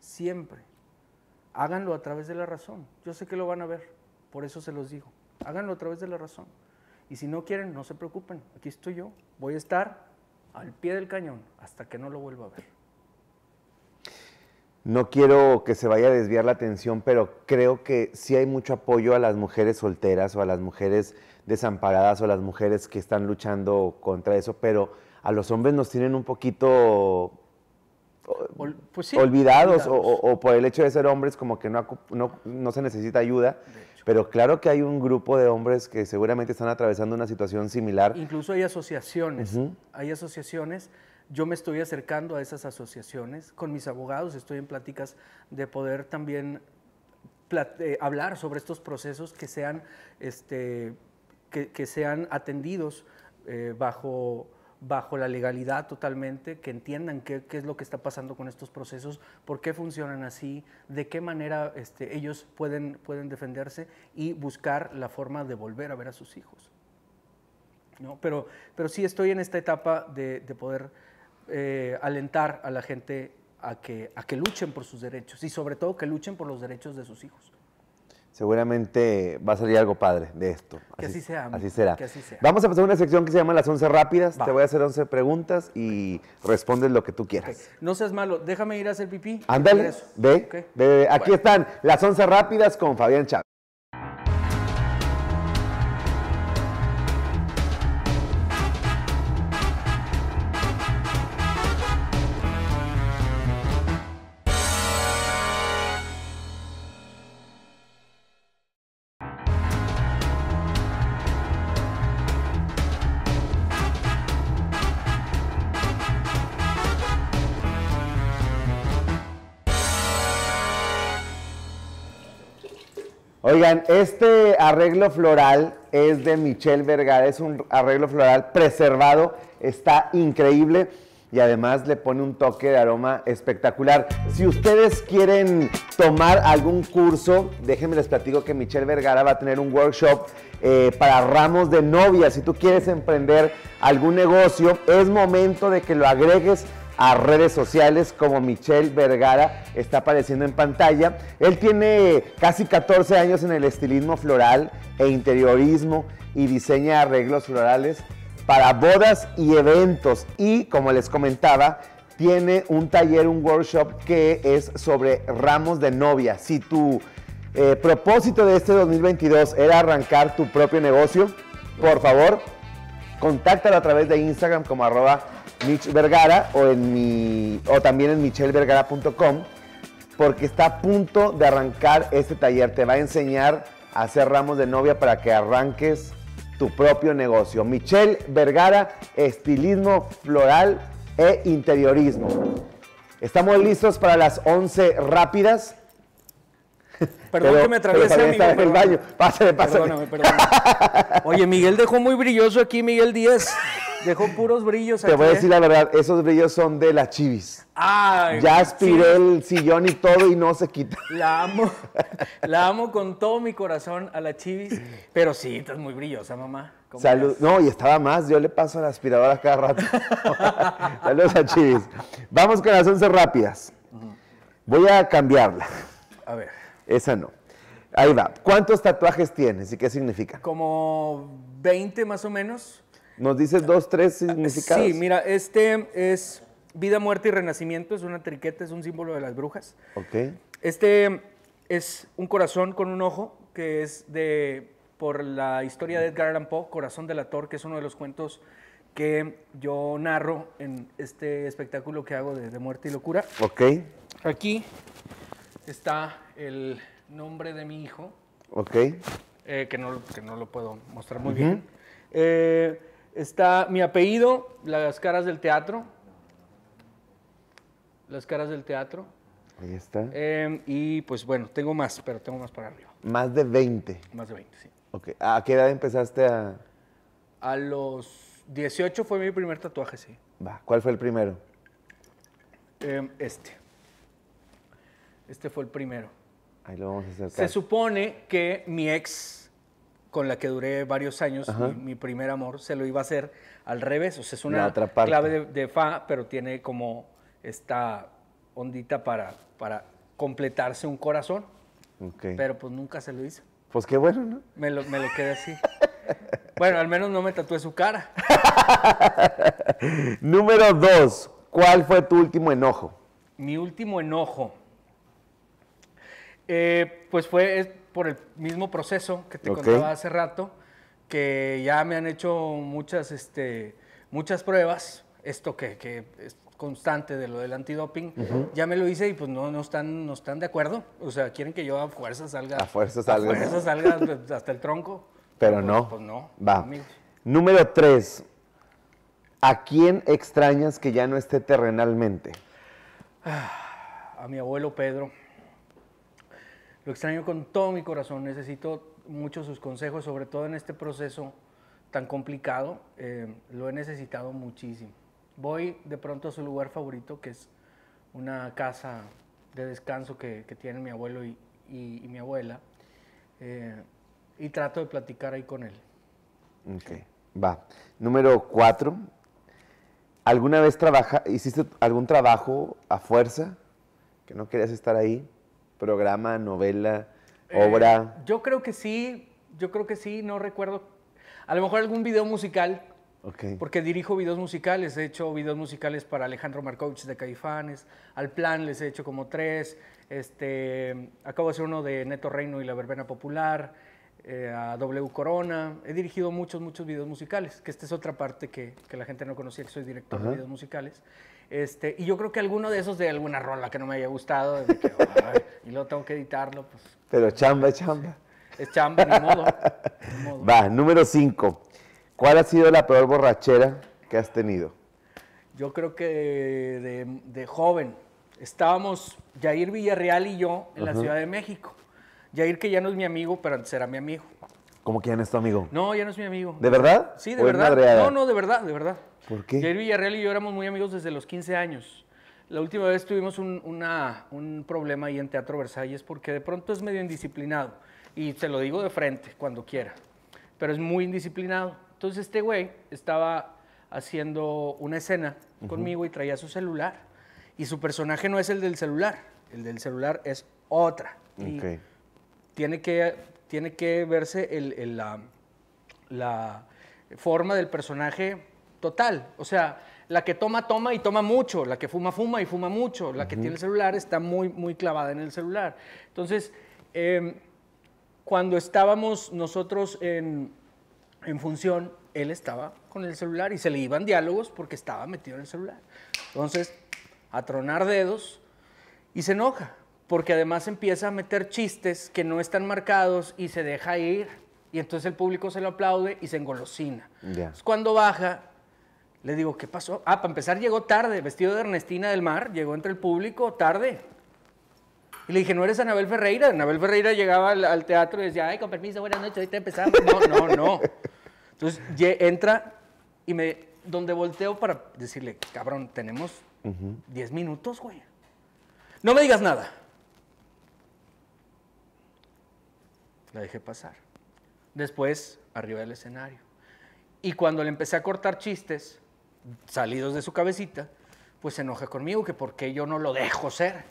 siempre. Háganlo a través de la razón. Yo sé que lo van a ver, por eso se los digo háganlo a través de la razón. Y si no quieren, no se preocupen, aquí estoy yo, voy a estar al pie del cañón hasta que no lo vuelva a ver. No quiero que se vaya a desviar la atención, pero creo que sí hay mucho apoyo a las mujeres solteras o a las mujeres desamparadas o a las mujeres que están luchando contra eso, pero a los hombres nos tienen un poquito pues olvidados, O, por el hecho de ser hombres como que no, no, se necesita ayuda. Pero claro que hay un grupo de hombres que seguramente están atravesando una situación similar. Incluso hay asociaciones, hay asociaciones. Yo me estoy acercando a esas asociaciones. Con mis abogados estoy en pláticas de poder también eh, hablar sobre estos procesos que sean, este, que, sean atendidos eh, bajo bajo la legalidad totalmente, que entiendan qué, es lo que está pasando con estos procesos, por qué funcionan así, de qué manera este, ellos pueden, pueden defenderse y buscar la forma de volver a ver a sus hijos. Pero, pero sí estoy en esta etapa de, poder eh, alentar a la gente a que, a que luchen por sus derechos y sobre todo que luchen por los derechos de sus hijos. Seguramente va a salir algo padre de esto. así, Así será. Vamos a pasar a una sección que se llama las 11 rápidas. Te voy a hacer 11 preguntas y respondes lo que tú quieras. No seas malo, déjame ir a hacer pipí. Ándale, ve, Aquí están las 11 rápidas con Fabián Chávez. Oigan, este arreglo floral es de Michelle Vergara, es un arreglo floral preservado, está increíble y además le pone un toque de aroma espectacular. Si ustedes quieren tomar algún curso, déjenme les platico que Michelle Vergara va a tener un workshop eh, para ramos de novia. Si tú quieres emprender algún negocio, es momento de que lo agregues a redes sociales como Michelle Vergara está apareciendo en pantalla. Él tiene casi 14 años en el estilismo floral e interiorismo y diseña arreglos florales para bodas y eventos. Y como les comentaba, tiene un taller, un workshop que es sobre ramos de novia. Si tu eh, propósito de este 2022 era arrancar tu propio negocio, por favor, contáctalo a través de Instagram como arroba Mitch Vergara o, en o también en michelvergara.com porque está a punto de arrancar este taller. Te va a enseñar a hacer ramos de novia para que arranques tu propio negocio. Michelle Vergara, estilismo floral e interiorismo. Estamos listos para las 11 rápidas. [laughs] Perdón que me atraviese, Pásale, Oye, Miguel dejó muy brilloso aquí, Miguel Díez. [laughs] Dejó [laughs] puros brillos. Te voy a decir ¿eh? la verdad, esos brillos son de la chivis. ya aspiré el sillón y todo y no se quita. [laughs] La amo, la amo con todo mi corazón a la chivis, pero sí, estás muy brillosa, mamá. Salud. No, y estaba más, yo le paso la aspiradora cada rato. [laughs] Saludos a Chivis. Vamos con las once rápidas. Voy a cambiarla. A ver. Esa no. Ahí va. ¿Cuántos tatuajes tienes y qué significa? Como 20 más o menos. ¿Nos dices dos, tres ah, significados? Sí, mira, este es vida, muerte y renacimiento, es una triqueta, es un símbolo de las brujas. Ok. Este es un corazón con un ojo, que es de, por la historia de Edgar Allan Poe, Corazón la Ator, que es uno de los cuentos que yo narro en este espectáculo que hago de, muerte y locura. Ok. Aquí está el nombre de mi hijo. Ok. Eh, que, no, lo puedo mostrar muy bien. Eh, Está mi apellido, las caras del teatro. Las caras del teatro. Ahí está. Em, y pues bueno, tengo más, pero tengo más para arriba. Más de 20. Más de 20, sí. Okay. ¿A qué edad empezaste a...? A los 18 fue mi primer tatuaje, sí. Va, ¿cuál fue el primero? Em, este. Este fue el primero. Ahí lo vamos a acercar. Se supone que mi ex con la que duré varios años, mi, primer amor, se lo iba a hacer al revés. O sea, es una clave de, fa, pero tiene como esta ondita para, para completarse un corazón. Pero pues nunca se lo hizo. Pues qué bueno, ¿no? Me lo, quedé así. [laughs] bueno, al menos no me tatué su cara. [laughs] Número dos, ¿cuál fue tu último enojo? Mi último enojo. Eh, pues fue por el mismo proceso que te contaba hace rato, que ya me han hecho muchas, este, muchas pruebas, esto que, es constante de lo del antidoping, ya me lo hice y pues no, no, están, no están de acuerdo, o sea, quieren que yo a fuerza salga, a fuerza salga, hasta el tronco. [laughs] Pero, pues, no. Pues, no. Va. Número tres. ¿A quién extrañas que ya no esté terrenalmente? Ah, a mi abuelo Pedro. Lo extraño con todo mi corazón, necesito mucho sus consejos, sobre todo en este proceso tan complicado, eh, lo he necesitado muchísimo. Voy de pronto a su lugar favorito, que es una casa de descanso que, que tienen mi abuelo y, mi abuela, eh, y trato de platicar ahí con él. Ok, va. Número cuatro, ¿alguna vez trabaja, hiciste algún trabajo a fuerza que no querías estar ahí? programa, novela, eh, obra? yo creo que sí, yo creo que sí, no recuerdo. A lo mejor algún video musical, porque dirijo videos musicales, he hecho videos musicales para Alejandro Markovich de Caifanes, al plan les he hecho como tres, este, acabo de hacer uno de Neto Reino y la Verbena Popular, eh, a W Corona, he dirigido muchos, muchos videos musicales, que esta es otra parte que, la gente no conocía, que soy director de videos musicales. Este, y yo creo que alguno de esos de alguna rola que no me haya gustado, y luego tengo que editarlo. Pues. Pero chamba, chamba. Es chamba, ni modo, Va, número 5. ¿Cuál ha sido la peor borrachera que has tenido? Yo creo que de, joven. Estábamos Jair Villarreal y yo en la Ciudad de México. Jair, que ya no es mi amigo, pero antes era mi amigo. ¿Cómo que ya no es tu amigo? No, ya no es mi amigo. ¿De verdad? Sí, de verdad. No, no, de verdad, de verdad. ¿Por qué? Jair Villarreal y yo éramos muy amigos desde los 15 años. La última vez tuvimos un, una, un problema ahí en Teatro Versalles porque de pronto es medio indisciplinado. Y te lo digo de frente, cuando quiera. Pero es muy indisciplinado. Entonces este güey estaba haciendo una escena conmigo y traía su celular. Y su personaje no es el del celular. El del celular es otra. okay. tiene que tiene que verse la, forma del personaje total. O sea, la que toma, toma y toma mucho, la que fuma, fuma y fuma mucho, la que tiene el celular está muy, muy clavada en el celular. Entonces, em, cuando estábamos nosotros en, en, función, él estaba con el celular y se le iban diálogos porque estaba metido en el celular. Entonces, a tronar dedos y se enoja porque además empieza a meter chistes que no están marcados y se deja ir y entonces el público se lo aplaude y se engolosina. Cuando baja, le digo, ¿qué pasó? Ah, para empezar llegó tarde, vestido de Ernestina del Mar, llegó entre el público tarde. Y le dije, ¿no eres Anabel Ferreira? Anabel Ferreira llegaba al, teatro y decía, ay, con permiso, buenas noches, ahorita empezamos. No, no, no. Entonces entra y me, donde volteo para decirle, cabrón, tenemos 10 minutos, güey. No me digas nada. La dejé pasar. Después, arriba del escenario. Y cuando le empecé a cortar chistes, salidos de su cabecita, pues se enoja conmigo, que por qué yo no lo dejo ser.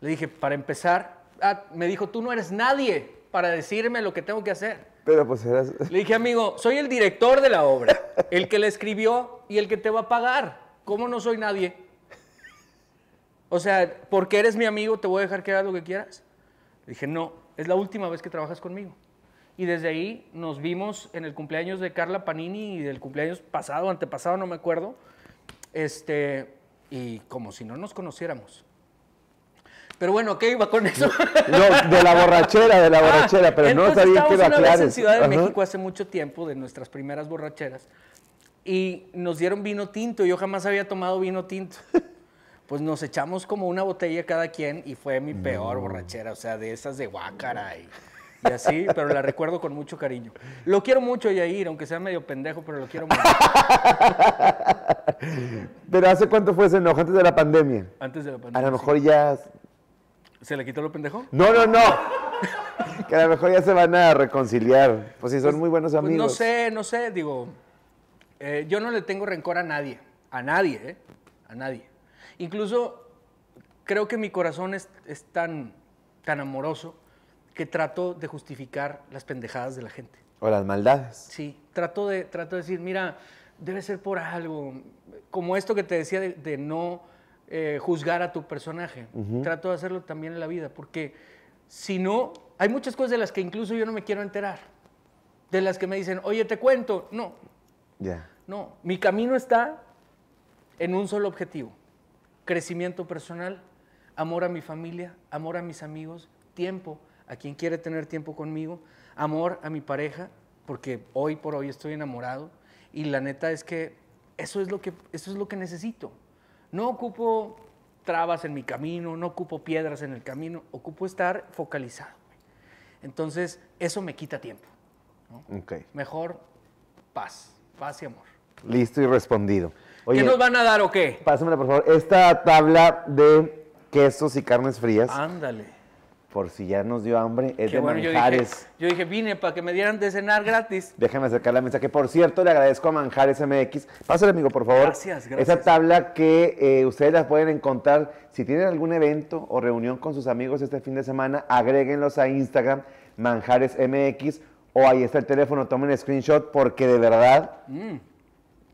Le dije, para empezar, ah, me dijo, tú no eres nadie para decirme lo que tengo que hacer. Pero pues [laughs] Le dije, amigo, soy el director de la obra, el que la escribió y el que te va a pagar. ¿Cómo no soy nadie? O sea, porque eres mi amigo, te voy a dejar que hagas lo que quieras. Le dije, no, es la última vez que trabajas conmigo. Y desde ahí nos vimos en el cumpleaños de Carla Panini y del cumpleaños pasado, antepasado, no me acuerdo. Este, y como si no nos conociéramos. Pero bueno, ¿qué iba con eso? de la borrachera, de la ah, borrachera, pero no sabía Una en Ciudad de México hace mucho tiempo, de nuestras primeras borracheras, y nos dieron vino tinto. Yo jamás había tomado vino tinto pues nos echamos como una botella cada quien y fue mi peor borrachera, o sea, de esas de guácara y, así, pero la recuerdo con mucho cariño. Lo quiero mucho, Yair, aunque sea medio pendejo, pero lo quiero mucho. [laughs] pero ¿hace cuánto fue ese enojo? ¿Antes de la pandemia? Antes de la pandemia. A lo mejor ya... ¿Se le quitó lo pendejo? No, no, no. que a lo mejor ya se van a reconciliar. Pues si son pues, muy buenos pues, amigos. no sé, no sé, digo. Eh, yo no le tengo rencor a nadie. A nadie, ¿eh? A nadie. Incluso creo que mi corazón es, tan, tan amoroso que trato de justificar las pendejadas de la gente. O las maldades. Sí, trato de, trato de decir, mira, debe ser por algo. Como esto que te decía de, no eh, juzgar a tu personaje. Trato de hacerlo también en la vida, porque si no, hay muchas cosas de las que incluso yo no me quiero enterar. De las que me dicen, oye, te cuento. No. Ya. No, mi camino está en un solo objetivo crecimiento personal, amor a mi familia, amor a mis amigos, tiempo a quien quiere tener tiempo conmigo, amor a mi pareja, porque hoy por hoy estoy enamorado y la neta es que eso es lo que, eso es lo que necesito. No ocupo trabas en mi camino, no ocupo piedras en el camino, ocupo estar focalizado. Entonces, eso me quita tiempo. Mejor paz, paz y amor. Listo y respondido. ¿Qué nos van a dar o qué? Pásamela, por favor. Esta tabla de quesos y carnes frías. Ándale. Por si ya nos dio hambre, es de Manjares. Yo dije, vine para que me dieran de cenar gratis. Déjame acercar la mesa, que por cierto le agradezco a Manjares MX. Pásale, amigo, por favor. Gracias, gracias. Esa tabla que eh, ustedes la pueden encontrar, si tienen algún evento o reunión con sus amigos este fin de semana, agréguenlos a Instagram, Manjares MX, o ahí está el teléfono, tomen screenshot, porque de verdad... Mm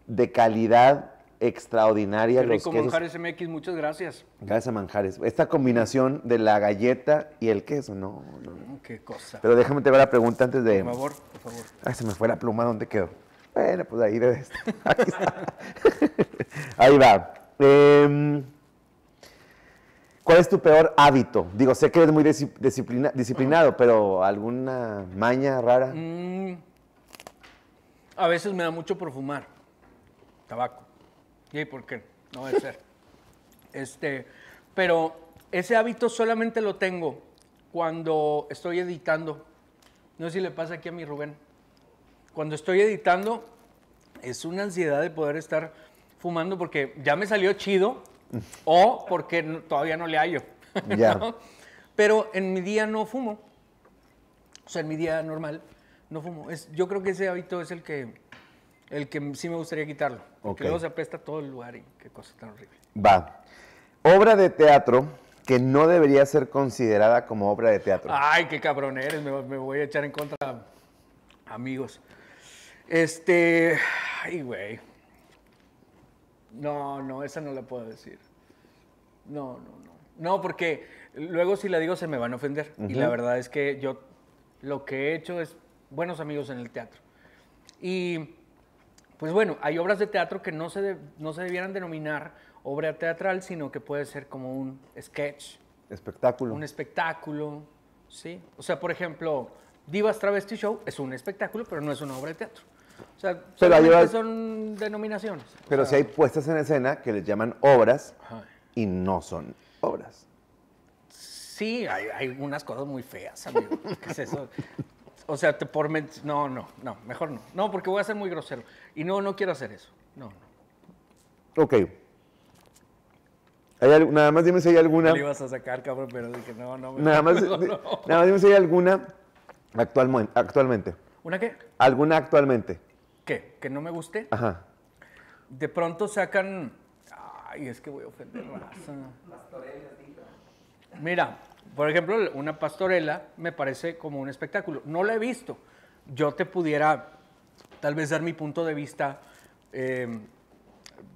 de calidad extraordinaria. Qué rico, Manjares MX, muchas gracias. Gracias a Manjares. Esta combinación de la galleta y el queso, no, mm, qué cosa. Pero déjame te ver la pregunta antes de... Por favor, por favor. se me fue la pluma, ¿dónde quedó? Bueno, pues ahí debe estar. [laughs] Ahí, está. [laughs] ahí va. Em, ¿Cuál es tu peor hábito? Digo, sé que eres muy disciplinado, pero ¿alguna maña rara? Mm, a veces me da mucho por fumar tabaco. ¿Y por qué? No debe ser. [laughs] Este, pero ese hábito solamente lo tengo cuando estoy editando. No sé si le pasa aquí a mi Rubén. Cuando estoy editando, es una ansiedad de poder estar fumando porque ya me salió chido [laughs] o porque todavía no le hallo. [laughs] Pero en mi día no fumo. O sea, en mi día normal no fumo. Es, yo creo que ese hábito es el que el que sí me gustaría quitarlo. Porque luego se apesta todo el lugar y qué cosa tan horrible. Va. Obra de teatro que no debería ser considerada como obra de teatro. Ay, qué cabrón eres, me, voy a echar en contra amigos. Este, ay, güey. No, no, esa no la puedo decir. No, no, no. No, porque luego si la digo se me van a ofender. Y la verdad es que yo lo que he hecho es buenos amigos en el teatro. Y pues bueno, hay obras de teatro que no se, no se debieran denominar obra teatral, sino que puede ser como un sketch. Espectáculo. Un espectáculo, ¿sí? O sea, por ejemplo, Divas Travesti Show es un espectáculo, pero no es una obra de teatro. O sea, son denominaciones. Pero si hay puestas en escena que les llaman obras y no son obras. Sí, hay, hay, unas cosas muy feas, amigo. ¿Qué es eso? [laughs] O sea, te por no, no, no, mejor no. No, porque voy a ser muy grosero. Y no, no quiero hacer eso. No, no. Ok. ¿Hay nada más dime si hay alguna. Le ibas a sacar, cabrón, pero dije, no, no. nada, [laughs] más, nada más dime si hay alguna actualmente. ¿Una qué? ¿Alguna actualmente? ¿Qué? ¿Que no me guste? Ajá. De pronto sacan. Ay, es que voy a ofender raza. Mira, por ejemplo, una pastorela me parece como un espectáculo. No la he visto. Yo te pudiera tal vez dar mi punto de vista eh,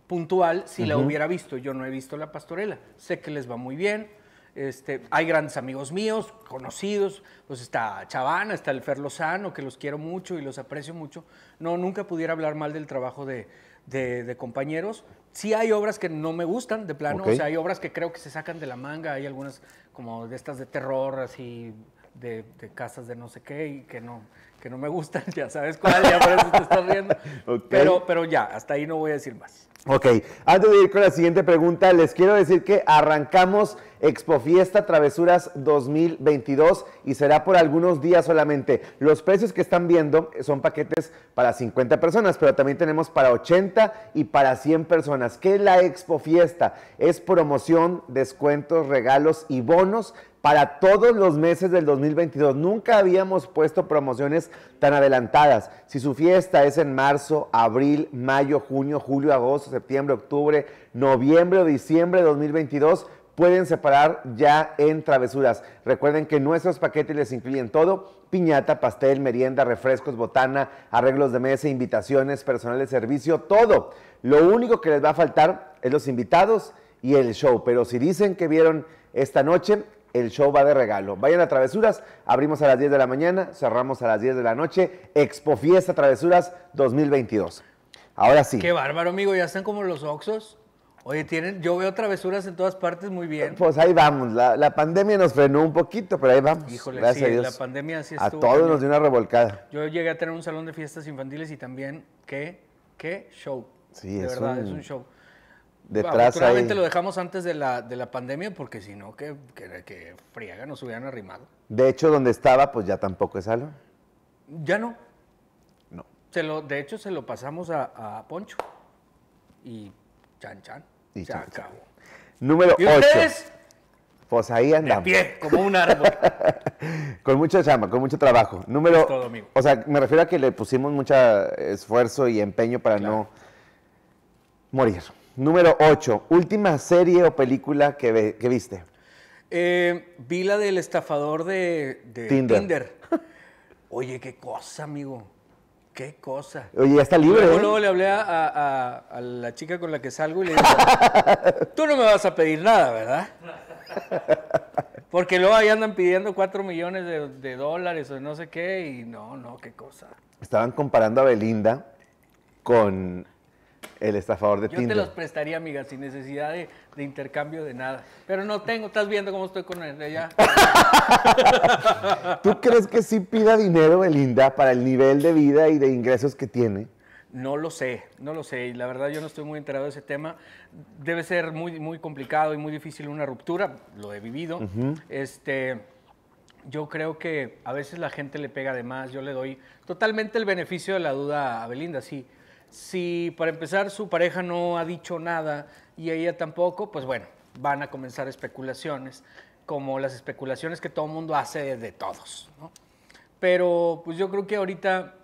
puntual si la hubiera visto. Yo no he visto la pastorela. Sé que les va muy bien. Este, hay grandes amigos míos, conocidos, pues está Chavana, está el Fer Lozano, que los quiero mucho y los aprecio mucho. No, nunca pudiera hablar mal del trabajo de, de, compañeros. Sí hay obras que no me gustan, de plano. O sea, hay obras que creo que se sacan de la manga. Hay algunas como de estas de terror, así, de, casas de no sé qué, y que no, que no me gustan. [laughs] Ya sabes cuál, ya por eso te estás riendo. [laughs] Pero, pero ya, hasta ahí no voy a decir más. Ok, antes de ir con la siguiente pregunta, les quiero decir que arrancamos Expo Fiesta Travesuras 2022 y será por algunos días solamente. Los precios que están viendo son paquetes para 50 personas, pero también tenemos para 80 y para 100 personas. ¿Qué es la Expo Fiesta? Es promoción, descuentos, regalos y bonos para todos los meses del 2022. Nunca habíamos puesto promociones tan adelantadas. Si su fiesta es en marzo, abril, mayo, junio, julio, agosto, septiembre, octubre, noviembre o diciembre de 2022, pueden separar ya en travesuras. Recuerden que nuestros paquetes les incluyen todo, piñata, pastel, merienda, refrescos, botana, arreglos de mesa, invitaciones, personal de servicio, todo. Lo único que les va a faltar es los invitados y el show, pero si dicen que vieron esta noche, el show va de regalo. Vayan a Travesuras, abrimos a las 10 de la mañana, cerramos a las 10 de la noche, Expo Fiesta Travesuras 2022. Ahora sí. Qué bárbaro, amigo, ya están como los Oxos. Oye, tienen, yo veo travesuras en todas partes muy bien. Pues ahí vamos. La, pandemia nos frenó un poquito, pero ahí vamos. Híjole, Gracias la pandemia sí estuvo. A todos nos dio una revolcada. Yo llegué a tener un salón de fiestas infantiles y también, ¿qué? ¿Qué show? Sí, de es verdad, es un show. Detrás ahí. lo dejamos antes de la, pandemia porque si no, que, que, que friega nos hubieran arrimado. De hecho, donde estaba, pues ya tampoco es algo. Ya no. No. Se lo, de hecho, se lo pasamos a Poncho. Y chan, chan. Y acabó. Número 8. Pues ahí andamos. como un árbol. [laughs] con mucha chamba, con mucho trabajo. Número. Es o sea, me refiero a que le pusimos mucho esfuerzo y empeño para no morir. Número 8. Última serie o película que, viste. Eh, vi la del estafador de, Tinder. [laughs] Oye, qué cosa, amigo. Qué cosa. Oye, ya está libre. Luego, ¿eh? luego le hablé a, la chica con la que salgo y le dije, tú no me vas a pedir nada, ¿verdad? Porque luego ahí andan pidiendo cuatro millones de, de dólares o no sé qué y no, no, qué cosa. Estaban comparando a Belinda con el estafador de ti Yo te los prestaría, amiga, sin necesidad de, intercambio de nada. Pero no tengo, estás viendo cómo estoy con él [laughs] ¿Tú crees que sí pida dinero, Belinda, para el nivel de vida y de ingresos que tiene? No lo sé, no lo sé. Y la verdad yo no estoy muy enterado de ese tema. Debe ser muy, muy complicado y muy difícil una ruptura. Lo he vivido. Este, yo creo que a veces la gente le pega de más. Yo le doy totalmente el beneficio de la duda a Belinda. Sí, si para empezar su pareja no ha dicho nada y ella tampoco, pues bueno, van a comenzar especulaciones, como las especulaciones que todo el mundo hace de todos. Pero pues yo creo que ahorita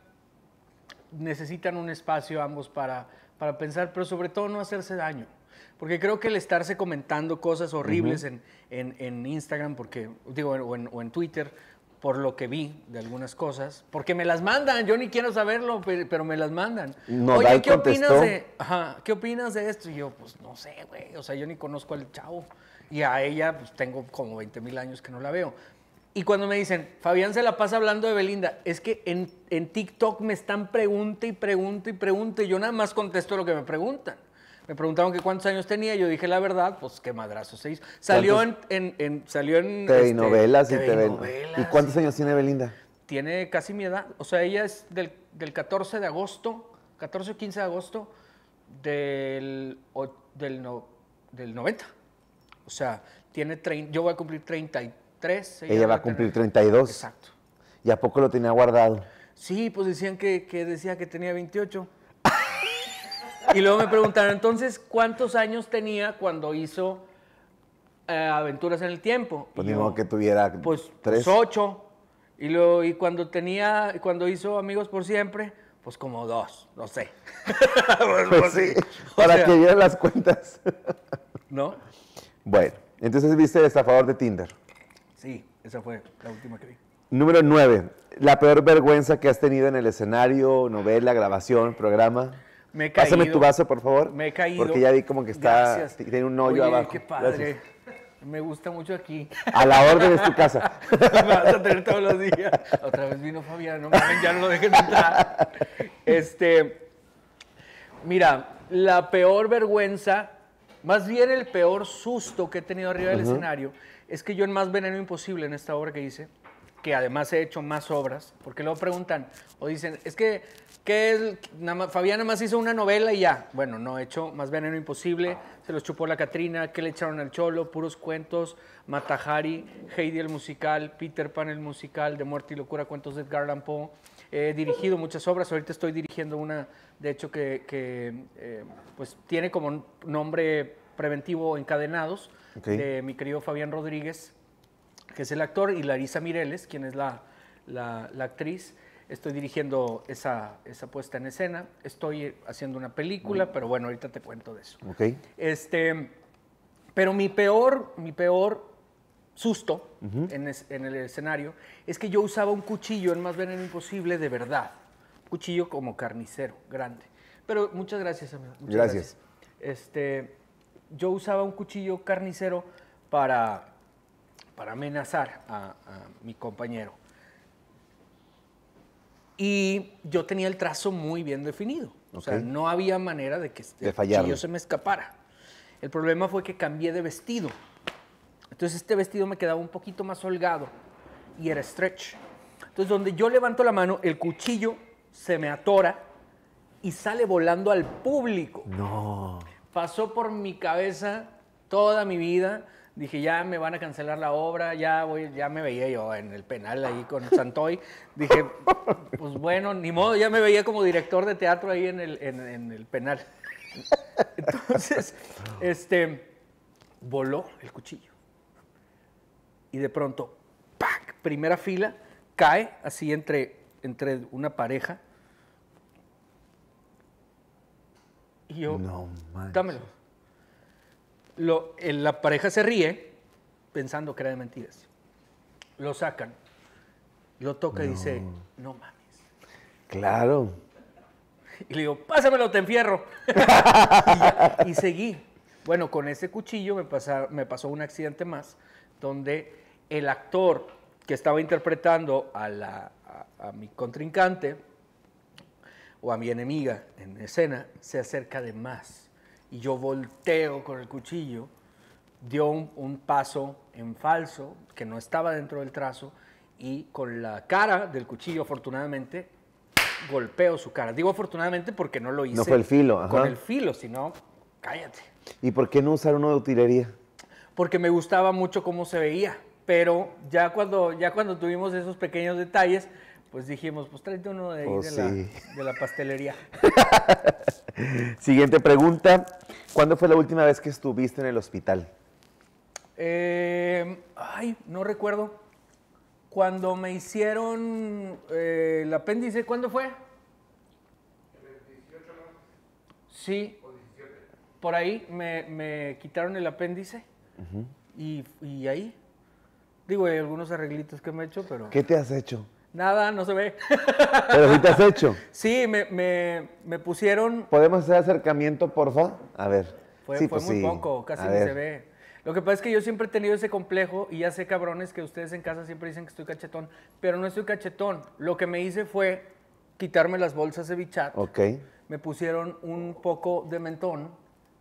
necesitan un espacio ambos para, para pensar, pero sobre todo no hacerse daño. Porque creo que el estarse comentando cosas horribles en, en, Instagram, porque, digo, o en Twitter, por lo que vi de algunas cosas, porque me las mandan, yo ni quiero saberlo, pero me las mandan. Oye, ¿qué opinas, de, ¿qué opinas de esto? Y yo, pues no sé, güey, o sea, yo ni conozco al chavo. Y a ella, pues tengo como 20 mil años que no la veo. Y cuando me dicen, Fabián se la pasa hablando de Belinda, es que en, en TikTok me están pregunta y pregunta y pregunta, y yo nada más contesto lo que me preguntan me preguntaron que cuántos años tenía, yo dije la verdad, pues qué madrazo se hizo. Salió en, en, en, salió en este, novelas y ¿Y cuántos años tiene Belinda? Tiene casi mi edad, o sea, ella es del, del 14 de agosto, 14 o 15 de agosto del, del, del 90. O sea, tiene trein, yo voy a cumplir 33. Ella, va a cumplir 32. Exacto. ¿Y a poco lo tenía guardado? Sí, pues decían que, que decía que tenía 28. Y luego me preguntaron, entonces, ¿cuántos años tenía cuando hizo eh, Aventuras en el Tiempo? Pues que tuviera pues, tres. Pues, ocho. Y, luego, y cuando tenía, cuando hizo Amigos por Siempre, pues como dos, no sé. [laughs] Pues, pues, pues, sí, para que vieran las cuentas. ¿No? Bueno, entonces viste el Estafador de Tinder. Sí, esa fue la última que vi. Número nueve, La peor vergüenza que has tenido en el escenario, novela, grabación, programa. Me Pásame tu vaso, por favor. Me he caído. Porque ya vi como que está. Gracias. Tiene un hoyo Oye, abajo. Qué padre. Me gusta mucho aquí. A la orden es tu casa. [laughs] vas a tener todos los días. Otra vez vino Fabián, no ya no lo dejen entrar. Este, mira, la peor vergüenza, más bien el peor susto que he tenido arriba del escenario, es que yo en Más Veneno Imposible, en esta obra que hice, que además he hecho más obras, porque luego preguntan o dicen, es que que más, Fabián nada más hizo una novela y ya. Bueno, no, he hecho más veneno imposible. Se los chupó la Catrina, que le echaron al cholo, puros cuentos, Matajari, Heidi el musical, Peter Pan el musical, De Muerte y Locura, cuentos de Edgar Allan Poe. He dirigido muchas obras, ahorita estoy dirigiendo una, de hecho, que, eh, pues tiene como nombre preventivo Encadenados, de mi querido Fabián Rodríguez, que es el actor, y Larisa Mireles, quien es la, la actriz estoy dirigiendo esa, puesta en escena, estoy haciendo una película, pero bueno, ahorita te cuento de eso. Okay. Este, pero mi peor, mi peor susto en, el escenario es que yo usaba un cuchillo en Más Veneno Imposible de verdad. cuchillo como carnicero, grande. Pero muchas gracias, amigo. gracias. Este, yo usaba un cuchillo carnicero para, para amenazar a mi compañero. Y yo tenía el trazo muy bien definido. O sea, no había manera de que este cuchillo se me escapara. El problema fue que cambié de vestido. Entonces este vestido me quedaba un poquito más holgado y era stretch. Entonces donde yo levanto la mano, el cuchillo se me atora y sale volando al público. No. Pasó por mi cabeza toda mi vida dije, ya me van a cancelar la obra, ya voy, ya me veía yo en el penal ahí con Santoy. Dije, pues bueno, ni modo, ya me veía como director de teatro ahí en el, en, el penal. Entonces, este, voló el cuchillo. Y de pronto, ¡pac! Primera fila, cae así entre, entre una pareja. Y yo, dámelo la pareja se ríe pensando que era de mentiras. Lo sacan. Lo toca y dice, no mames. Claro. Y le digo, pásamelo, te enfierro. [laughs] y, seguí. Bueno, con ese cuchillo me, pasó un accidente más, donde el actor que estaba interpretando a, a mi contrincante o a mi enemiga en escena se acerca de más y yo volteo con el cuchillo, dio un, paso en falso que no estaba dentro del trazo y con la cara del cuchillo afortunadamente golpeo su cara. Digo afortunadamente porque no lo hice. No el filo, Con el filo, sino cállate. ¿Y por qué no usar uno de utilería? Porque me gustaba mucho cómo se veía, pero ya cuando, ya cuando tuvimos esos pequeños detalles, pues dijimos, pues tráete uno de, ahí oh, de, la, pastelería. [laughs] Siguiente pregunta. ¿Cuándo fue la última vez que estuviste en el hospital? Eh, ay, no recuerdo. Cuando me hicieron eh, el apéndice, ¿cuándo fue? El Sí. Por ahí me, quitaron el apéndice. y, y ahí. Digo, hay algunos arreglitos que me he hecho, pero... ¿Qué te has hecho? Nada, no se ve. Pero si te has hecho. [laughs] Sí, me, pusieron. ¿Podemos hacer acercamiento, porfa? A ver. Fue, pues muy poco, casi no se ve. Lo que pasa es que yo siempre he tenido ese complejo y ya sé, cabrones, que ustedes en casa siempre dicen que estoy cachetón, pero no estoy cachetón. Lo que me hice fue quitarme las bolsas de bichat. Ok. Me pusieron un poco de mentón.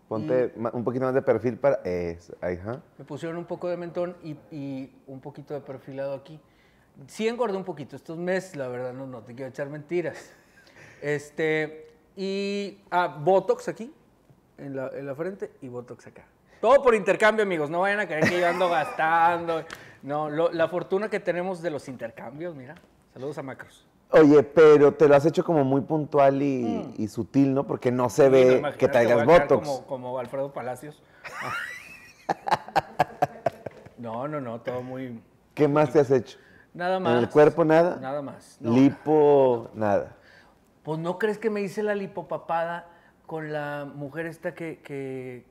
Ponte un poquito más de perfil para... Eh, ahí, Me pusieron un poco de mentón y, y un poquito de perfilado aquí sí engordé un poquito estos meses, la verdad, no, no te quiero echar mentiras. Este, y ah, Botox aquí, en la, en frente, y Botox acá. Todo por intercambio, amigos. No vayan a creer que yo ando gastando. No, la fortuna que tenemos de los intercambios, mira. Saludos a Macros. Oye, pero te lo has hecho como muy puntual y, mm. sutil, ¿no? Porque no se ve no, que traigas Botox. Como, como Alfredo Palacios. [laughs] no, no, no, todo muy... ¿Qué más te has hecho? Nada más. el cuerpo nada. Nada más. Lipo, nada. Pues no crees que me hice la lipopapada con la mujer esta que,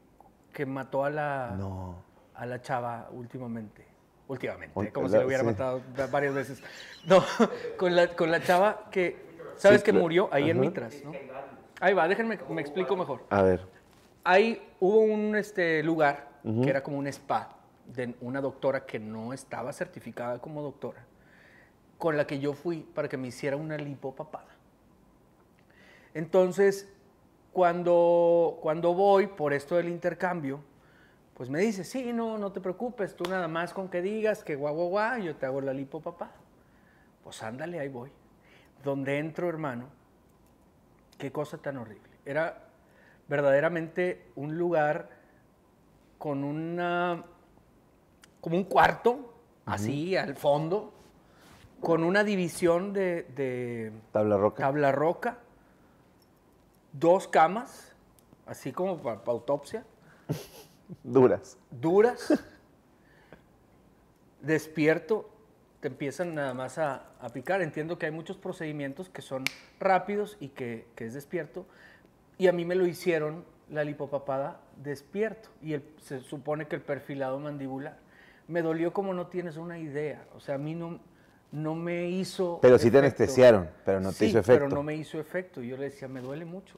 mató a la, no. a la chava últimamente. Últimamente, como si la hubiera matado varias veces. No, [laughs] con la, con la chava que, ¿sabes que murió? Ahí en Mitras, ¿no? Ahí va, déjenme, me explico mejor. A ver. Ahí hubo un este, lugar que era como un spa de una doctora que no estaba certificada como doctora con la que yo fui para que me hiciera una lipopapada. Entonces, cuando, cuando voy por esto del intercambio, pues me dice, sí, no, no te preocupes, tú nada más con que digas que guau, guau, guau, yo te hago la lipopapada. Pues ándale, ahí voy. Donde entro, hermano, qué cosa tan horrible. Era verdaderamente un lugar con una como un cuarto, así al fondo, con una división de, tabla, roca. tabla roca, dos camas, así como para, autopsia. [laughs] Duras. Duras. Despierto, te empiezan nada más a, picar. Entiendo que hay muchos procedimientos que son rápidos y que, es despierto. Y a mí me lo hicieron la lipopapada despierto. Y se supone que el perfilado mandibular. Me dolió como no tienes una idea. O sea, a mí no, no me hizo. Pero sí te anestesiaron, pero no te hizo efecto. Pero no me hizo efecto. Yo le decía, me duele mucho.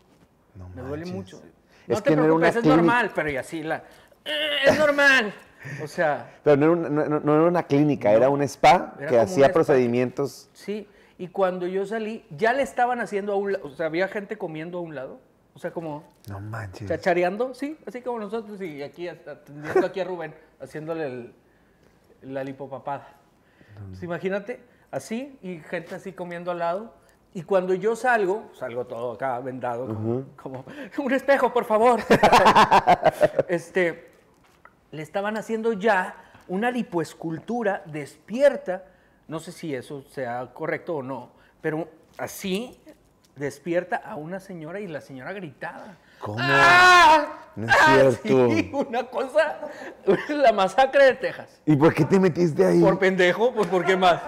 No me duele mucho. No es que no era una es normal, pero y así la. Eh, es normal. O sea. Pero no era, una clínica, era un spa que hacía procedimientos. Sí, y cuando yo salí, ya le estaban haciendo a un lado. O sea, había gente comiendo a un lado. O sea, como. No manches. Chachareando, sí, así como nosotros. Y aquí, atendiendo aquí a Rubén, haciéndole el, la lipopapada. Pues, imagínate, así y gente así comiendo al lado. Y cuando yo salgo, salgo todo acá vendado, como, [laughs] un espejo, por favor. [laughs] este, le estaban haciendo ya una lipoescultura despierta. No sé si eso sea correcto o no, pero así despierta a una señora y la señora gritaba. ¿Cómo? ¡Ah! No es cierto. Ah, [laughs] sí, una cosa, la masacre de Texas. ¿Y por qué te metiste ahí? Por pendejo, pues ¿por qué más?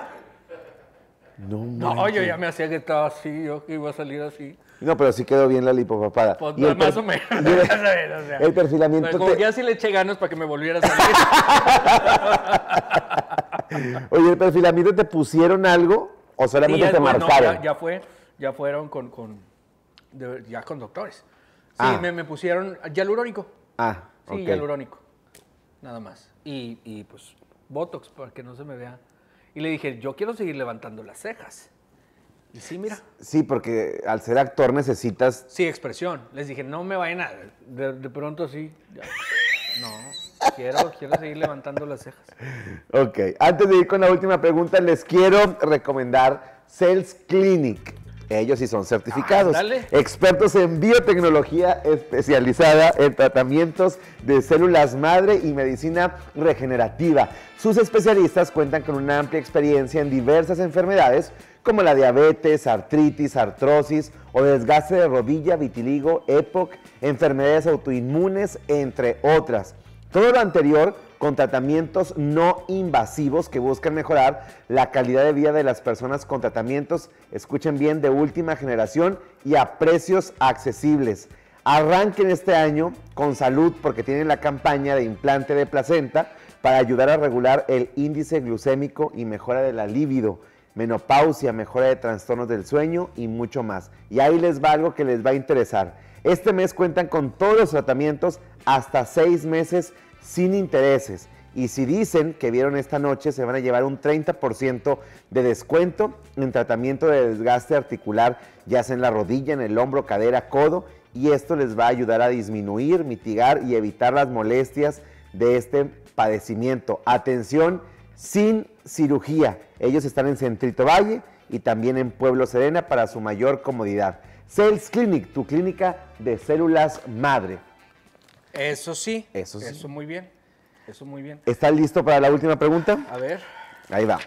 No, no yo ya me hacía que estaba así, yo que iba a salir así. No, pero sí quedó bien la lipopapada. Pues, y más o menos. [laughs] El, sea, perfilamiento. como ya sí le eché ganas para que me volviera a salir. [laughs] Oye, ¿el perfilamiento te pusieron algo o solamente te marcaron? ya, fue, ya fueron con, ya con doctores. Sí, ah. me, pusieron hialurónico. Ah, Sí, Nada más. Y, pues Botox para que no se me vea. Y le dije, yo quiero seguir levantando las cejas. Y sí, mira. Sí, porque al ser actor necesitas... Sí, expresión. Les dije, no me vayan a... De, pronto sí. No, quiero, quiero seguir levantando las cejas. Ok, antes de ir con la última pregunta, les quiero recomendar Sales Clinic. Ellos sí son certificados. expertos en biotecnología especializada en tratamientos de células madre y medicina regenerativa. Sus especialistas cuentan con una amplia experiencia en diversas enfermedades como la diabetes, artritis, artrosis o desgaste de rodilla, vitiligo, EPOC, enfermedades autoinmunes, entre otras. Todo lo anterior con tratamientos no invasivos que buscan mejorar la calidad de vida de las personas con tratamientos, escuchen bien, de última generación y a precios accesibles. Arranquen este año con salud porque tienen la campaña de implante de placenta para ayudar a regular el índice glucémico y mejora de la libido, menopausia, mejora de trastornos del sueño y mucho más. Y ahí les va algo que les va a interesar. Este mes cuentan con todos los tratamientos hasta seis meses sin intereses. Y si dicen que vieron esta noche, se van a llevar un 30% de descuento en tratamiento de desgaste articular, ya sea en la rodilla, en el hombro, cadera, codo. Y esto les va a ayudar a disminuir, mitigar y evitar las molestias de este padecimiento. Atención, sin cirugía. Ellos están en Centrito Valle y también en Pueblo Serena para su mayor comodidad. Sales Clinic, tu clínica de células madre. Eso sí. Eso sí. Eso muy bien. Eso muy bien. ¿Estás listo para la última pregunta? A ver. Ahí va.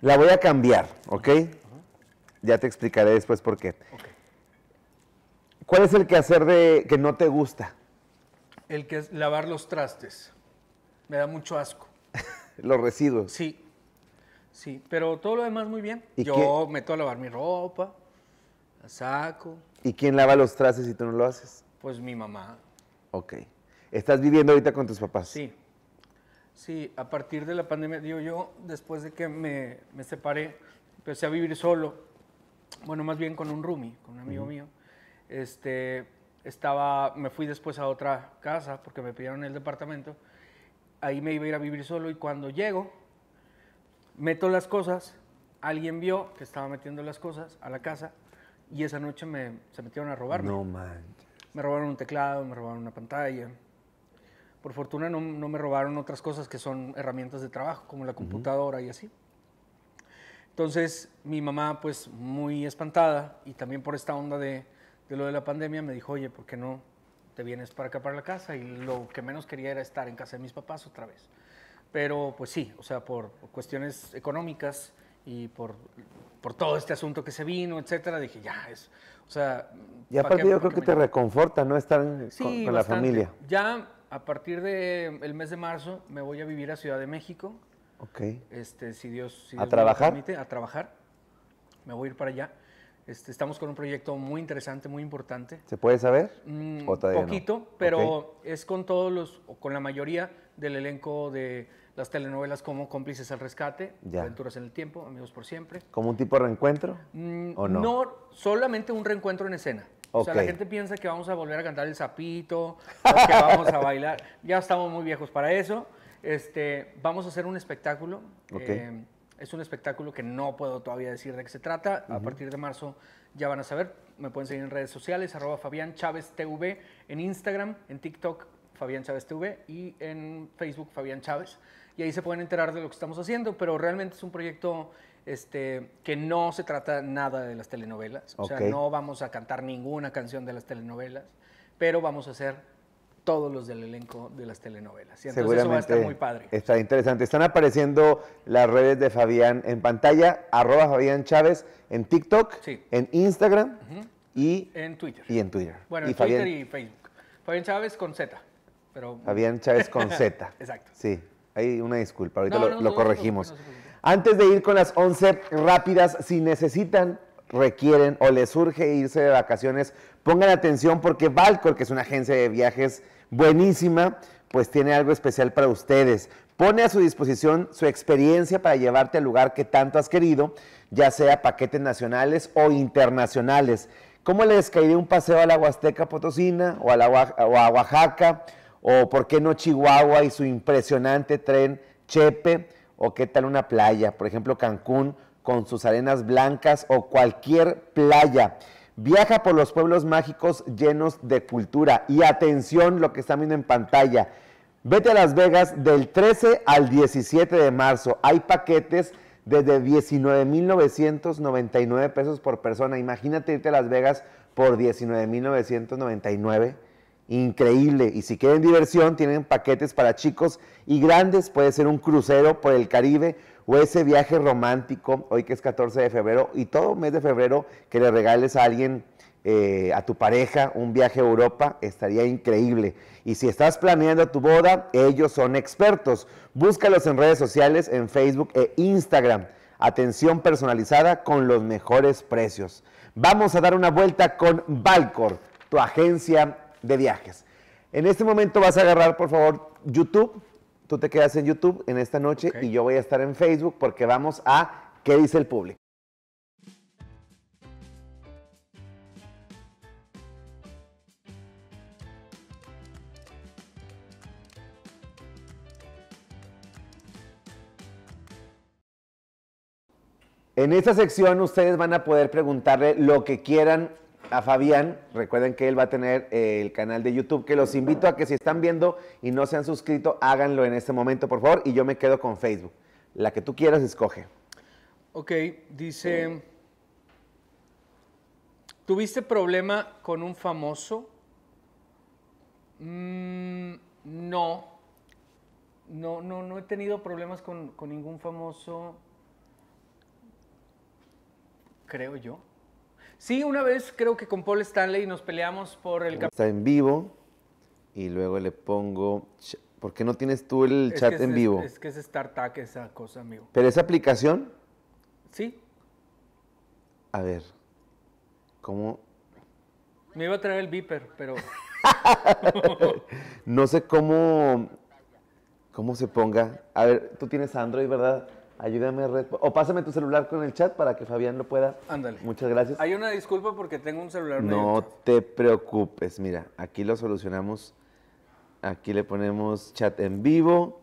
La voy a cambiar, ¿ok? Ya te explicaré después por qué. Ok. ¿Cuál es el quehacer de, que no te gusta? El que es lavar los trastes. Me da mucho asco. [laughs] los residuos. Sí. Sí, pero todo lo demás muy bien. Yo meto a lavar mi ropa, la saco, ¿Y quién lava los trastes si tú no lo haces? Pues mi mamá. Ok. ¿Estás viviendo ahorita con tus papás? Sí. Sí, a partir de la pandemia, digo yo, después de que me, me separé, empecé a vivir solo. Bueno, más bien con un roomie, con un amigo mío. Este, estaba, me fui después a otra casa porque me pidieron el departamento. Ahí me iba a ir a vivir solo y cuando llego, meto las cosas. Alguien vio que estaba metiendo las cosas a la casa y esa noche me, se metieron a robarme. No manches. Me robaron un teclado, me robaron una pantalla. Por fortuna no, no me robaron otras cosas que son herramientas de trabajo, como la computadora y así. Entonces mi mamá, pues muy espantada y también por esta onda de, de lo de la pandemia, me dijo, oye, ¿por qué no te vienes para acá, para la casa? Y lo que menos quería era estar en casa de mis papás otra vez. Pero pues sí, o sea, por cuestiones económicas y por por todo este asunto que se vino, etcétera, dije, ya, es, o sea... Y aparte yo creo que te reconforta, ¿no? Estar con, la familia. Ya a partir del de mes de marzo me voy a vivir a Ciudad de México. Ok. Este, si Dios, ¿A trabajar? Me permite, a trabajar. Me voy a ir para allá. Este, estamos con un proyecto muy interesante, muy importante. ¿Se puede saber? Un mm, poquito, pero es con todos los, o con la mayoría del elenco de las telenovelas como Cómplices al Rescate, Aventuras en el Tiempo, Amigos por Siempre. ¿Como un tipo de reencuentro? Mm, ¿O no? No, solamente un reencuentro en escena. O sea, la gente piensa que vamos a volver a cantar el sapito, que vamos a bailar. [laughs] Ya estamos muy viejos para eso. Este, vamos a hacer un espectáculo. Eh, es un espectáculo que no puedo todavía decir de qué se trata. A partir de marzo ya van a saber. Me pueden seguir en redes sociales, arroba Fabián Chávez TV, en Instagram, en TikTok, Fabián Chávez TV y en Facebook, Fabián Chávez y ahí se pueden enterar de lo que estamos haciendo, pero realmente es un proyecto este, que no se trata nada de las telenovelas, o sea, no vamos a cantar ninguna canción de las telenovelas, pero vamos a hacer todos los del elenco de las telenovelas. Y entonces eso va a estar muy padre. Está interesante. Están apareciendo las redes de Fabián en pantalla, arroba Fabián Chávez en TikTok, en Instagram y en Twitter. Y en Bueno, en Twitter y Facebook. Fabián Chávez con Z. Pero... Fabián Chávez con Z. [laughs] Exacto. Sí. Hay una disculpa, ahorita lo, corregimos. Antes de ir con las 11 rápidas, si necesitan requieren o les surge irse de vacaciones, pongan atención porque Valcor, que es una agencia de viajes buenísima, pues tiene algo especial para ustedes. Pone a su disposición su experiencia para llevarte al lugar que tanto has querido, ya sea paquetes nacionales o internacionales. ¿Cómo les caería un paseo a la Huasteca Potosina o o a Oaxaca o por qué no Chihuahua y su impresionante tren Chepe, o qué tal una playa, por ejemplo Cancún con sus arenas blancas o cualquier playa. Viaja por los pueblos mágicos llenos de cultura y atención lo que está viendo en pantalla. Vete a Las Vegas del 13 al 17 de marzo. Hay paquetes desde 19.999 pesos por persona. Imagínate irte a Las Vegas por 19.999 increíble. Y si quieren diversión, tienen paquetes para chicos y grandes. Puede ser un crucero por el Caribe o ese viaje romántico, hoy que es 14 de febrero, y todo mes de febrero que le regales a alguien, eh, a tu pareja, un viaje a Europa, estaría increíble. Y si estás planeando tu boda, ellos son expertos. Búscalos en redes sociales, en Facebook e Instagram. Atención personalizada con los mejores precios. Vamos a dar una vuelta con Valcor, tu agencia de viajes. En este momento vas a agarrar, por favor, YouTube. Tú te quedas en YouTube en esta noche y yo voy a estar en Facebook porque vamos a ¿Qué dice el público? En esta sección ustedes van a poder preguntarle lo que quieran a Fabián, recuerden que él va a tener el canal de YouTube, que los invito a que si están viendo y no se han suscrito, háganlo en este momento, por favor, y yo me quedo con Facebook. La que tú quieras, escoge. Ok, dice, ¿tuviste problema con un famoso? Mm, no. No, no, no he tenido problemas con ningún famoso, creo yo. Sí, una vez creo que con Paul Stanley nos peleamos por el Está en vivo y luego le pongo. ¿Por qué no tienes tú el chat en vivo? Es, que es StartUp esa cosa, amigo. ¿Pero esa aplicación? Sí. A ver, ¿cómo? Me iba a traer el Viper, pero. [laughs] no sé cómo. ¿Cómo se ponga? A ver, tú tienes Android, ¿verdad? Ayúdame, Red. O pásame tu celular con el chat para que Fabián lo pueda. Ándale. Muchas gracias. Hay una disculpa porque tengo un celular. No te preocupes. Mira, aquí lo solucionamos. Aquí le ponemos chat en vivo.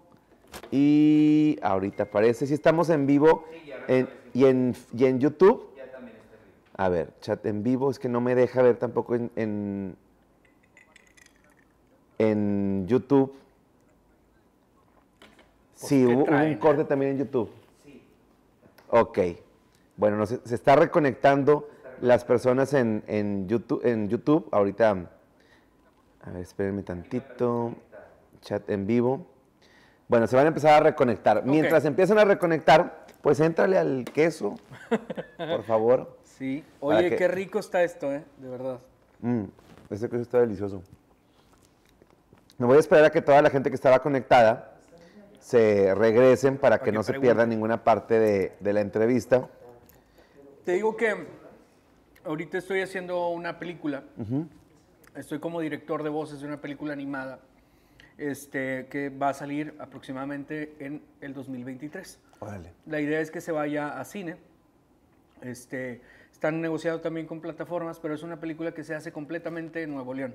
Y ahorita aparece. Si estamos en vivo. y, en, y en YouTube. Ya también está A ver, chat en vivo. Es que no me deja ver tampoco en, en, YouTube. Pues, sí, hubo, un corte también en YouTube. Ok. Bueno, se está reconectando las personas en, YouTube, en YouTube. Ahorita, a ver, espérenme tantito. Chat en vivo. Bueno, se van a empezar a reconectar. Mientras empiezan a reconectar, pues éntrale al queso, por [laughs] favor. Sí. Oye, qué rico está esto, ¿eh? De verdad. Mm, este queso está delicioso. Me voy a esperar a que toda la gente que estaba conectada se regresen para que, no se pierda ninguna parte de, la entrevista. Te digo que ahorita estoy haciendo una película. Estoy como director de voces de una película animada este, que va a salir aproximadamente en el 2023. La idea es que se vaya a cine. Este, están negociados también con plataformas, pero es una película que se hace completamente en Nuevo León.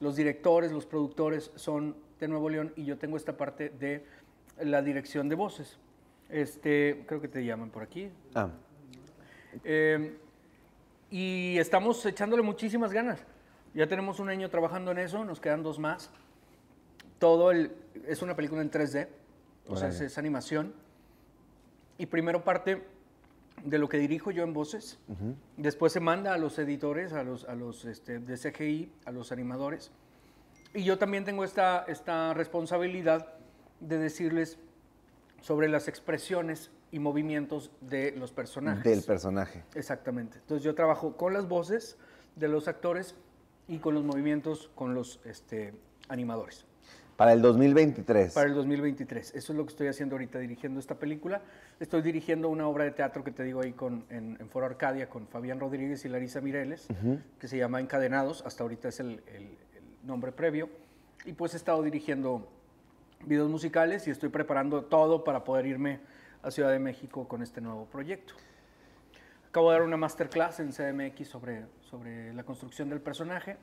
Los directores, los productores son de Nuevo León y yo tengo esta parte de la dirección de voces. Este, creo que te llaman por aquí. Ah. Eh, y estamos echándole muchísimas ganas. Ya tenemos un año trabajando en eso, nos quedan dos más. Todo el, es una película en 3D, o sea, es, animación. Y primero parte de lo que dirijo yo en voces, después se manda a los editores, a los, a los este, de CGI, a los animadores. Y yo también tengo esta, esta responsabilidad de decirles sobre las expresiones y movimientos de los personajes. Del personaje. Exactamente. Entonces yo trabajo con las voces de los actores y con los movimientos con los este, animadores. Para el 2023. Para el 2023. Eso es lo que estoy haciendo ahorita, dirigiendo esta película. Estoy dirigiendo una obra de teatro que te digo ahí con, en, Foro Arcadia con Fabián Rodríguez y Larisa Mireles, que se llama Encadenados. Hasta ahorita es el, el nombre previo. Y pues he estado dirigiendo videos musicales y estoy preparando todo para poder irme a Ciudad de México con este nuevo proyecto. Acabo de dar una masterclass en CDMX sobre, sobre la construcción del personaje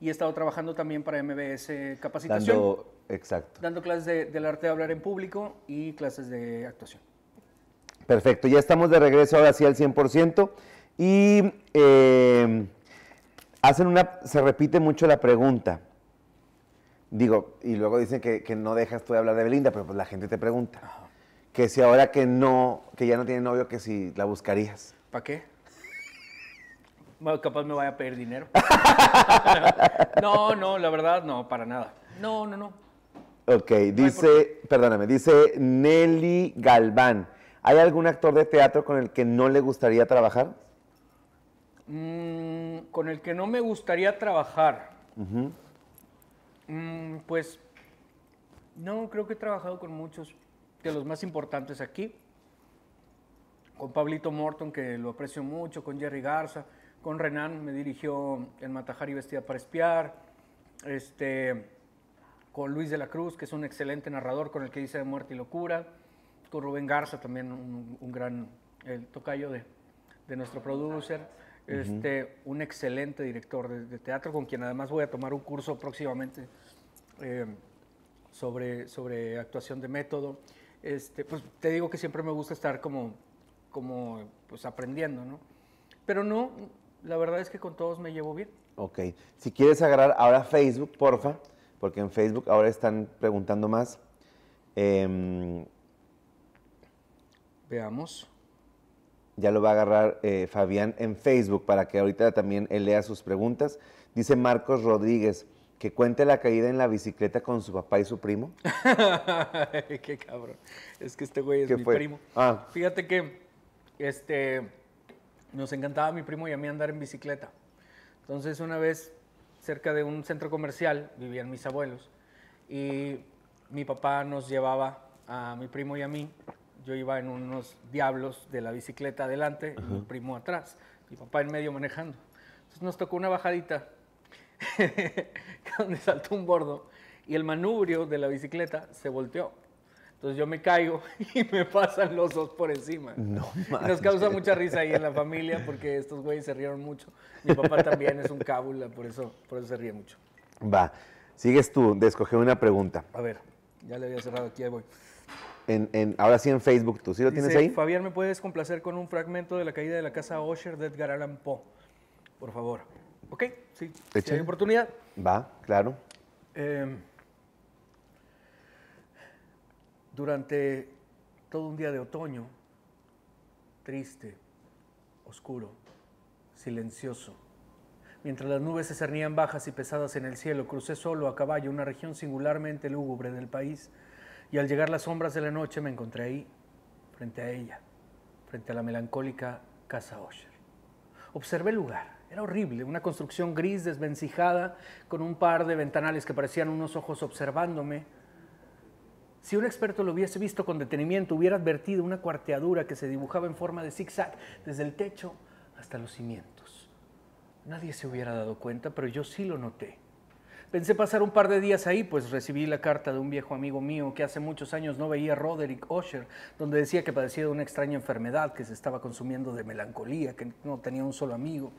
y he estado trabajando también para MBS Capacitación. Dando, exacto. Dando clases del arte de hablar en público y clases de actuación. Perfecto, ya estamos de regreso ahora sí al 100% y eh, hacen una, se repite mucho la pregunta Digo, y luego dicen que, no dejas tú de hablar de Belinda, pero pues la gente te pregunta. Que si ahora que no, que ya no tiene novio, que si la buscarías. ¿Para qué? [laughs] Bueno, capaz me vaya a pedir dinero. [laughs] no, no, la verdad no, para nada. No, no, no. Ok, dice, perdóname, dice Nelly Galván. ¿Hay algún actor de teatro con el que no le gustaría trabajar? Mm, con el que no me gustaría trabajar. Ajá. Mm, pues no, creo que he trabajado con muchos de los más importantes aquí. Con Pablito Morton, que lo aprecio mucho, con Jerry Garza, con Renan, me dirigió en Matajari Vestida para Espiar, este, con Luis de la Cruz, que es un excelente narrador con el que dice de Muerte y Locura, con Rubén Garza, también un, gran el tocayo de, de nuestro producer. Este, un excelente director de, teatro con quien además voy a tomar un curso próximamente eh, sobre, sobre actuación de método. Este, pues te digo que siempre me gusta estar como, como pues aprendiendo, ¿no? Pero no, la verdad es que con todos me llevo bien. Ok, si quieres agarrar ahora Facebook, porfa, porque en Facebook ahora están preguntando más. Em, Veamos ya lo va a agarrar eh, Fabián en Facebook para que ahorita también él lea sus preguntas. Dice Marcos Rodríguez que cuente la caída en la bicicleta con su papá y su primo. [laughs] Qué cabrón. Es que este güey es mi primo. Ah. Fíjate que este nos encantaba a mi primo y a mí andar en bicicleta. Entonces una vez cerca de un centro comercial vivían mis abuelos y mi papá nos llevaba a mi primo y a mí yo iba en unos diablos de la bicicleta adelante, y mi primo atrás, mi papá en medio manejando. Entonces nos tocó una bajadita [laughs] donde saltó un bordo y el manubrio de la bicicleta se volteó. Entonces yo me caigo [laughs] y me pasan los dos por encima. No nos causa mucha risa ahí en la familia porque estos güeyes se rieron mucho. Mi papá también es un cábula, por eso, por eso se ríe mucho. Va, sigues tú, de escoger una pregunta. A ver, ya le había cerrado aquí, ahí voy. En, ahora sí en Facebook, ¿tú sí lo tienes ahí? Fabián, ¿me puedes complacer con un fragmento de la caída de la casa Osher de Edgar Allan Poe? Por favor. Ok, sí, si hay oportunidad. Va, claro. Em, durante todo un día de otoño, triste, oscuro, silencioso, mientras las nubes se cernían bajas y pesadas en el cielo, crucé solo a caballo una región singularmente lúgubre del país y al llegar las sombras de la noche me encontré ahí, frente a ella, frente a la melancólica casa Osher. Observé el lugar. Era horrible, una construcción gris, desvencijada, con un par de ventanales que parecían unos ojos observándome. Si un experto lo hubiese visto con detenimiento, hubiera advertido una cuarteadura que se dibujaba en forma de zigzag desde el techo hasta los cimientos. Nadie se hubiera dado cuenta, pero yo sí lo noté. Pensé pasar un par de días ahí, pues recibí la carta de un viejo amigo mío que hace muchos años no veía Roderick Osher, donde decía que padecía de una extraña enfermedad, que se estaba consumiendo de melancolía, que no tenía un solo amigo.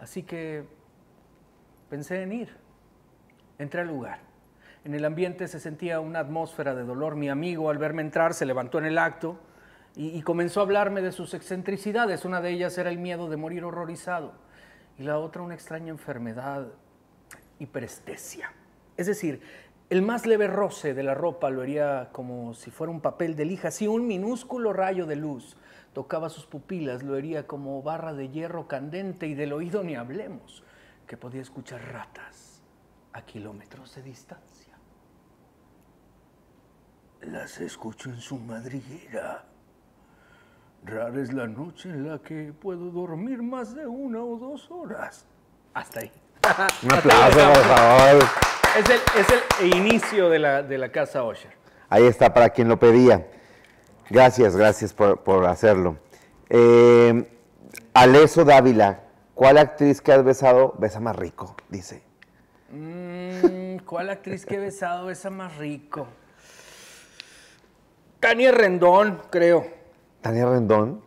Así que pensé en ir. Entré al lugar. En el ambiente se sentía una atmósfera de dolor. Mi amigo, al verme entrar, se levantó en el acto y, y comenzó a hablarme de sus excentricidades. Una de ellas era el miedo de morir horrorizado y la otra una extraña enfermedad hiperestesia. Es decir, el más leve roce de la ropa lo haría como si fuera un papel de lija. Si un minúsculo rayo de luz tocaba sus pupilas, lo haría como barra de hierro candente y del oído ni hablemos, que podía escuchar ratas a kilómetros de distancia. Las escucho en su madriguera. Rara es la noche en la que puedo dormir más de una o dos horas. Hasta ahí. [laughs] Un aplauso, por favor. Es el, inicio de la, de la casa Osher. Ahí está, para quien lo pedía. Gracias, gracias por, hacerlo. Eh, Aleso Dávila, ¿cuál actriz que has besado besa más rico? Dice. Mm, ¿Cuál actriz que he besado besa más rico? Tania Rendón, creo. Tania Rendón.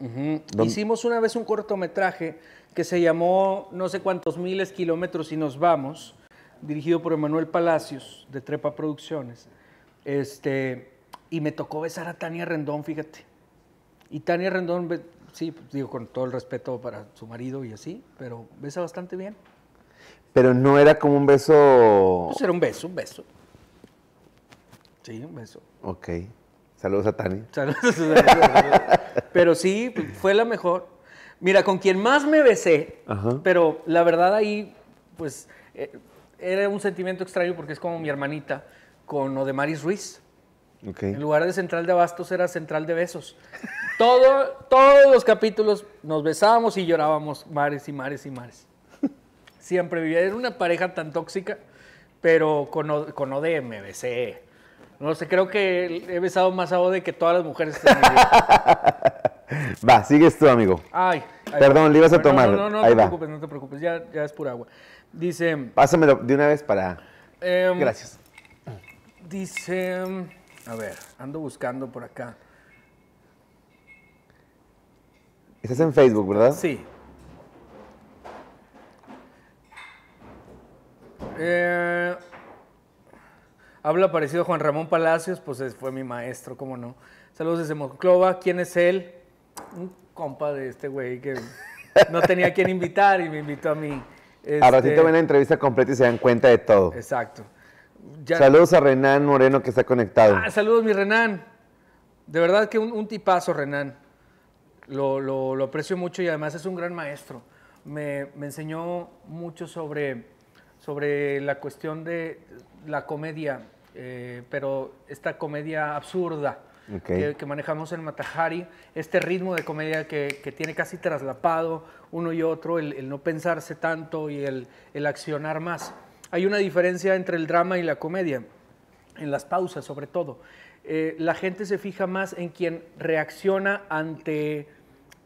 Hicimos una vez un cortometraje que se llamó No sé cuántos miles kilómetros y nos vamos, dirigido por Emanuel Palacios de Trepa Producciones. Este, y me tocó besar a Tania Rendón, fíjate. Y Tania Rendón, sí, pues, digo con todo el respeto para su marido y así, pero besa bastante bien. Pero no era como un beso. Pues era un beso, un beso. Sí, un beso. Ok. Saludos a Tania. Saludos a Tania. [laughs] pero sí, pues, fue la mejor. Mira, con quien más me besé, pero la verdad ahí, pues, eh, era un sentimiento extraño porque es como mi hermanita, con Odemaris Ruiz. Okay. En lugar de central de abastos era central de besos. [laughs] Todo, todos los capítulos nos besábamos y llorábamos mares y mares y mares. [laughs] Siempre vivía. Era una pareja tan tóxica, pero con, Ode me besé. No sé, creo que he besado más a Ode que todas las mujeres. [laughs] [laughs] va, sigues tú, amigo. Perdón, le ibas a tomar. No, no, no, te preocupes, no te preocupes, ya, es pura agua. Dice. Pásamelo de una vez para. Em, Gracias. Dice. A ver, ando buscando por acá. Estás en Facebook, ¿verdad? Sí. Eh, habla parecido a Juan Ramón Palacios, pues fue mi maestro, ¿cómo no? Saludos desde Monclova. ¿Quién es él? un compa de este güey que no tenía quien invitar y me invitó a mí. Este... A ratito ven la entrevista completa y se dan cuenta de todo. Exacto. Saludos a Renan Moreno que está conectado. Ah, saludos, mi Renan. De verdad que un, tipazo, Renan. Lo, lo, lo, aprecio mucho y además es un gran maestro. Me, enseñó mucho sobre, sobre la cuestión de la comedia, eh, pero esta comedia absurda que, manejamos en Matajari, este ritmo de comedia que, tiene casi traslapado uno y otro, el, no pensarse tanto y el, accionar más. Hay una diferencia entre el drama y la comedia, en las pausas sobre todo. Eh, la gente se fija más en quien reacciona ante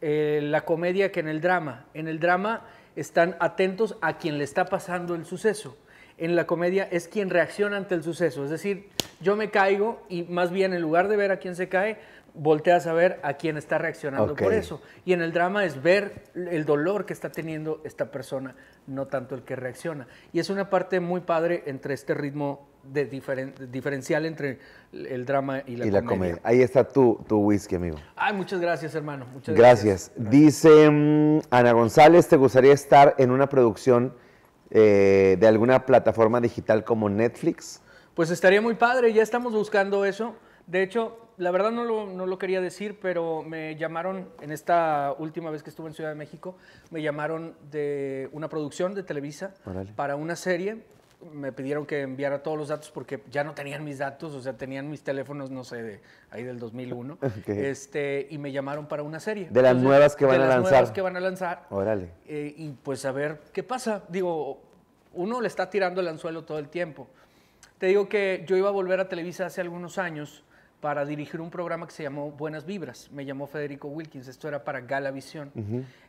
eh, la comedia que en el drama. En el drama están atentos a quien le está pasando el suceso en la comedia es quien reacciona ante el suceso. Es decir, yo me caigo y más bien en lugar de ver a quién se cae, volteas a ver a quién está reaccionando por eso. Y en el drama es ver el dolor que está teniendo esta persona, no tanto el que reacciona. Y es una parte muy padre entre este ritmo de diferencial entre el drama y la, y comedia. Ahí está tu, tu whisky, amigo. Ay, muchas gracias, hermano. Muchas gracias. Dice mm, Ana González, ¿te gustaría estar en una producción? Eh, de alguna plataforma digital como Netflix? Pues estaría muy padre, ya estamos buscando eso. De hecho, la verdad no lo, no lo, quería decir, pero me llamaron en esta última vez que estuve en Ciudad de México, me llamaron de una producción de Televisa para una serie me pidieron que enviara todos los datos porque ya no tenían mis datos, o sea, tenían mis teléfonos, no sé, de ahí del 2001. [laughs] Este, y me llamaron para una serie. De las nuevas que van a lanzar. que van a lanzar. Órale. Eh, y pues a ver qué pasa. Digo, uno le está tirando el anzuelo todo el tiempo. Te digo que yo iba a volver a Televisa hace algunos años para dirigir un programa que se llamó Buenas Vibras. Me llamó Federico Wilkins, esto era para Galavisión.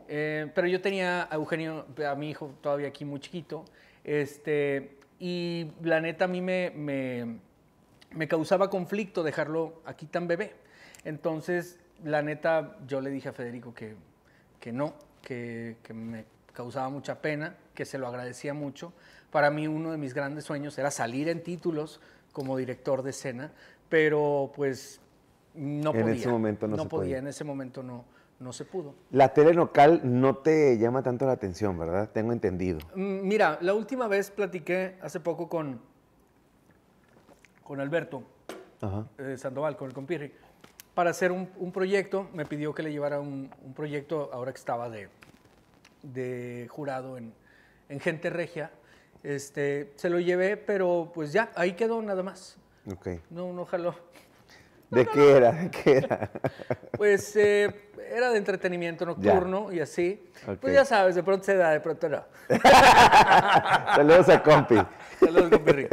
Eh, pero yo tenía a Eugenio, a mi hijo todavía aquí muy chiquito. Este, y la neta a mí me, me, causaba conflicto dejarlo aquí tan bebé. Entonces, la neta, yo le dije a Federico que, que no, que, me causaba mucha pena, que se lo agradecía mucho. Para mí uno de mis grandes sueños era salir en títulos como director de escena, pero pues no podía. En ese momento no, podía. En ese momento no, no se pudo. La tele local no te llama tanto la atención, ¿verdad? Tengo entendido. Mm, mira, la última vez platiqué hace poco con, con Alberto eh, Sandoval, con el compirri, para hacer un, proyecto. Me pidió que le llevara un, proyecto ahora que estaba de, de jurado en, Gente Regia. Este, se lo llevé, pero pues ya, ahí quedó nada más. Okay. No, no jaló. ¿De qué era? ¿De qué era? [laughs] Pues eh, era de entretenimiento nocturno y así. Pues ya sabes, de pronto se da, de pronto no. [laughs] Saludos a compi. Saludos, compi [laughs]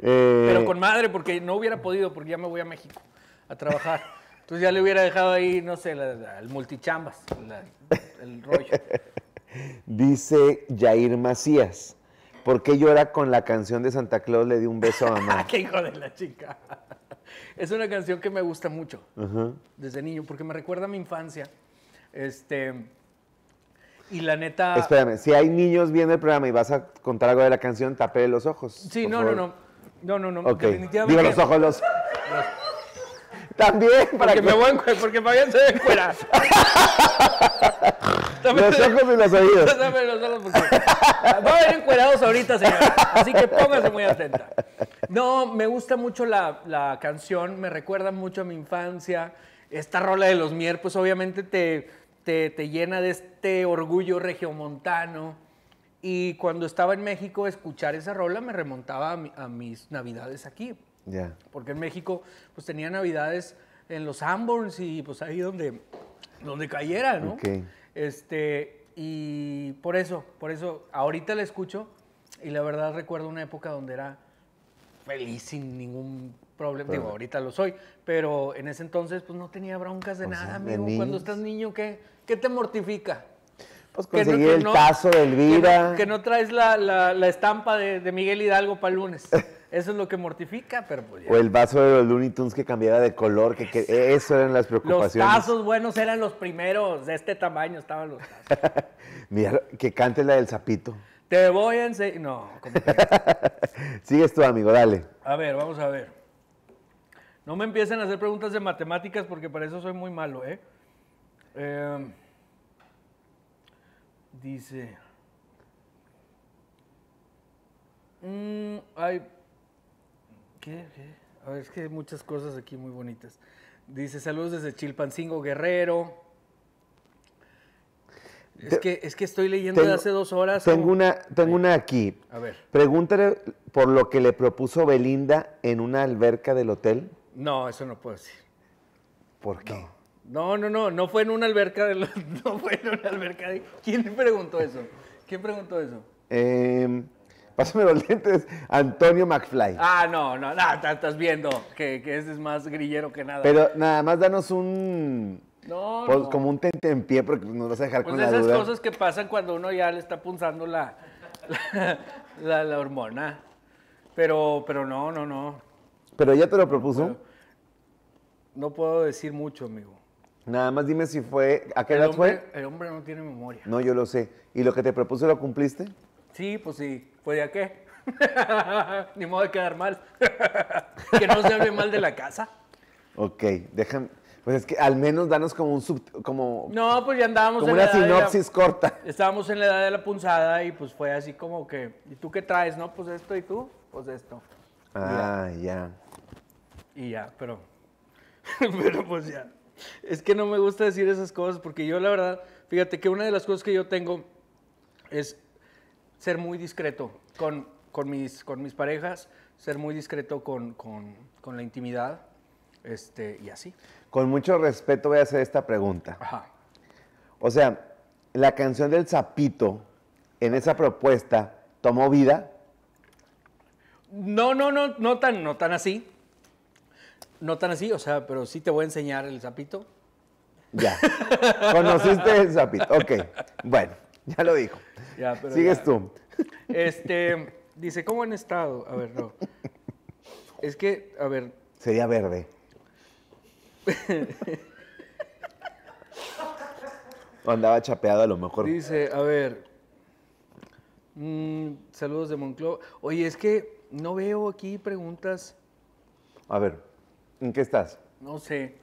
eh, Pero con madre, porque no hubiera podido, porque ya me voy a México a trabajar. Entonces ya le hubiera dejado ahí, no sé, el multichambas, el rollo. Dice Jair Macías. ¿Por qué llora con la canción de Santa Claus le di un beso a mamá? ¡Qué hijo de la chica! es una canción que me gusta mucho desde niño, porque me recuerda a mi infancia. Este. Y la neta. Espérame, si hay niños viendo el programa y vas a contar algo de la canción, tapé los ojos. Sí, no, no, no. No, no, no. Definitivamente. Digo los ojos, los. [laughs] También, para que. Me voy, porque me vayan a fuera. [laughs] los ojos y los oídos. los ojos va a haber ahorita, señora. Así que póngase muy atenta. No, me gusta mucho la, canción, me recuerda mucho a mi infancia. Esta rola de los Mier, pues obviamente te, te, llena de este orgullo regiomontano. Y cuando estaba en México, escuchar esa rola me remontaba a, mis navidades aquí. Ya. Porque en México, pues tenía navidades en los Sanborns y pues ahí donde, donde cayera, ¿no? Este, y por eso, por eso, ahorita la escucho y la verdad recuerdo una época donde era feliz sin ningún problema. Digo, ahorita lo soy, pero en ese entonces pues no tenía broncas de pues, nada, amigo. Cuando estás niño, ¿qué, qué te mortifica? Pues no, el paso del vida Que no, traes la, estampa de, de, Miguel Hidalgo para el lunes. [laughs] Eso es lo que mortifica, pero pues ya. O el vaso de los Looney Tunes que cambiaba de color, que, eso eran las preocupaciones. Los vasos buenos eran los primeros, de este tamaño estaban los tazos. [laughs] Mira, que cante la del sapito. Te voy a enseñar. No, como [laughs] Sigues tú, amigo, dale. A ver, vamos a ver. No me empiecen a hacer preguntas de matemáticas porque para eso soy muy malo, ¿eh? Em, dice. Mm, hay ¿Qué? A ver, es que hay muchas cosas aquí muy bonitas. Dice, saludos desde Chilpancingo Guerrero. Es, que, es que estoy leyendo de hace dos horas. Tengo, una, tengo una aquí. A ver. Pregúntale por lo que le propuso Belinda en una alberca del hotel. No, eso no puedo decir. ¿Por qué? No. No, no, no, fue en una alberca del hotel. [laughs] no fue en alberca preguntó eso? ¿Quién preguntó eso? Eh, Pásame los lentes, Antonio McFly. Ah, no, no, nada, estás viendo que, ese es más grillero que nada. Pero nada más danos un. No, pues, no. Como un pie porque nos vas a dejar pues con la duda. Pues esas cosas que pasan cuando uno ya le está punzando [laughs] la, la, hormona. Pero, pero no, no, no. ¿Pero ella te lo propuso? No, puedo decir mucho, amigo. Nada más dime si fue. ¿A qué edad fue? El hombre no tiene memoria. No, yo lo sé. ¿Y lo que te propuso lo cumpliste? Sí, pues sí, podía ¿pues a qué. [laughs] Ni modo de quedar mal. [laughs] que no se hable mal de la casa. Ok, déjame. Pues es que al menos danos como un sub, como No, pues ya andábamos en una la sinopsis corta. Estábamos en la edad de la punzada y pues fue así como que, ¿y tú qué traes? No, pues esto y tú, pues esto. Ah, ya. Y ya, pero [laughs] pero pues ya. Es que no me gusta decir esas cosas porque yo la verdad, fíjate que una de las cosas que yo tengo es ser muy discreto con, con, mis, con mis parejas, ser muy discreto con, la intimidad este, y así. Con mucho respeto voy a hacer esta pregunta. O sea, la canción del Zapito en esa propuesta tomó vida. No, no, no, no tan, no tan así. No tan así, o sea, pero sí te voy a enseñar el Zapito. Ya. Conociste el Zapito. Ok. Bueno, ya lo dijo. Sigues tú. Este, dice, ¿cómo han estado? A ver, no. Es que, a ver. Sería verde. [laughs] andaba chapeado a lo mejor. Dice, a ver. Mm, saludos de Monclo Oye, es que no veo aquí preguntas. A ver, ¿en qué estás? No sé.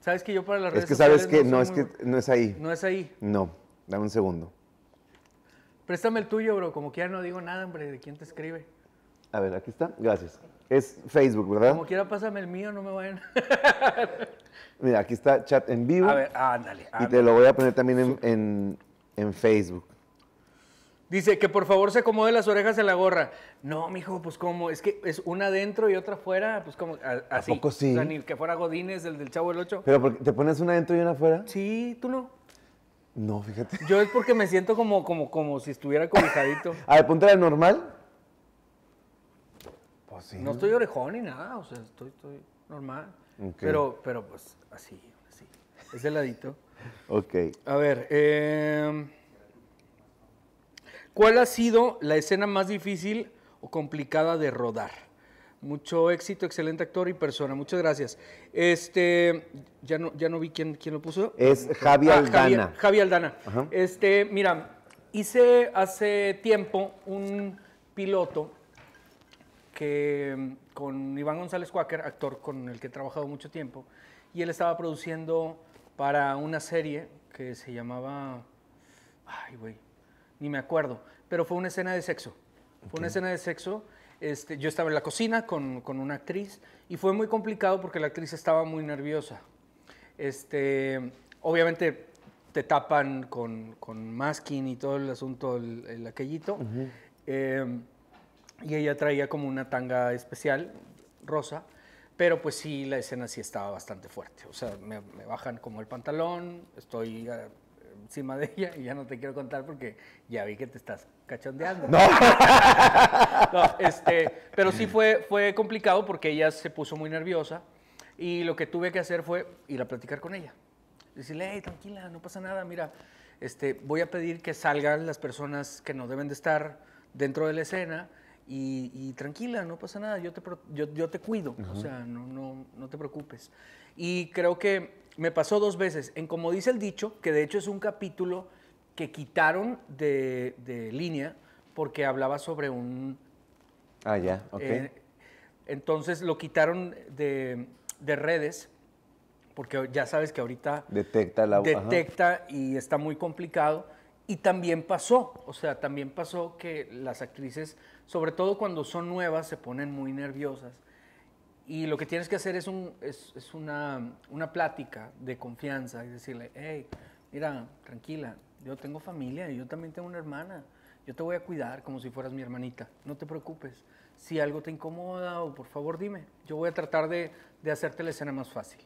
¿Sabes que yo para las redes Es que sabes que no, es que no es ahí. No es ahí. No, dame un segundo. Préstame el tuyo, bro. Como quiera no digo nada, hombre. ¿De quién te escribe? A ver, aquí está. Gracias. Es Facebook, ¿verdad? Como quiera, pásame el mío, no me vayan. [laughs] Mira, aquí está chat en vivo. A ver, ándale. Y te lo voy a poner también en, Facebook. Dice que por favor se acomode las orejas en la gorra. No, mijo, pues como, es que es una adentro y otra afuera, pues como, así. poco sí? O sea, ni que fuera Godínez, el del Chavo el Ocho. Pero porque, ¿te pones una adentro y una afuera? Sí, tú no. No, fíjate. Yo es porque me siento como, como, como si estuviera cobijadito. [laughs] a de punta de normal. Pues sí. No estoy orejón ni nada, o sea, estoy, estoy normal. Pero, pero pues así, así. Es ladito. ok. A ver, em, ¿cuál ha sido la escena más difícil o complicada de rodar? Mucho éxito, excelente actor y persona. Muchas gracias. Este, ya no, ya no vi quién, lo puso. Es Javi ah, Aldana. Javi, Aldana. Este, mira, hice hace tiempo un piloto que con Iván González Cuáquer, actor con el que he trabajado mucho tiempo, y él estaba produciendo para una serie que se llamaba. Ay, güey, ni me acuerdo. Pero fue una escena de sexo. Fue una escena de sexo yo estaba en la cocina con, con, una actriz y fue muy complicado porque la actriz estaba muy nerviosa. Este, obviamente te tapan con, con masking y todo el asunto, el, el aquellito. Em, y ella traía como una tanga especial, rosa. Pero pues sí, la escena sí estaba bastante fuerte. O sea, me, me bajan como el pantalón, estoy encima de ella y ya no te quiero contar porque ya vi que te estás cachondeando. [laughs] No. este, pero sí fue, fue complicado porque ella se puso muy nerviosa y lo que tuve que hacer fue ir a platicar con ella. Decirle, tranquila, no pasa nada, mira, este, voy a pedir que salgan las personas que no deben de estar dentro de la escena y, tranquila, no pasa nada, yo te, yo, yo te cuido, o sea, no, no, no te preocupes. Y creo que me pasó dos veces. En Como dice el dicho, que de hecho es un capítulo que quitaron de, línea porque hablaba sobre un... Ah, ya, ok. Eh, entonces lo quitaron de, redes porque ya sabes que ahorita... Detecta la... Detecta y está muy complicado. Y también pasó, o sea, también pasó que las actrices, sobre todo cuando son nuevas, se ponen muy nerviosas y lo que tienes que hacer es, un, es, una, plática de confianza y decirle, hey, mira, tranquila, yo tengo familia, y yo también tengo una hermana, yo te voy a cuidar como si fueras mi hermanita, no te preocupes. Si algo te incomoda o por favor dime, yo voy a tratar de, hacerte la escena más fácil.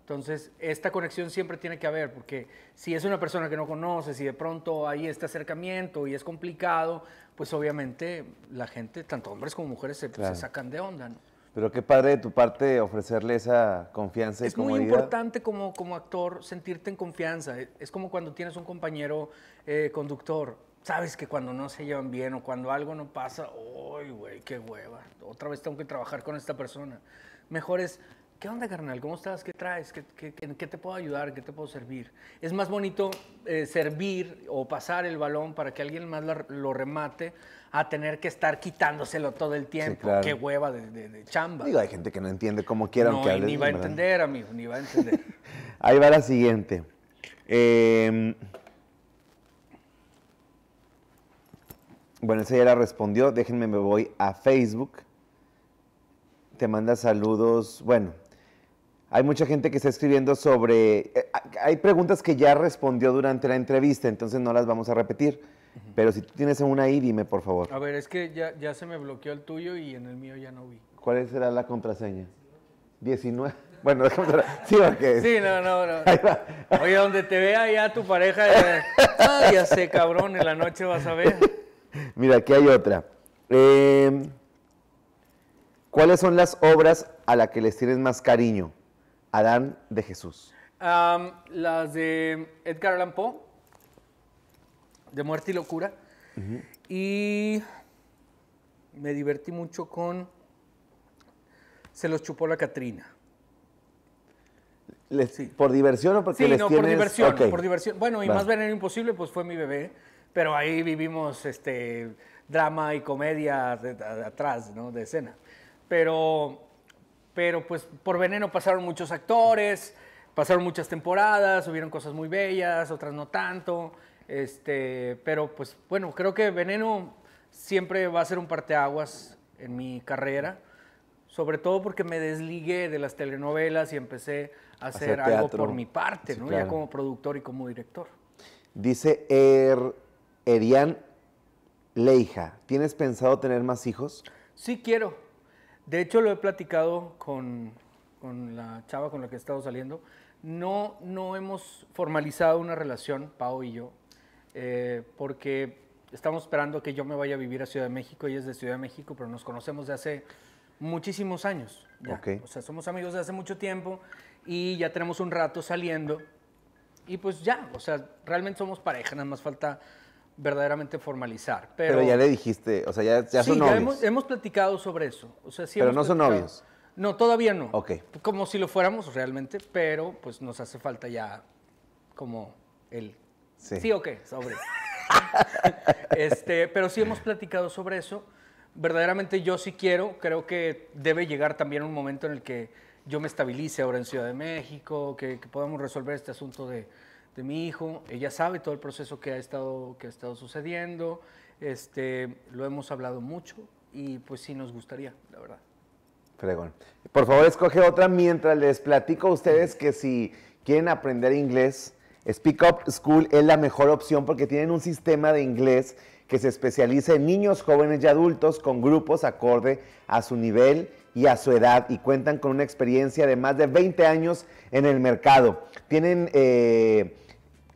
Entonces, esta conexión siempre tiene que haber, porque si es una persona que no conoces y de pronto hay este acercamiento y es complicado, pues obviamente la gente, tanto hombres como mujeres, se, sacan de onda. Pero qué padre de tu parte ofrecerle esa confianza. Y es muy importante como, como actor sentirte en confianza. Es como cuando tienes un compañero eh, conductor. Sabes que cuando no se llevan bien o cuando algo no pasa, ¡ay, güey, qué hueva! Otra vez tengo que trabajar con esta persona. Mejor es, ¿qué onda, carnal? ¿Cómo estás? ¿Qué traes? ¿Qué, qué, te puedo ayudar? ¿Qué te puedo servir? Es más bonito eh, servir o pasar el balón para que alguien más lo remate a tener que estar quitándoselo todo el tiempo. Qué hueva de, chamba. Digo, hay gente que no entiende cómo quiera, no, aunque Ni va a entender, amigo, ni va a entender. [laughs] Ahí va la siguiente. Em, bueno, esa ya la respondió. Déjenme, me voy a Facebook. Te manda saludos. Bueno, hay mucha gente que está escribiendo sobre... Eh, hay preguntas que ya respondió durante la entrevista, entonces no las vamos a repetir. Pero si tú tienes una ahí, dime por favor. A ver, es que ya, se me bloqueó el tuyo y en el mío ya no vi. ¿Cuál será la contraseña? 19. [laughs] Bueno, déjame Sí, porque. Sí, no, no, no. Oye, donde te vea ya tu pareja. Eh, ya sé, cabrón, en la noche vas a ver. Mira, aquí hay otra. Em, ¿Cuáles son las obras a las que les tienes más cariño? Adán de Jesús. las de Edgar Allan Poe de muerte y locura. Y me divertí mucho con Se los chupó la Catrina. ¿Por diversión o porque sí, les no, por diversión, por diversión. Bueno, y más Veneno Imposible, pues fue mi bebé. Pero ahí vivimos este, drama y comedia de, atrás, ¿no? De escena. Pero, pero pues por Veneno pasaron muchos actores, pasaron muchas temporadas, hubieron cosas muy bellas, otras no tanto. Este, pero pues bueno, creo que Veneno siempre va a ser un parteaguas en mi carrera, sobre todo porque me desligué de las telenovelas y empecé a hacer, algo por mi parte, ¿no? Ya como productor y como director. Dice er, Erian Leija, ¿tienes pensado tener más hijos? Sí quiero. De hecho lo he platicado con, con la chava con la que he estado saliendo. No, no hemos formalizado una relación, Pau y yo, eh, porque estamos esperando que yo me vaya a vivir a Ciudad de México, ella es de Ciudad de México, pero nos conocemos de hace muchísimos años. Ya. O sea, somos amigos de hace mucho tiempo y ya tenemos un rato saliendo y pues ya, o sea, realmente somos pareja, nada más falta verdaderamente formalizar. Pero, ya le dijiste, o sea, ya, son novios. Ya hemos, platicado sobre eso. O sea, sí pero no son novios. No, todavía no. Ok. Como si lo fuéramos realmente, pero pues nos hace falta ya como el Sí, o qué, sobre. [laughs] este, pero sí hemos platicado sobre eso. Verdaderamente yo sí quiero, creo que debe llegar también un momento en el que yo me estabilice ahora en Ciudad de México, que, podamos resolver este asunto de, mi hijo. Ella sabe todo el proceso que ha estado, que ha estado sucediendo, este, lo hemos hablado mucho y pues sí nos gustaría, la verdad. Fregón. Por favor, escoge otra mientras les platico a ustedes que si quieren aprender inglés, Speak Up School es la mejor opción porque tienen un sistema de inglés que se especializa en niños, jóvenes y adultos con grupos acorde a su nivel y a su edad y cuentan con una experiencia de más de 20 años en el mercado. Tienen eh,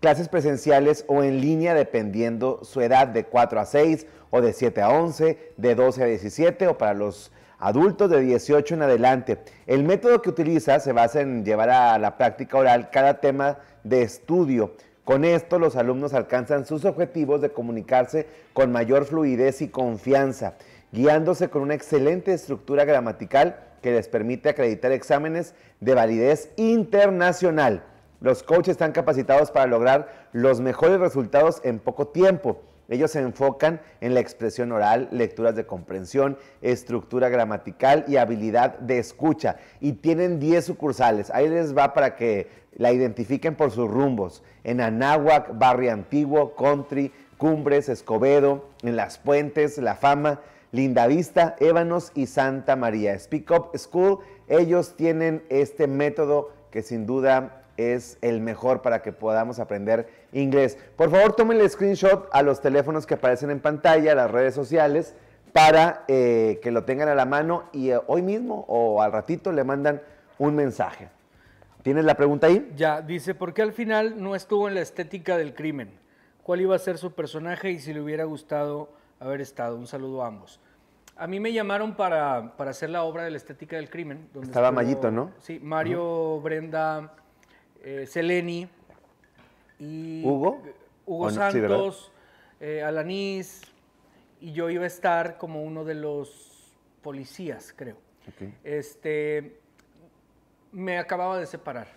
clases presenciales o en línea dependiendo su edad de 4 a 6 o de 7 a 11, de 12 a 17 o para los adultos de 18 en adelante. El método que utiliza se basa en llevar a la práctica oral cada tema de estudio. Con esto los alumnos alcanzan sus objetivos de comunicarse con mayor fluidez y confianza, guiándose con una excelente estructura gramatical que les permite acreditar exámenes de validez internacional. Los coaches están capacitados para lograr los mejores resultados en poco tiempo ellos se enfocan en la expresión oral, lecturas de comprensión, estructura gramatical y habilidad de escucha. Y tienen 10 sucursales. Ahí les va para que la identifiquen por sus rumbos. En Anáhuac, Barrio Antiguo, Country, Cumbres, Escobedo, en Las Puentes, La Fama, Lindavista, Ébanos y Santa María. Speak Up School, ellos tienen este método que sin duda es el mejor para que podamos aprender inglés. Por favor, tomen el screenshot a los teléfonos que aparecen en pantalla, a las redes sociales, para eh, que lo tengan a la mano y eh, hoy mismo o al ratito le mandan un mensaje. ¿Tienes la pregunta ahí? Ya, dice, ¿por qué al final no estuvo en la estética del crimen? ¿Cuál iba a ser su personaje y si le hubiera gustado haber estado? Un saludo a ambos. A mí me llamaron para, hacer la obra de la estética del crimen. Estaba mallito ¿no? Sí, Mario, Brenda, eh, Seleni y Hugo, Hugo ah, Santos, eh, Alanis, y yo iba a estar como uno de los policías, creo. Este, me acababa de separar.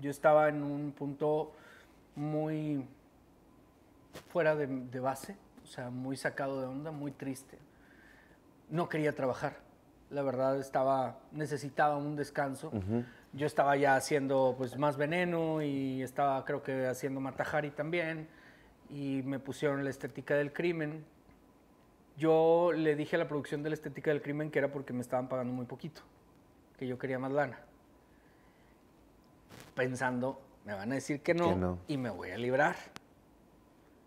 Yo estaba en un punto muy fuera de, base, o sea, muy sacado de onda, muy triste. No quería trabajar. La verdad, estaba, necesitaba un descanso yo estaba ya haciendo pues más veneno y estaba creo que haciendo Matajari también y me pusieron la estética del crimen. Yo le dije a la producción de la estética del crimen que era porque me estaban pagando muy poquito, que yo quería más lana. Pensando, me van a decir que no, no. y me voy a librar.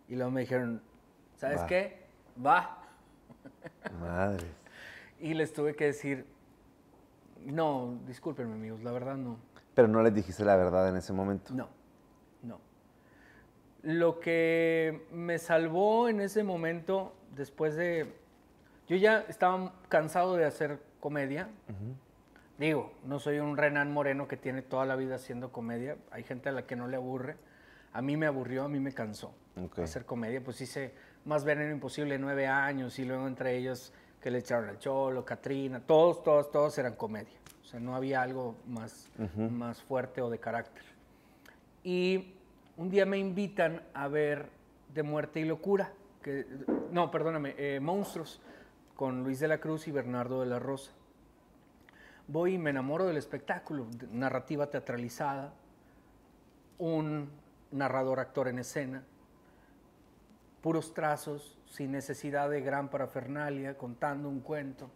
Y luego me dijeron, ¿sabes qué? Va. Madre. [laughs] y les tuve que decir, no, discúlpenme amigos, la verdad no. Pero no les dijiste la verdad en ese momento. No, no. Lo que me salvó en ese momento, después de... Yo ya estaba cansado de hacer comedia. Digo, no soy un Renan Moreno que tiene toda la vida haciendo comedia. Hay gente a la que no le aburre. A mí me aburrió, a mí me cansó hacer comedia. Pues hice más Veneno Imposible nueve años y luego entre ellos que le echaron al Cholo, Catrina, todos, todos, todos eran comedia. O sea, no había algo más, más fuerte o de carácter. Y un día me invitan a ver De Muerte y Locura, que, no, perdóname, eh, Monstruos, con Luis de la Cruz y Bernardo de la Rosa. Voy y me enamoro del espectáculo, narrativa teatralizada, un narrador actor en escena, puros trazos, sin necesidad de gran parafernalia, contando un cuento.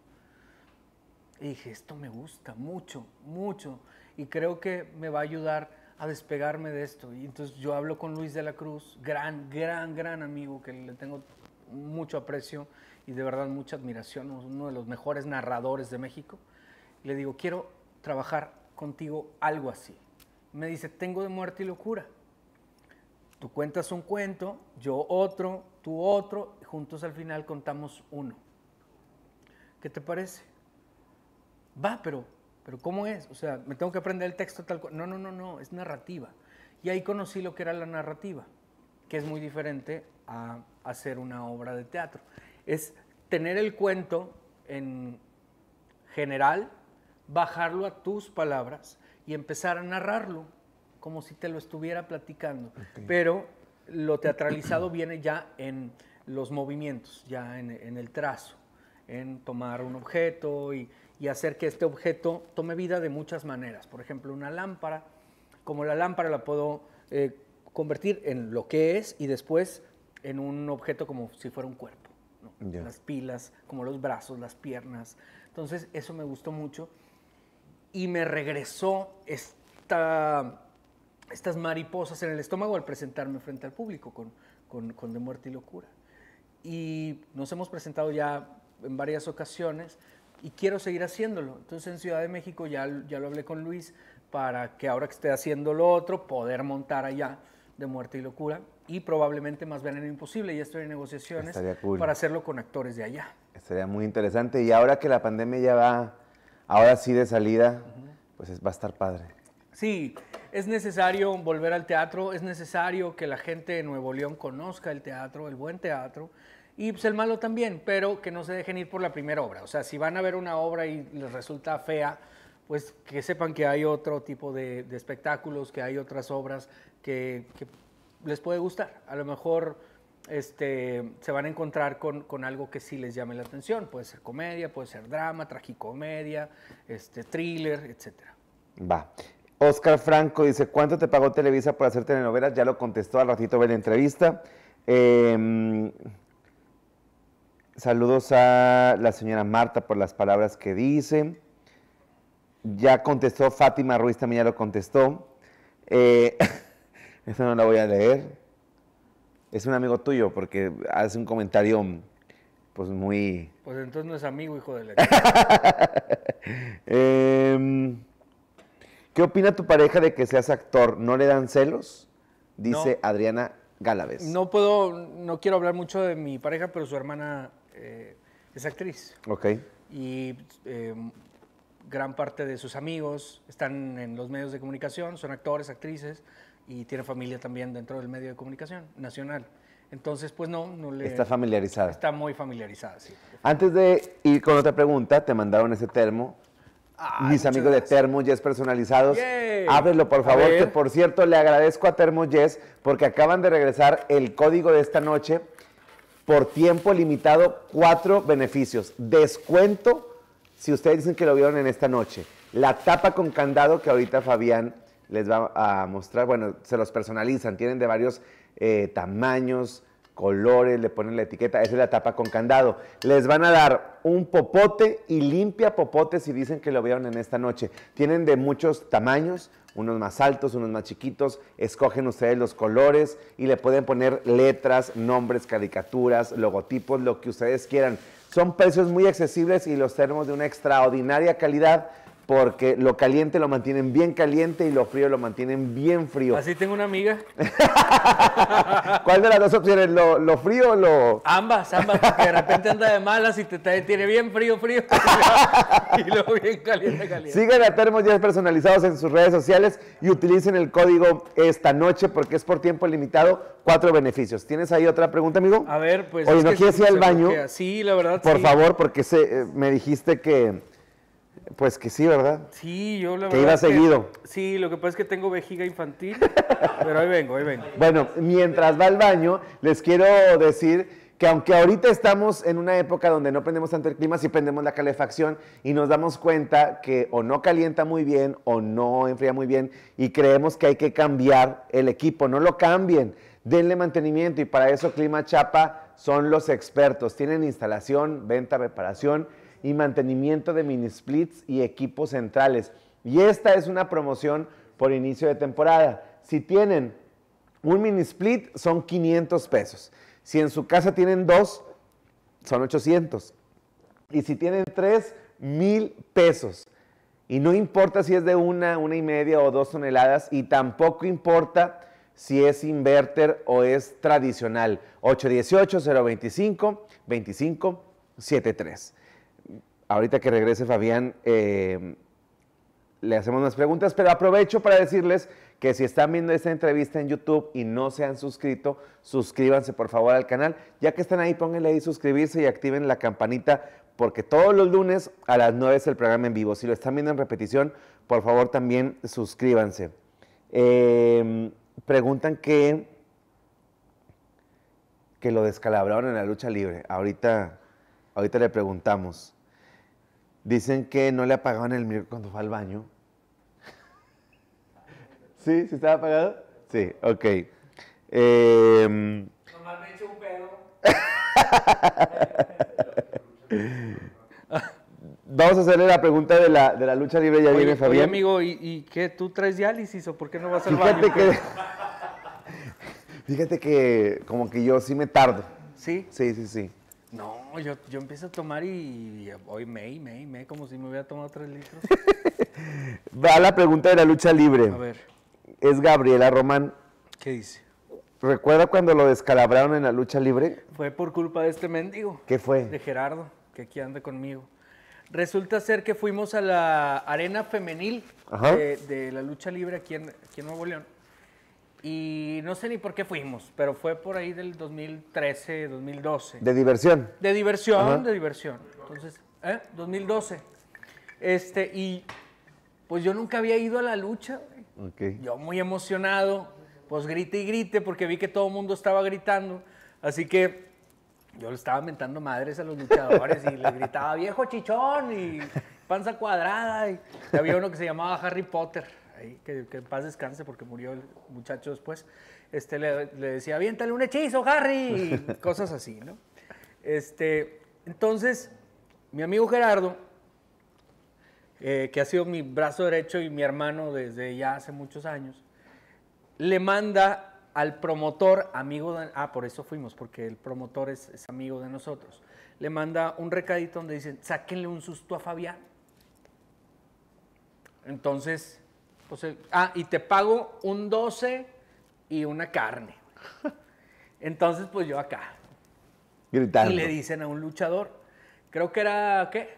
Y dije, esto me gusta mucho, mucho, y creo que me va a ayudar a despegarme de esto. Y entonces yo hablo con Luis de la Cruz, gran, gran, gran amigo que le tengo mucho aprecio y de verdad mucha admiración, uno de los mejores narradores de México. Le digo, quiero trabajar contigo algo así. Me dice, tengo de muerte y locura. Tú cuentas un cuento, yo otro, tú otro, juntos al final contamos uno. ¿Qué te parece? Va, pero, pero ¿cómo es? O sea, me tengo que aprender el texto tal cual. No, no, no, no, es narrativa. Y ahí conocí lo que era la narrativa, que es muy diferente a hacer una obra de teatro. Es tener el cuento en general, bajarlo a tus palabras y empezar a narrarlo como si te lo estuviera platicando. Pero lo teatralizado viene ya en los movimientos ya en, el trazo, en tomar un objeto y, hacer que este objeto tome vida de muchas maneras. Por ejemplo, una lámpara, como la lámpara la puedo eh, convertir en lo que es y después en un objeto como si fuera un cuerpo. Las pilas, como los brazos, las piernas. Entonces, eso me gustó mucho y me regresó esta, estas mariposas en el estómago al presentarme frente al público con, con, con De Muerte y Locura y nos hemos presentado ya en varias ocasiones y quiero seguir haciéndolo. Entonces en Ciudad de México ya, ya lo hablé con Luis para que ahora que esté haciendo lo otro, poder montar allá de Muerte y Locura y probablemente más bien en Imposible. Ya estoy en negociaciones para hacerlo con actores de allá. Estaría muy interesante. Y ahora que la pandemia ya va, ahora sí de salida, pues va a estar padre. Sí, es necesario volver al teatro, es necesario que la gente de Nuevo León conozca el teatro, el buen teatro y pues el malo también, pero que no se dejen ir por la primera obra. O sea, si van a ver una obra y les resulta fea, pues que sepan que hay otro tipo de, espectáculos, que hay otras obras que, les puede gustar. A lo mejor este, se van a encontrar con, algo que sí les llame la atención. Puede ser comedia, puede ser drama, tragicomedia, este, thriller, etc. Va. Oscar Franco dice, ¿cuánto te pagó Televisa por hacer telenovelas? Ya lo contestó al ratito de la entrevista. Eh, Saludos a la señora Marta por las palabras que dice. Ya contestó Fátima Ruiz, también ya lo contestó. Eh, [laughs] esta no la voy a leer. Es un amigo tuyo porque hace un comentario pues muy... Pues entonces no es amigo, hijo de la... [laughs] Em, ¿Qué opina tu pareja de que seas actor? ¿No le dan celos? Dice Adriana Gálvez. No puedo, no quiero hablar mucho de mi pareja, pero su hermana eh, es actriz. Ok. Y eh, gran parte de sus amigos están en los medios de comunicación, son actores, actrices y tiene familia también dentro del medio de comunicación nacional. Entonces, pues no, no le... Está familiarizada. Está muy familiarizada, sí. Antes de ir con otra pregunta, te mandaron ese termo. Mis amigos de Termo Yes personalizados, Yay. ábrelo por favor, que por cierto le agradezco a Termo Yes porque acaban de regresar el código de esta noche por tiempo limitado cuatro beneficios. Descuento, si ustedes dicen que lo vieron en esta noche. La tapa con candado que ahorita Fabián les va a mostrar. Bueno, se los personalizan, tienen de varios eh, tamaños, colores, le ponen la etiqueta, esa es la tapa con candado. Les van a dar un popote y limpia popote si dicen que lo vieron en esta noche. Tienen de muchos tamaños, unos más altos, unos más chiquitos, escogen ustedes los colores y le pueden poner letras, nombres, caricaturas, logotipos, lo que ustedes quieran. Son precios muy accesibles y los tenemos de una extraordinaria calidad porque lo caliente lo mantienen bien caliente y lo frío lo mantienen bien frío. Así tengo una amiga. [laughs] ¿Cuál de las dos opciones? ¿Lo, lo frío o lo.? Ambas, ambas, porque de repente anda de malas y te, tiene bien frío, frío. [laughs] y luego bien caliente, caliente. Sigan a Termos 10 personalizados en sus redes sociales y utilicen el código esta noche porque es por tiempo limitado. Cuatro beneficios. ¿Tienes ahí otra pregunta, amigo? A ver, pues. Oye, ¿no quieres ir al baño? Sí, la verdad. Por favor, porque se, eh, me dijiste que pues que sí, ¿verdad? Sí, yo lo que verdad. Iba iba seguido. Sí, lo que pasa es que tengo vejiga infantil, [laughs] pero ahí vengo, ahí vengo. Bueno, mientras va al baño, les quiero decir que aunque ahorita estamos en una época donde no prendemos tanto el clima, sí prendemos la calefacción y nos damos cuenta que o no calienta muy bien o no enfría muy bien y creemos que hay que cambiar el equipo. No lo cambien, denle mantenimiento y para eso Clima Chapa son los expertos. Tienen instalación, venta, reparación y mantenimiento de mini splits y equipos centrales. Y esta es una promoción por inicio de temporada. Si tienen un mini split, son 500 pesos. Si en su casa tienen dos, son 800. Y si tienen tres, mil pesos. Y no importa si es de una, una y media o dos toneladas, y tampoco importa si es inverter o es tradicional. 818-025-2573 ahorita que regrese Fabián, em, le hacemos unas preguntas, pero aprovecho para decirles que si están viendo esta entrevista en YouTube y no se han suscrito, suscríbanse por favor al canal. Ya que están ahí, pónganle ahí suscribirse y activen la campanita porque todos los lunes a las 9 es el programa en vivo. Si lo están viendo en repetición, por favor también suscríbanse. Em, preguntan que, que lo descalabraron en la lucha libre. Ahorita, ahorita le preguntamos. Dicen que no le apagaban el micro cuando fue al baño. [laughs] ¿Sí? ¿Sí estaba apagado? Sí, ok. Eh, Nomás echo un pedo. [laughs] Vamos a hacerle la pregunta de la, lucha libre, ya viene Fabián. Oye, amigo, ¿y, qué? ¿Tú traes diálisis o por qué no vas al fíjate Que, [laughs] fíjate que como que yo sí me tardo. ¿Sí? Sí, sí, sí. No, yo, empiezo a tomar y, hoy me, me, me, como si me hubiera tomado tres litros. [laughs] Va la pregunta de la lucha libre. A ver. Es Gabriela Román. ¿Qué dice? ¿Recuerda cuando lo descalabraron en la lucha libre? Fue por culpa de este mendigo. ¿Qué fue? De Gerardo, que aquí anda conmigo. Resulta ser que fuimos a la arena femenil de, de, la lucha libre aquí en, aquí en Nuevo León y no sé ni por qué fuimos, pero fue por ahí del 2013, 2012. ¿De diversión? De diversión, de diversión. Entonces, ¿eh? 2012. Este, y pues yo nunca había ido a la lucha. Okay. Yo muy emocionado, pues grite y grite porque vi que todo el mundo estaba gritando. Así que yo le estaba mentando madres a los luchadores y les gritaba viejo chichón y panza cuadrada. Y había uno que se llamaba Harry Potter que, paz descanse porque murió el muchacho después, este, le, decía, aviéntale un hechizo, Harry, [laughs] cosas así, ¿no? Este, entonces, mi amigo Gerardo, eh, que ha sido mi brazo derecho y mi hermano desde ya hace muchos años, le manda al promotor, amigo de, ah, por eso fuimos, porque el promotor es, amigo de nosotros, le manda un recadito donde dicen, sáquenle un susto a Fabián. Entonces, o sea, ah, y te pago un 12 y una carne. Entonces, pues yo acá. Gritando. Y le dicen a un luchador, creo que era, ¿qué?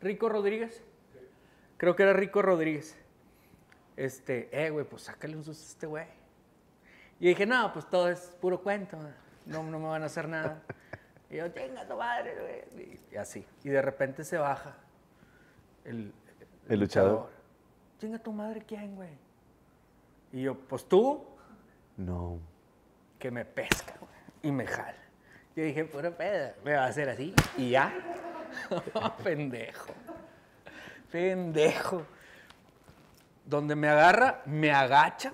Rico Rodríguez. Creo que era Rico Rodríguez. Este, eh, güey, pues sácale un susto a este güey. Y dije, no, pues todo es puro cuento. No, no me van a hacer nada. Y yo, tenga tu madre, güey. Y así. Y de repente se baja el, luchador ¿Chinga tu madre quién, güey? Y yo, pues tú. No. Que me pesca, güey. Y me jala. Yo dije, pura pedo, me va a hacer así. Y ya. [laughs] Oh, pendejo. Pendejo. Donde me agarra, me agacha.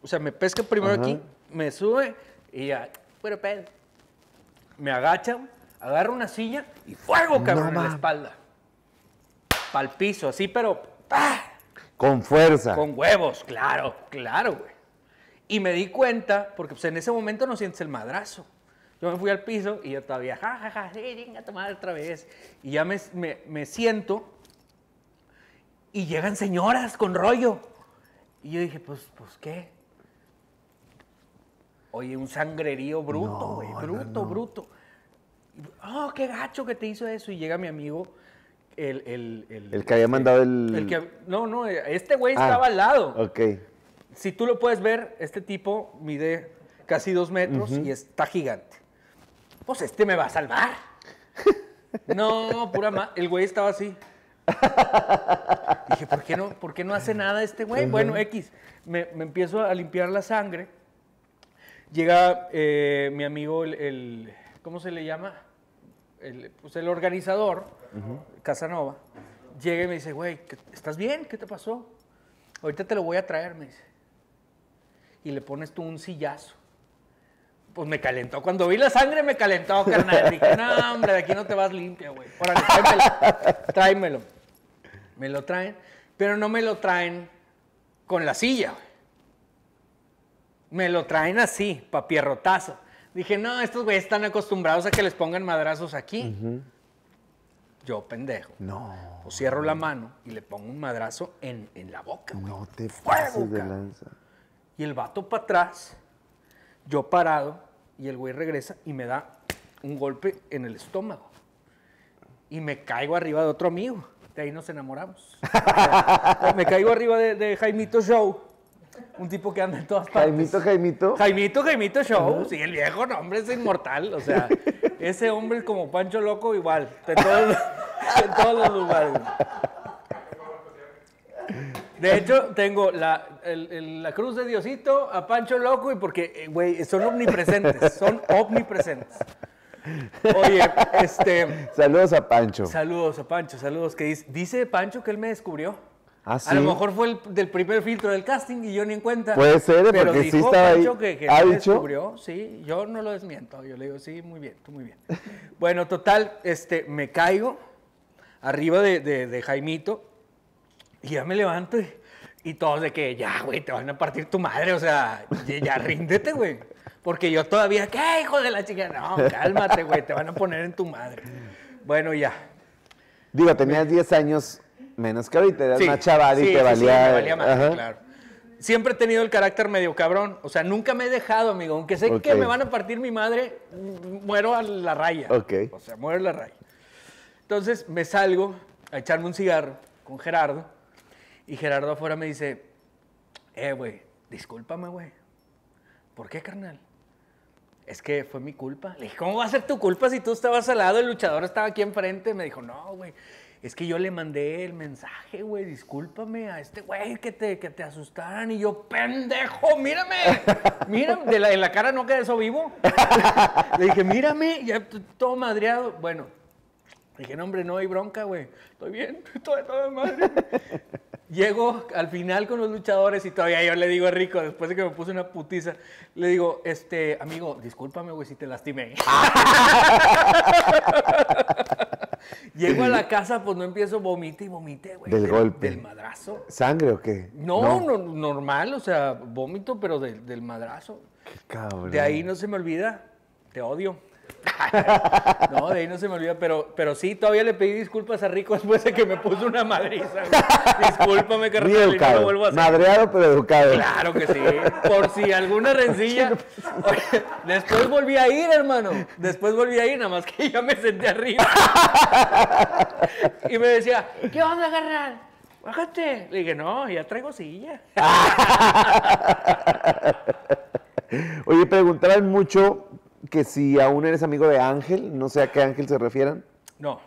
O sea, me pesca primero aquí, me sube y ya. Pura pedo. Me agacha, agarra una silla y fuego, cabrón, la espalda. Pa'l piso, así, pero. Con fuerza. Con huevos, claro, claro, güey. Y me di cuenta, porque pues, en ese momento no sientes el madrazo. Yo me fui al piso y yo todavía, jajaja, ja, ja, sí, venga, tomar otra vez. Y ya me, me, siento y llegan señoras con rollo. Y yo dije, pues, pues, ¿qué? Oye, un sangrerío bruto, güey, bruto, bruto. oh, qué gacho que te hizo eso. Y llega mi amigo el, que había este, mandado el... Que, no, no, este güey ah, estaba al lado. Ok. Si tú lo puedes ver, este tipo mide casi dos metros y está gigante. Pues este me va a salvar. [laughs] no, pura ma El güey estaba así. Dije, ¿por qué no, ¿por qué no hace nada este güey? Bueno, X, me, empiezo a limpiar la sangre. Llega eh, mi amigo, el, ¿cómo se le llama? El, pues el organizador Casanova, llega y me dice, güey, ¿estás bien? ¿Qué te pasó? Ahorita te lo voy a traer, me dice. Y le pones tú un sillazo. Pues me calentó. Cuando vi la sangre me calentó, carnal. Dije, no, hombre, de aquí no te vas limpia, güey. Órale, tráemelo. Me lo traen, pero no me lo traen con la silla, Me lo traen así, papierrotazo. Dije, no, estos güeyes están acostumbrados a que les pongan madrazos aquí yo pendejo. No. O cierro la mano y le pongo un madrazo en, la boca. No te pases Y el vato para atrás, yo parado, y el güey regresa y me da un golpe en el estómago. Y me caigo arriba de otro amigo. De ahí nos enamoramos. [laughs] me caigo arriba de, Jaimito Show. Un tipo que anda en todas partes. Jaimito, Jaimito. Jaimito, Jaimito Show. Sí, el viejo nombre es inmortal. O sea, [laughs] Ese hombre como Pancho Loco igual, en todos, los lugares. De hecho, tengo la, la, cruz de Diosito, a Pancho Loco, y porque, eh, güey, son omnipresentes, son omnipresentes. Oye, este... Saludos a Pancho. Saludos a Pancho, saludos. Que dice Pancho que él me descubrió. Ah, a lo mejor fue el, del primer filtro del casting y yo ni en cuenta. Puede ser, ¿eh? pero porque sí estaba ahí. Que, descubrió, sí, yo no lo desmiento. Yo le digo, sí, muy bien, tú muy bien. [laughs] bueno, total, este, me caigo arriba de, de, Jaimito y ya me levanto y, todos de que ya, güey, te van a partir tu madre, o sea, ya, ya ríndete, güey. Porque yo todavía, ¿qué hijo de la chica? No, cálmate, güey, te van a poner en tu madre. Bueno, ya. Digo, tenías 10 años Menos que ahorita, eras más chaval y te valía. más, claro. Siempre he tenido el carácter medio cabrón. O sea, nunca me he dejado, amigo. Aunque sé que me van a partir mi madre, muero a la raya. Ok. O sea, muero a la raya. Entonces me salgo a echarme un cigarro con Gerardo. Y Gerardo afuera me dice: Eh, güey, discúlpame, güey. ¿Por qué, carnal? es que fue mi culpa. Le dije, ¿cómo va a ser tu culpa si tú estabas al lado, el luchador estaba aquí enfrente? Me dijo, no, güey, es que yo le mandé el mensaje, güey, discúlpame a este güey que te, que te asustaran. Y yo, pendejo, mírame, [laughs] mírame, de la, la cara no queda eso vivo. [laughs] le dije, mírame, ya todo madreado. Bueno, dije, no, hombre, no hay bronca, güey, estoy bien, [laughs] estoy todo madre. Llego al final con los luchadores y todavía yo le digo a Rico, después de que me puse una putiza, le digo, este, amigo, discúlpame, güey, si te lastimé. [laughs] Llego a la casa, pues no empiezo, vomite y vomite, güey. Del, golpe. Del madrazo. ¿Sangre o qué? No, normal, o sea, vómito, pero del, del madrazo. cabrón. De ahí no se me olvida, te odio. [laughs] No, de ahí no se me olvida, pero, pero sí, todavía le pedí disculpas a Rico después de que me puso una madriza. Discúlpame, carnal, Madreado, pero educado. Claro que sí. Por si alguna rencilla. [laughs] Pues. después volví a ir, hermano. Después volví a ir, nada más que ya me senté arriba. Y me decía, ¿qué a agarrar? Bájate. Le dije, no, ya traigo silla. [laughs] Oye, preguntaban mucho que si aún eres amigo de Ángel, no sé a qué Ángel se refieran. No,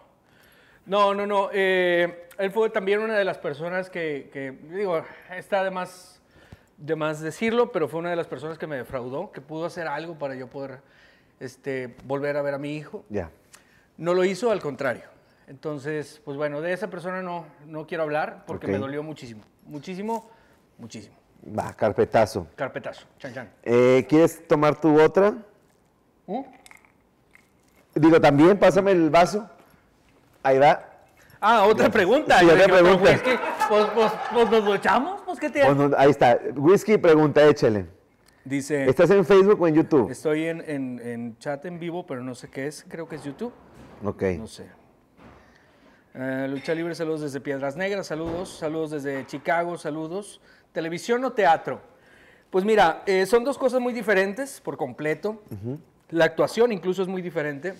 no, no, no. Eh, él fue también una de las personas que, digo, está de más, de más, decirlo, pero fue una de las personas que me defraudó, que pudo hacer algo para yo poder este, volver a ver a mi hijo. Ya. No lo hizo, al contrario. Entonces, pues bueno, de esa persona no, no quiero hablar porque me dolió muchísimo, muchísimo, muchísimo. Va, carpetazo. Carpetazo, chan chan. Eh, ¿Quieres tomar tu otra? ¿Eh? Digo, también pásame el vaso. Ahí va. Ah, otra pregunta. Sí, otra pues, pregunta. Pues, pues, pues nos pues qué te Ahí está. Whisky pregunta, échale. Dice. ¿Estás en Facebook o en YouTube? Estoy en, chat en vivo, pero no sé qué es. Creo que es YouTube. Ok. No sé. Eh, Lucha Libre, saludos desde Piedras Negras, saludos, saludos desde Chicago, saludos. ¿Televisión o teatro? Pues mira, eh, son dos cosas muy diferentes por completo. La actuación incluso es muy diferente.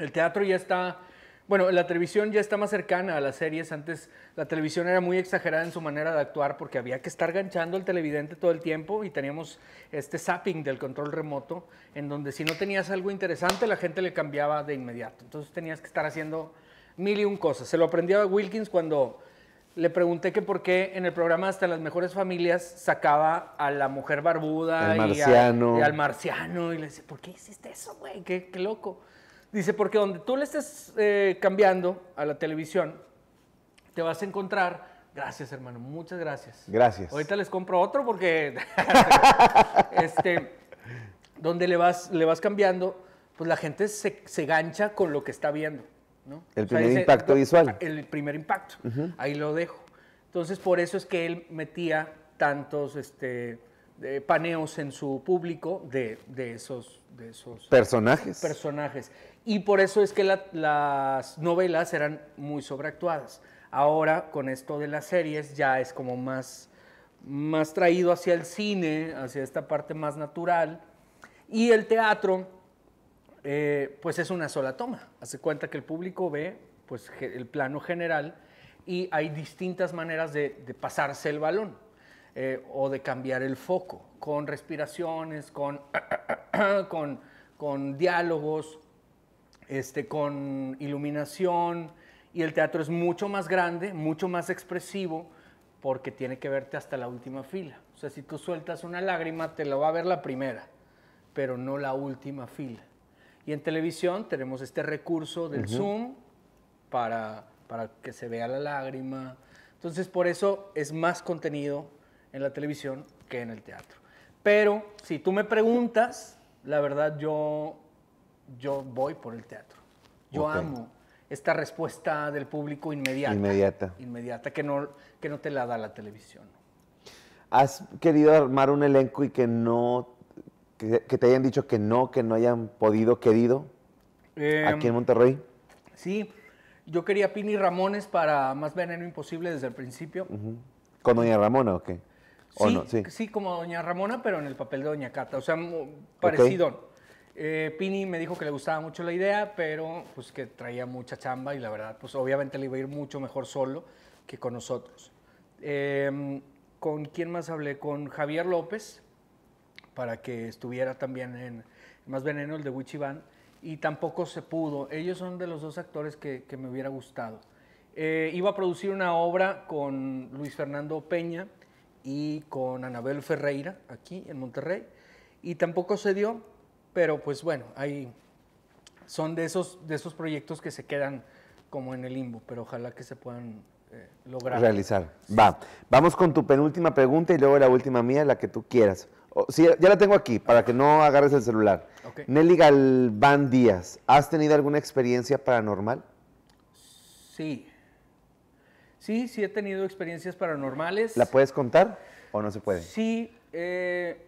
El teatro ya está, bueno, la televisión ya está más cercana a las series. Antes la televisión era muy exagerada en su manera de actuar porque había que estar ganchando al televidente todo el tiempo y teníamos este zapping del control remoto en donde si no tenías algo interesante la gente le cambiaba de inmediato. Entonces tenías que estar haciendo mil y un cosas. Se lo aprendió Wilkins cuando le pregunté que por qué en el programa hasta las mejores familias sacaba a la mujer barbuda y, al marciano. Y le dije, ¿por qué hiciste eso, güey? ¿Qué, loco. Dice, porque donde tú le estés eh, cambiando a la televisión, te vas a encontrar... Gracias, hermano. Muchas gracias. Gracias. Ahorita les compro otro porque... [laughs] este, donde le vas, le vas cambiando, pues la gente se, se gancha con lo que está viendo. El primer impacto visual. El primer impacto, ahí lo dejo. Entonces, por eso es que él metía tantos este, paneos en su público de, esos, esos personajes. personajes. Y por eso es que las novelas eran muy sobreactuadas. Ahora, con esto de las series, ya es como más, más traído hacia el cine, hacia esta parte más natural. Y el teatro, eh, pues es una sola toma. Hace cuenta que el público ve pues, el plano general y hay distintas maneras de, pasarse el balón eh, o de cambiar el foco, con respiraciones, [clears throat] con, con, diálogos, este, con iluminación. Y el teatro es mucho más grande, mucho más expresivo, porque tiene que verte hasta la última fila. O sea, si tú sueltas una lágrima, te la va a ver la primera, pero no la última fila. Y en televisión tenemos este recurso del Zoom para, para que se vea la lágrima. Entonces, por eso es más contenido en la televisión que en el teatro. Pero si tú me preguntas, la verdad yo, yo voy por el teatro. Yo amo esta respuesta del público inmediata. Inmediata. Inmediata, que no, que no te la da la televisión. ¿Has querido armar un elenco y que no que, te hayan dicho que no, que no hayan podido, querido, aquí en em, Monterrey? Sí, yo quería Pini Ramones para Más Veneno Imposible desde el principio. ¿Con Doña Ramona o qué? sí, sí, como Doña Ramona, pero en el papel de Doña Cata, o sea, parecido. Eh, Pini me dijo que le gustaba mucho la idea, pero pues que traía mucha chamba y la verdad, pues obviamente le iba a ir mucho mejor solo que con nosotros. Em, ¿Con quién más hablé? Con Javier López, para que estuviera también en Más Veneno, el de Wichiban, y tampoco se pudo. Ellos son de los dos actores que, me hubiera gustado. Eh, iba a producir una obra con Luis Fernando Peña y con Anabel Ferreira, aquí en Monterrey, y tampoco se dio, pero pues bueno, ahí son de esos, de esos proyectos que se quedan como en el limbo, pero ojalá que se puedan eh, lograr. Realizar. Va, vamos con tu penúltima pregunta y luego la última mía, la que tú quieras. Oh, sí, ya la tengo aquí, para que no agarres el celular. Nelly Galván Díaz, ¿has tenido alguna experiencia paranormal? Sí. Sí, sí he tenido experiencias paranormales. ¿La puedes contar o no se puede? Sí. Eh,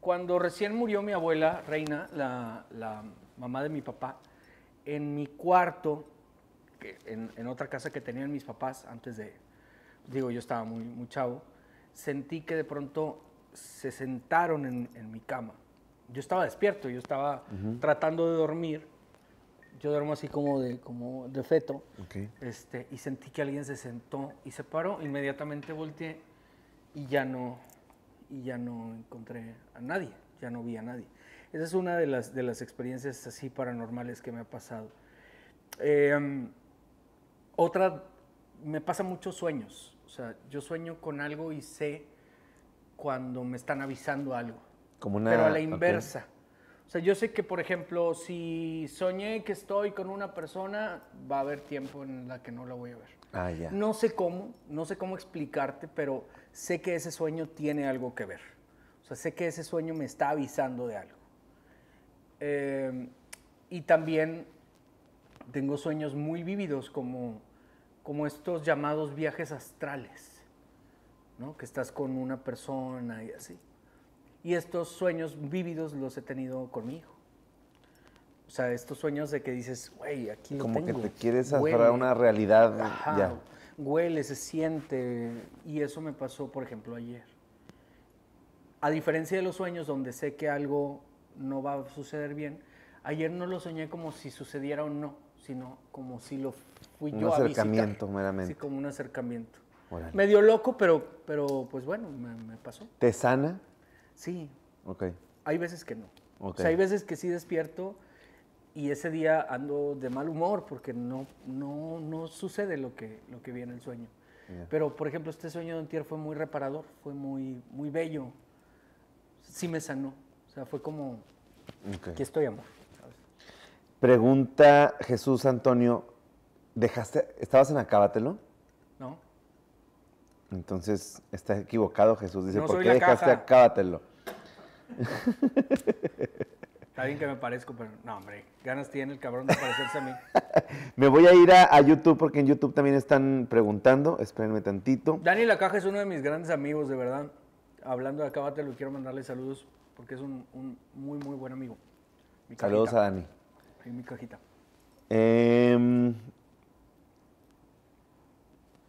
cuando recién murió mi abuela, Reina, la, mamá de mi papá, en mi cuarto, en, en otra casa que tenían mis papás antes de, digo, yo estaba muy chavo, sentí que de pronto se sentaron en, mi cama. Yo estaba despierto, yo estaba tratando de dormir. Yo duermo así como de, como de feto. Este, y sentí que alguien se sentó y se paró. Inmediatamente volteé y ya no, y ya no encontré a nadie, ya no vi a nadie. Esa es una de las, de las experiencias así paranormales que me ha pasado. Em, otra, me pasa muchos sueños. O sea, yo sueño con algo y sé cuando me están avisando algo. Como pero a la inversa. O sea, yo sé que, por ejemplo, si soñé que estoy con una persona, va a haber tiempo en la que no la voy a ver. Ah, ya. No sé cómo, no sé cómo explicarte, pero sé que ese sueño tiene algo que ver. O sea, sé que ese sueño me está avisando de algo. Em, y también tengo sueños muy vívidos como, como estos llamados viajes astrales que estás con una persona y así. Y estos sueños vívidos los he tenido conmigo. O sea, estos sueños de que dices, güey, aquí lo Como que te quieres aferrar a una realidad Huele, se siente. Y eso me pasó, por ejemplo, ayer. A diferencia de los sueños donde sé que algo no va a suceder bien, ayer no lo soñé como si sucediera o no, sino como si lo fui yo a visitar. Un acercamiento meramente. Sí, como un acercamiento. Medio loco, pero, pero pues bueno, me, pasó. ¿Te sana? Sí. Ok. Hay veces que no. O sea, hay veces que sí despierto y ese día ando de mal humor porque no, no, no sucede lo que, lo que el sueño. Pero, por ejemplo, este sueño de Antier fue muy reparador, fue muy, muy bello. Sí me sanó. O sea, fue como, aquí estoy, amor. Pregunta Jesús Antonio, ¿dejaste, estabas en Acábatelo? No. Entonces, está equivocado Jesús. Dice, ¿por qué dejaste acábatelo? Está bien que me parezco, pero no, hombre, ganas tiene el cabrón de parecerse a mí. [laughs] me voy a ir a, YouTube porque en YouTube también están preguntando. Espérenme tantito. Dani La Caja es uno de mis grandes amigos, de verdad. Hablando de Acábatelo, quiero mandarle saludos porque es un, muy, muy buen amigo. Saludos a Dani. En mi cajita. Eh,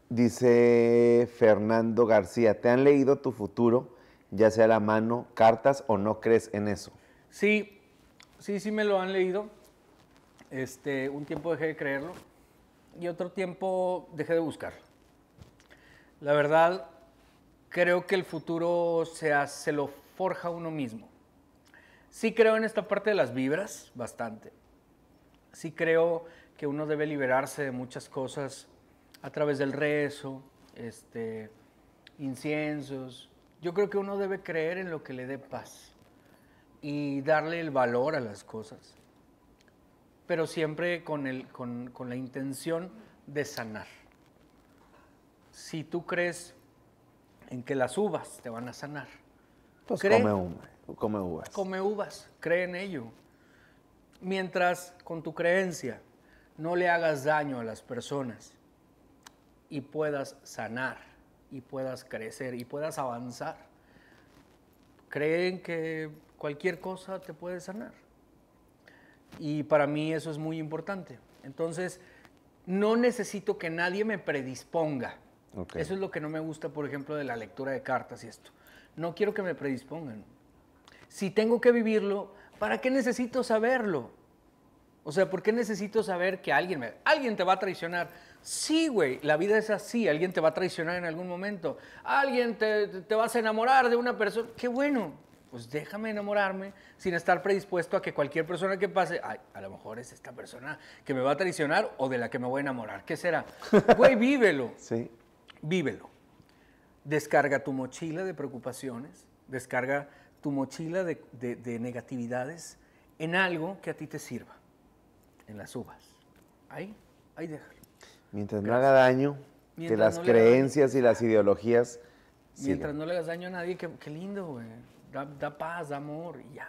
Dice Fernando García, ¿te han leído tu futuro, ya sea la mano, cartas o no crees en eso? Sí, sí, sí me lo han leído. Este, un tiempo dejé de creerlo y otro tiempo dejé de buscarlo. La verdad, creo que el futuro se, se lo forja uno mismo. Sí creo en esta parte de las vibras, bastante. Sí creo que uno debe liberarse de muchas cosas a través del rezo, este, inciensos. Yo creo que uno debe creer en lo que le dé paz y darle el valor a las cosas, pero siempre con, el, con, con la intención de sanar. Si tú crees en que las uvas te van a sanar, pues come, come uvas. Come uvas, cree en ello. Mientras con tu creencia no le hagas daño a las personas, y puedas sanar y puedas crecer y puedas avanzar. Creen que cualquier cosa te puede sanar. Y para mí eso es muy importante. Entonces, no necesito que nadie me predisponga. Eso es lo que no me gusta, por ejemplo, de la lectura de cartas y esto. No quiero que me predispongan. Si tengo que vivirlo, ¿para qué necesito saberlo? O sea, ¿por qué necesito saber que alguien me... Alguien te va a traicionar. Sí, güey, la vida es así. Alguien te va a traicionar en algún momento. Alguien te, te vas a enamorar de una persona. Qué bueno, pues déjame enamorarme sin estar predispuesto a que cualquier persona que pase, ay, a lo mejor es esta persona que me va a traicionar o de la que me voy a enamorar. ¿Qué será? [laughs] Güey, vívelo. Sí. Vívelo. Descarga tu mochila de preocupaciones, descarga tu mochila de, de, de negatividades en algo que a ti te sirva, en las uvas. Ahí, ahí déjalo. Mientras no haga daño, que las creencias y las ideologías. Mientras no le hagas daño a nadie, qué, lindo, güey. Da, paz, da amor, y ya.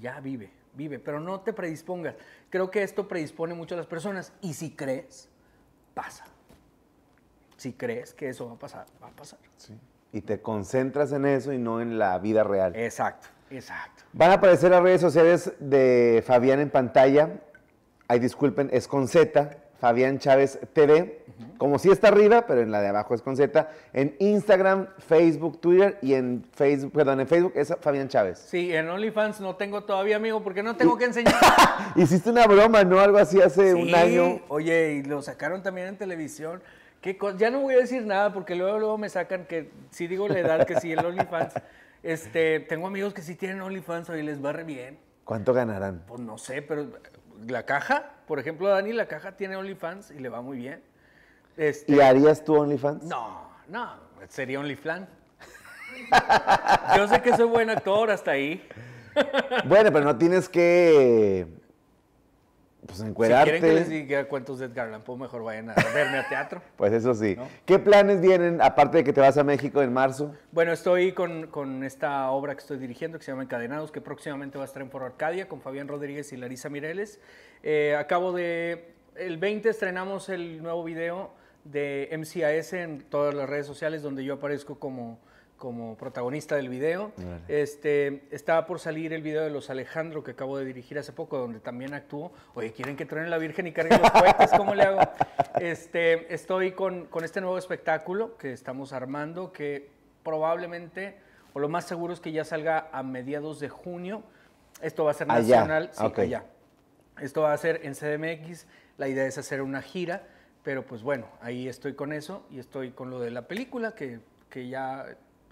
ya vive, vive. Pero no te predispongas. Creo que esto predispone mucho a las personas. Y si crees, pasa. Si crees que eso va a pasar, va a pasar. Y te concentras en eso y no en la vida real. Exacto, exacto. Van a aparecer las redes sociales de Fabián en pantalla. Ay, disculpen, es con Z Fabián Chávez TV, como si está arriba, pero en la de abajo es con Z, en Instagram, Facebook, Twitter y en Facebook, perdón, en Facebook es Fabián Chávez. Sí, en OnlyFans no tengo todavía, amigo, porque no tengo que enseñar. [laughs] Hiciste una broma, ¿no? Algo así hace un año. Oye, y lo sacaron también en televisión. ¿Qué ya no voy a decir nada porque luego, luego me sacan que si digo la edad, que sí, el OnlyFans. Este, tengo amigos que sí tienen OnlyFans y les va re bien. ¿Cuánto ganarán? Pues no sé, pero la caja por ejemplo, Dani La Caja tiene OnlyFans y le va muy bien. ¿Y este, harías tú OnlyFans? No, no, sería OnlyFans. Yo sé que soy buen actor hasta ahí. Bueno, pero no tienes que pues encuerarte. Si quieren que les diga cuentos de Edgar Allan mejor vayan a verme a teatro. [laughs] pues eso sí. ¿Qué planes vienen, aparte de que te vas a México en marzo? Bueno, estoy con, esta obra que estoy dirigiendo, que se llama Encadenados, que próximamente va a estar en Foro Arcadia, con Fabián Rodríguez y Larisa Mireles. Eh, acabo de... El 20 estrenamos el nuevo video de MCAS en todas las redes sociales, donde yo aparezco como como protagonista del video. Este, estaba por salir el video de Los Alejandro que acabo de dirigir hace poco, donde también actuó. Oye, ¿quieren que truene la Virgen y carguen los cohetes? ¿Cómo le hago? [laughs] Este, estoy con, con este nuevo espectáculo que estamos armando, que probablemente, o lo más seguro es que ya salga a mediados de junio. Esto va a ser nacional. Sí, ya. Esto va a ser en CDMX. La idea es hacer una gira. Pero pues bueno, ahí estoy con eso y estoy con lo de la película que, que ya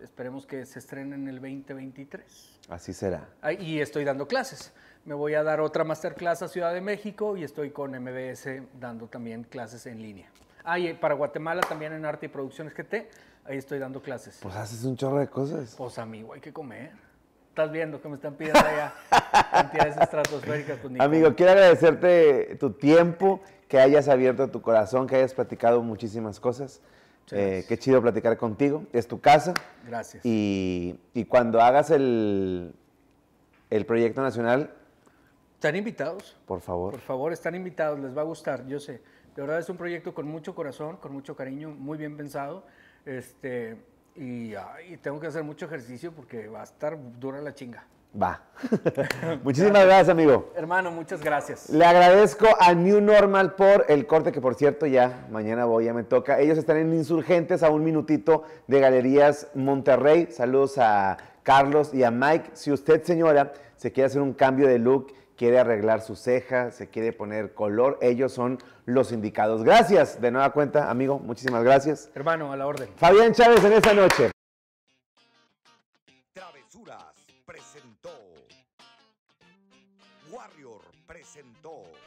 esperemos que se estrene en el 2023. Así será. Ah, y estoy dando clases. Me voy a dar otra masterclass a Ciudad de México y estoy con MBS dando también clases en línea. Ah, y para Guatemala también en Arte y Producciones GT, ahí estoy dando clases. Pues haces un chorro de cosas. Pues amigo, hay que comer. Estás viendo que me están pidiendo allá cantidades [laughs] estratosféricas. con pues amigo, quiero agradecerte tu tiempo, que hayas abierto tu corazón, que hayas platicado muchísimas cosas. Eh, qué chido platicar contigo. Es tu casa. Gracias. Y, cuando hagas el, el proyecto nacional. Están invitados. Por favor. Por favor, están invitados. Les va a gustar, yo sé. De verdad es un proyecto con mucho corazón, con mucho cariño, muy bien pensado. Este, y, y tengo que hacer mucho ejercicio porque va a estar dura la chinga. Va. [laughs] Muchísimas gracias, amigo. Hermano, muchas gracias. Le agradezco a New Normal por el corte, que por cierto ya mañana voy, ya me toca. Ellos están en Insurgentes a un minutito de Galerías Monterrey. Saludos a Carlos y a Mike. Si usted, señora, se quiere hacer un cambio de look, quiere arreglar su ceja, se quiere poner color, ellos son los indicados. Gracias de nueva cuenta, amigo. Muchísimas gracias. Hermano, a la orden. Fabián Chávez en esta noche. todo.